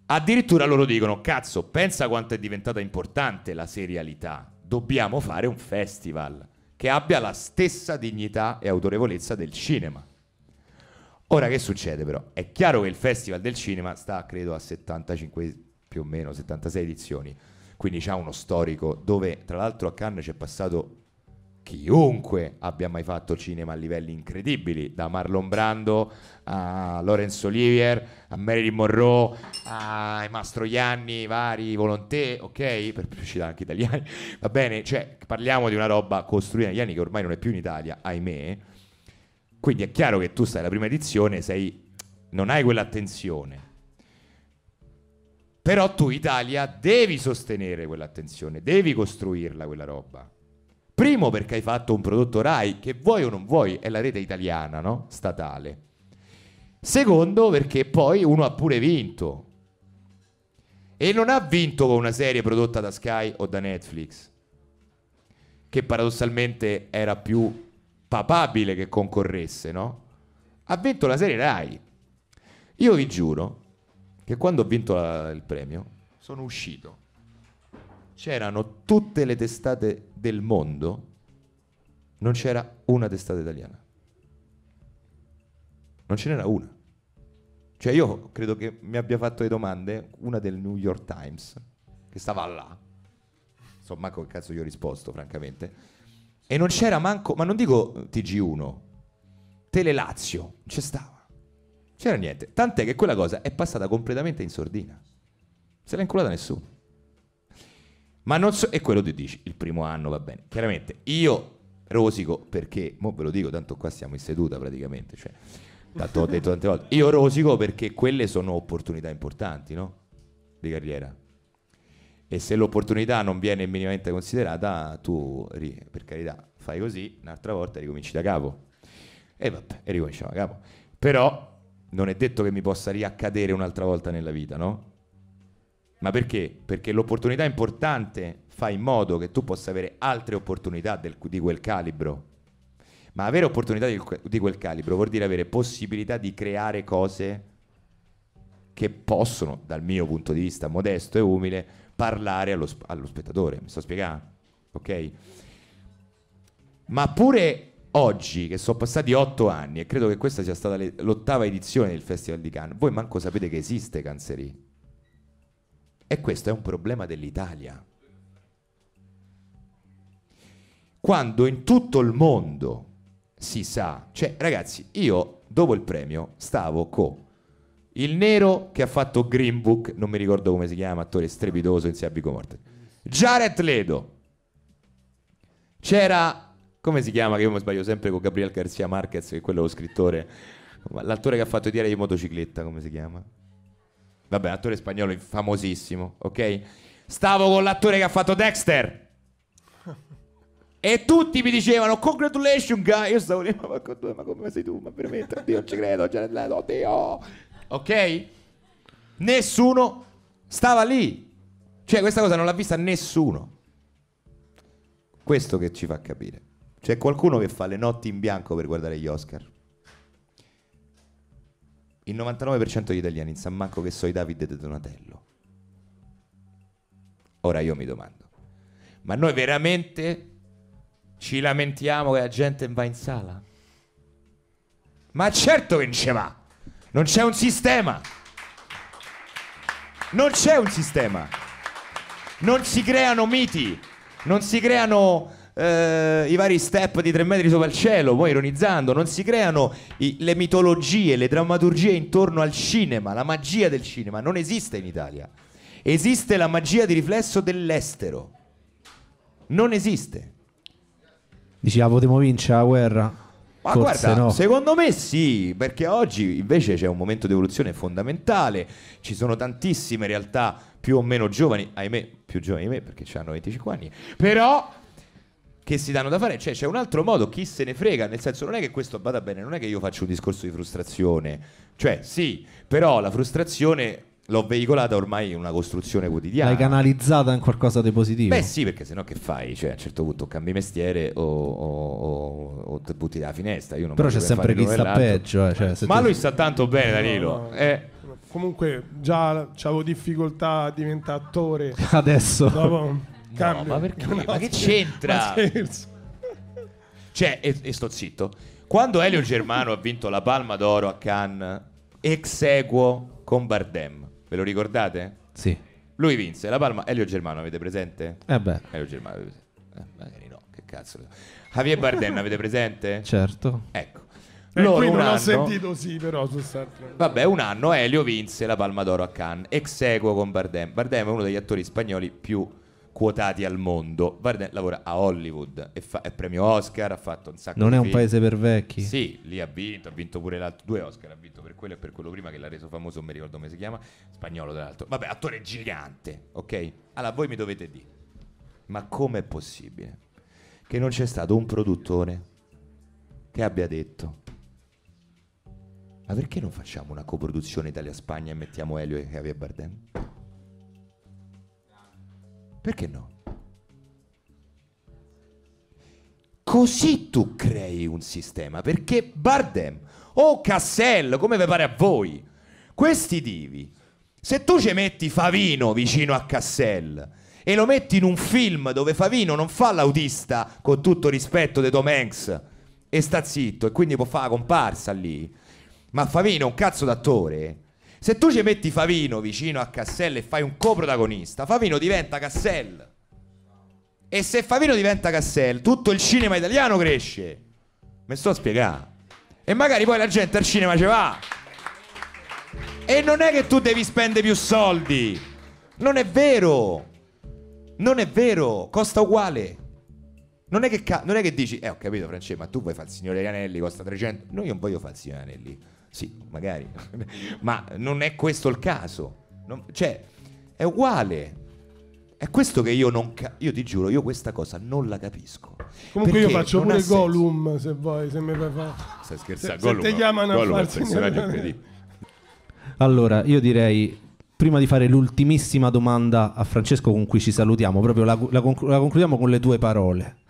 Addirittura loro dicono, cazzo, pensa quanto è diventata importante la serialità, dobbiamo fare un festival che abbia la stessa dignità e autorevolezza del cinema. Ora che succede però? È chiaro che il Festival del Cinema sta, credo, a 75 più o meno, 76 edizioni, quindi c'ha uno storico dove tra l'altro a Cannes c'è passato chiunque abbia mai fatto cinema a livelli incredibili, da Marlon Brando a Laurence Olivier, a Marilyn Monroe, a Mastroianni, vari Volontè, ok? Per citare anche italiani, va bene, cioè parliamo di una roba costruita negli anni che ormai non è più in Italia, ahimè. Quindi è chiaro che tu stai alla prima edizione, sei, non hai quell'attenzione. Però tu Italia devi sostenere quell'attenzione, devi costruirla quella roba Primo perché hai fatto un prodotto RAI che vuoi o non vuoi è la rete italiana, no? Statale. Secondo perché poi uno ha pure vinto. E non ha vinto con una serie prodotta da Sky o da Netflix, che paradossalmente era più papabile che concorresse, no? Ha vinto la serie RAI. Io vi giuro che quando ho vinto la, il premio sono uscito. C'erano tutte le testate del mondo non c'era una testata italiana. Non ce n'era una. Cioè io credo che mi abbia fatto le domande una del New York Times, che stava là. Insomma, manco che cazzo gli ho risposto, francamente. E non c'era manco, ma non dico TG1, Telelazio, non c'è stava. C'era niente. Tant'è che quella cosa è passata completamente in sordina. Se l'ha inculata nessuno. Ma non so, è quello ti dici, il primo anno va bene. Chiaramente io rosico perché, mo ve lo dico, tanto qua siamo in seduta praticamente, cioè, tanto ho detto tante volte, io rosico perché quelle sono opportunità importanti, no? Di carriera. E se l'opportunità non viene minimamente considerata, tu, per carità, fai così, un'altra volta ricominci da capo. E vabbè, e ricominciamo da capo. Però non è detto che mi possa riaccadere un'altra volta nella vita, no? Ma perché? Perché l'opportunità importante fa in modo che tu possa avere altre opportunità del, di quel calibro. Ma avere opportunità di, di quel calibro vuol dire avere possibilità di creare cose che possono, dal mio punto di vista modesto e umile, parlare allo, allo spettatore. Mi sto spiegando? Ok? Ma pure oggi, che sono passati otto anni, e credo che questa sia stata le, l'ottava edizione del Festival di Cannes, voi manco sapete che esiste Cancerì. E questo è un problema dell'Italia. Quando in tutto il mondo si sa, cioè ragazzi, io dopo il premio stavo con il nero che ha fatto Green Book, non mi ricordo come si chiama, attore strepitoso insieme a Vico Morte. Jared Ledo. C'era come si chiama che io mi sbaglio sempre con Gabriel Garcia Marquez, che è quello lo scrittore, l'attore che ha fatto Diario di motocicletta, come si chiama? Vabbè, attore spagnolo famosissimo, ok? Stavo con l'attore che ha fatto Dexter. E tutti mi dicevano congratulations guy. Io stavo lì, ma, ma come sei tu? Ma veramente, oddio, non ci credo, Jared Leto, oddio. Ok? Nessuno stava lì. Cioè, questa cosa non l'ha vista nessuno. Questo che ci fa capire. C'è qualcuno che fa le notti in bianco per guardare gli Oscar. Il 99% degli italiani in San manco che so i Davide De Donatello. Ora io mi domando, ma noi veramente ci lamentiamo che la gente va in sala? Ma certo che non ce va! Non c'è un sistema! Non c'è un sistema! Non si creano miti, non si creano eh, i vari step di tre metri sopra il cielo, poi ironizzando, non si creano i, le mitologie, le drammaturgie intorno al cinema, la magia del cinema non esiste in Italia. Esiste la magia di riflesso dell'estero. Non esiste. Diceva, ah, potremmo vincere la guerra. Ma Forse guarda, no. secondo me sì, perché oggi invece c'è un momento di evoluzione fondamentale, ci sono tantissime realtà più o meno giovani, ahimè più giovani di me perché hanno 25 anni, però che si danno da fare, cioè c'è un altro modo, chi se ne frega, nel senso non è che questo vada bene, non è che io faccio un discorso di frustrazione, cioè sì, però la frustrazione l'ho veicolata ormai in una costruzione quotidiana. L'hai canalizzata in qualcosa di positivo? Beh sì, perché sennò che fai? Cioè a un certo punto cambi mestiere o, o, o, o butti dalla finestra. Però c'è sempre chi sta peggio. Eh, cioè, Ma tu... lui sta tanto bene Danilo. No, no. Eh. Comunque già avevo difficoltà a diventare attore. Adesso. Dopo Cambio. No, ma perché? No, ma che c'entra? Cioè, e, e, sto zitto. Quando Elio Germano ha vinto la Palma d'Oro a Cannes, ex equo con Bardem, ve lo ricordate? Sì. Lui vinse la Palma. Elio Germano, avete presente? Eh beh. Elio Germano, eh, magari no, che cazzo. Javier Bardem, avete presente? Certo. Ecco. Eh, Loro un anno... sentito sì, però su Sartre. Vabbè, un anno Elio vinse la Palma d'Oro a Cannes, ex equo con Bardem. Bardem è uno degli attori spagnoli più quotati al mondo. Varden lavora a Hollywood, è, fa- è, premio Oscar, ha fatto un sacco non di Non è film. un paese per vecchi. Sì, lì ha vinto, ha vinto pure l'altro, due Oscar, ha vinto per quello e per quello prima che l'ha reso famoso, non mi ricordo come si chiama, spagnolo tra l'altro. Vabbè, attore gigante, ok? Allora voi mi dovete dire, ma com'è possibile che non c'è stato un produttore che abbia detto ma perché non facciamo una coproduzione Italia-Spagna e mettiamo Elio e Javier Bardem? Perché no? Così tu crei un sistema, perché Bardem o Cassel, come vi pare a voi, questi divi, se tu ci metti Favino vicino a Cassel e lo metti in un film dove Favino non fa l'autista con tutto rispetto di Tom Hanks e sta zitto e quindi può fare la comparsa lì, ma Favino è un cazzo d'attore, se tu ci metti Favino vicino a Cassell e fai un coprotagonista, Favino diventa Cassell. E se Favino diventa Cassell, tutto il cinema italiano cresce. Me sto a spiegare. E magari poi la gente al cinema ci va. E non è che tu devi spendere più soldi. Non è vero. Non è vero. Costa uguale. Non è che, ca- non è che dici, eh ho capito Francesco, ma tu vuoi fare il signore Anelli, costa 300. No, io non voglio fare il signore Anelli. Sì, magari, ma non è questo il caso. Non, cioè, è uguale. È questo che io non capisco. Io ti giuro, io questa cosa non la capisco. Comunque io faccio pure Golum se vuoi, se mi fai fare. Stai scherzando, se, Se ti chiamano Gollum a farsi Allora, io direi prima di fare l'ultimissima domanda a Francesco con cui ci salutiamo, proprio la, la, la concludiamo con le tue parole.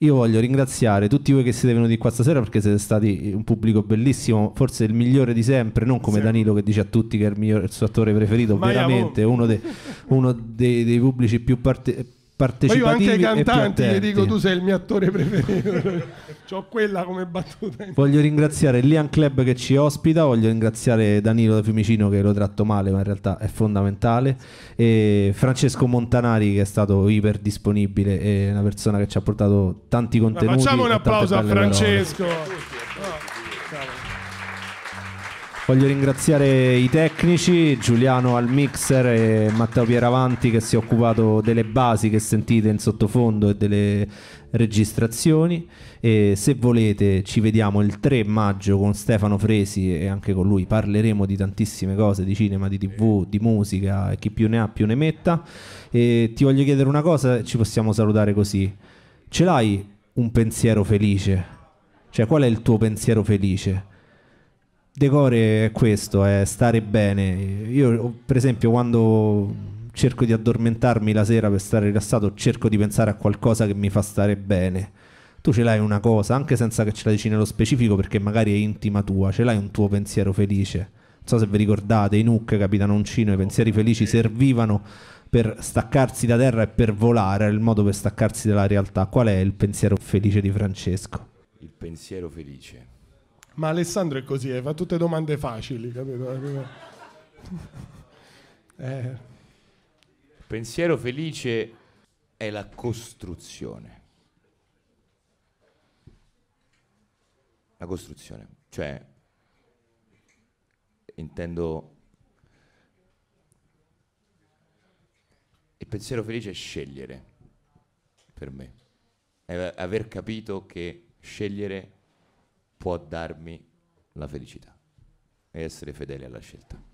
Io voglio ringraziare tutti voi che siete venuti qua stasera perché siete stati un pubblico bellissimo, forse il migliore di sempre, non come sì. Danilo che dice a tutti che è il, migliore, il suo attore preferito, Ma veramente uno, de, uno dei, dei pubblici più parte, partecipativi Ma io anche ai cantanti gli dico tu sei il mio attore preferito ho quella come battuta voglio ringraziare l'Ian Club che ci ospita voglio ringraziare Danilo da Fiumicino che lo tratto male ma in realtà è fondamentale e Francesco Montanari che è stato iper disponibile e una persona che ci ha portato tanti contenuti ma facciamo un applauso a Francesco parole. Voglio ringraziare i tecnici, Giuliano al mixer e Matteo Pieravanti che si è occupato delle basi che sentite in sottofondo e delle registrazioni. E se volete ci vediamo il 3 maggio con Stefano Fresi e anche con lui parleremo di tantissime cose, di cinema, di tv, di musica, e chi più ne ha più ne metta. E ti voglio chiedere una cosa, ci possiamo salutare così. Ce l'hai un pensiero felice? Cioè qual è il tuo pensiero felice? decore è questo, è stare bene. Io per esempio quando cerco di addormentarmi la sera per stare rilassato, cerco di pensare a qualcosa che mi fa stare bene. Tu ce l'hai una cosa, anche senza che ce la dici nello specifico, perché magari è intima tua, ce l'hai un tuo pensiero felice. Non so se vi ricordate, i Nuke, Capitano Uncino, i oh, pensieri felici servivano per staccarsi da terra e per volare, era il modo per staccarsi dalla realtà. Qual è il pensiero felice di Francesco? Il pensiero felice ma Alessandro è così, eh, fa tutte domande facili, capito? eh. Pensiero felice è la costruzione. La costruzione, cioè intendo il pensiero felice è scegliere per me, è aver capito che scegliere può darmi la felicità e essere fedeli alla scelta.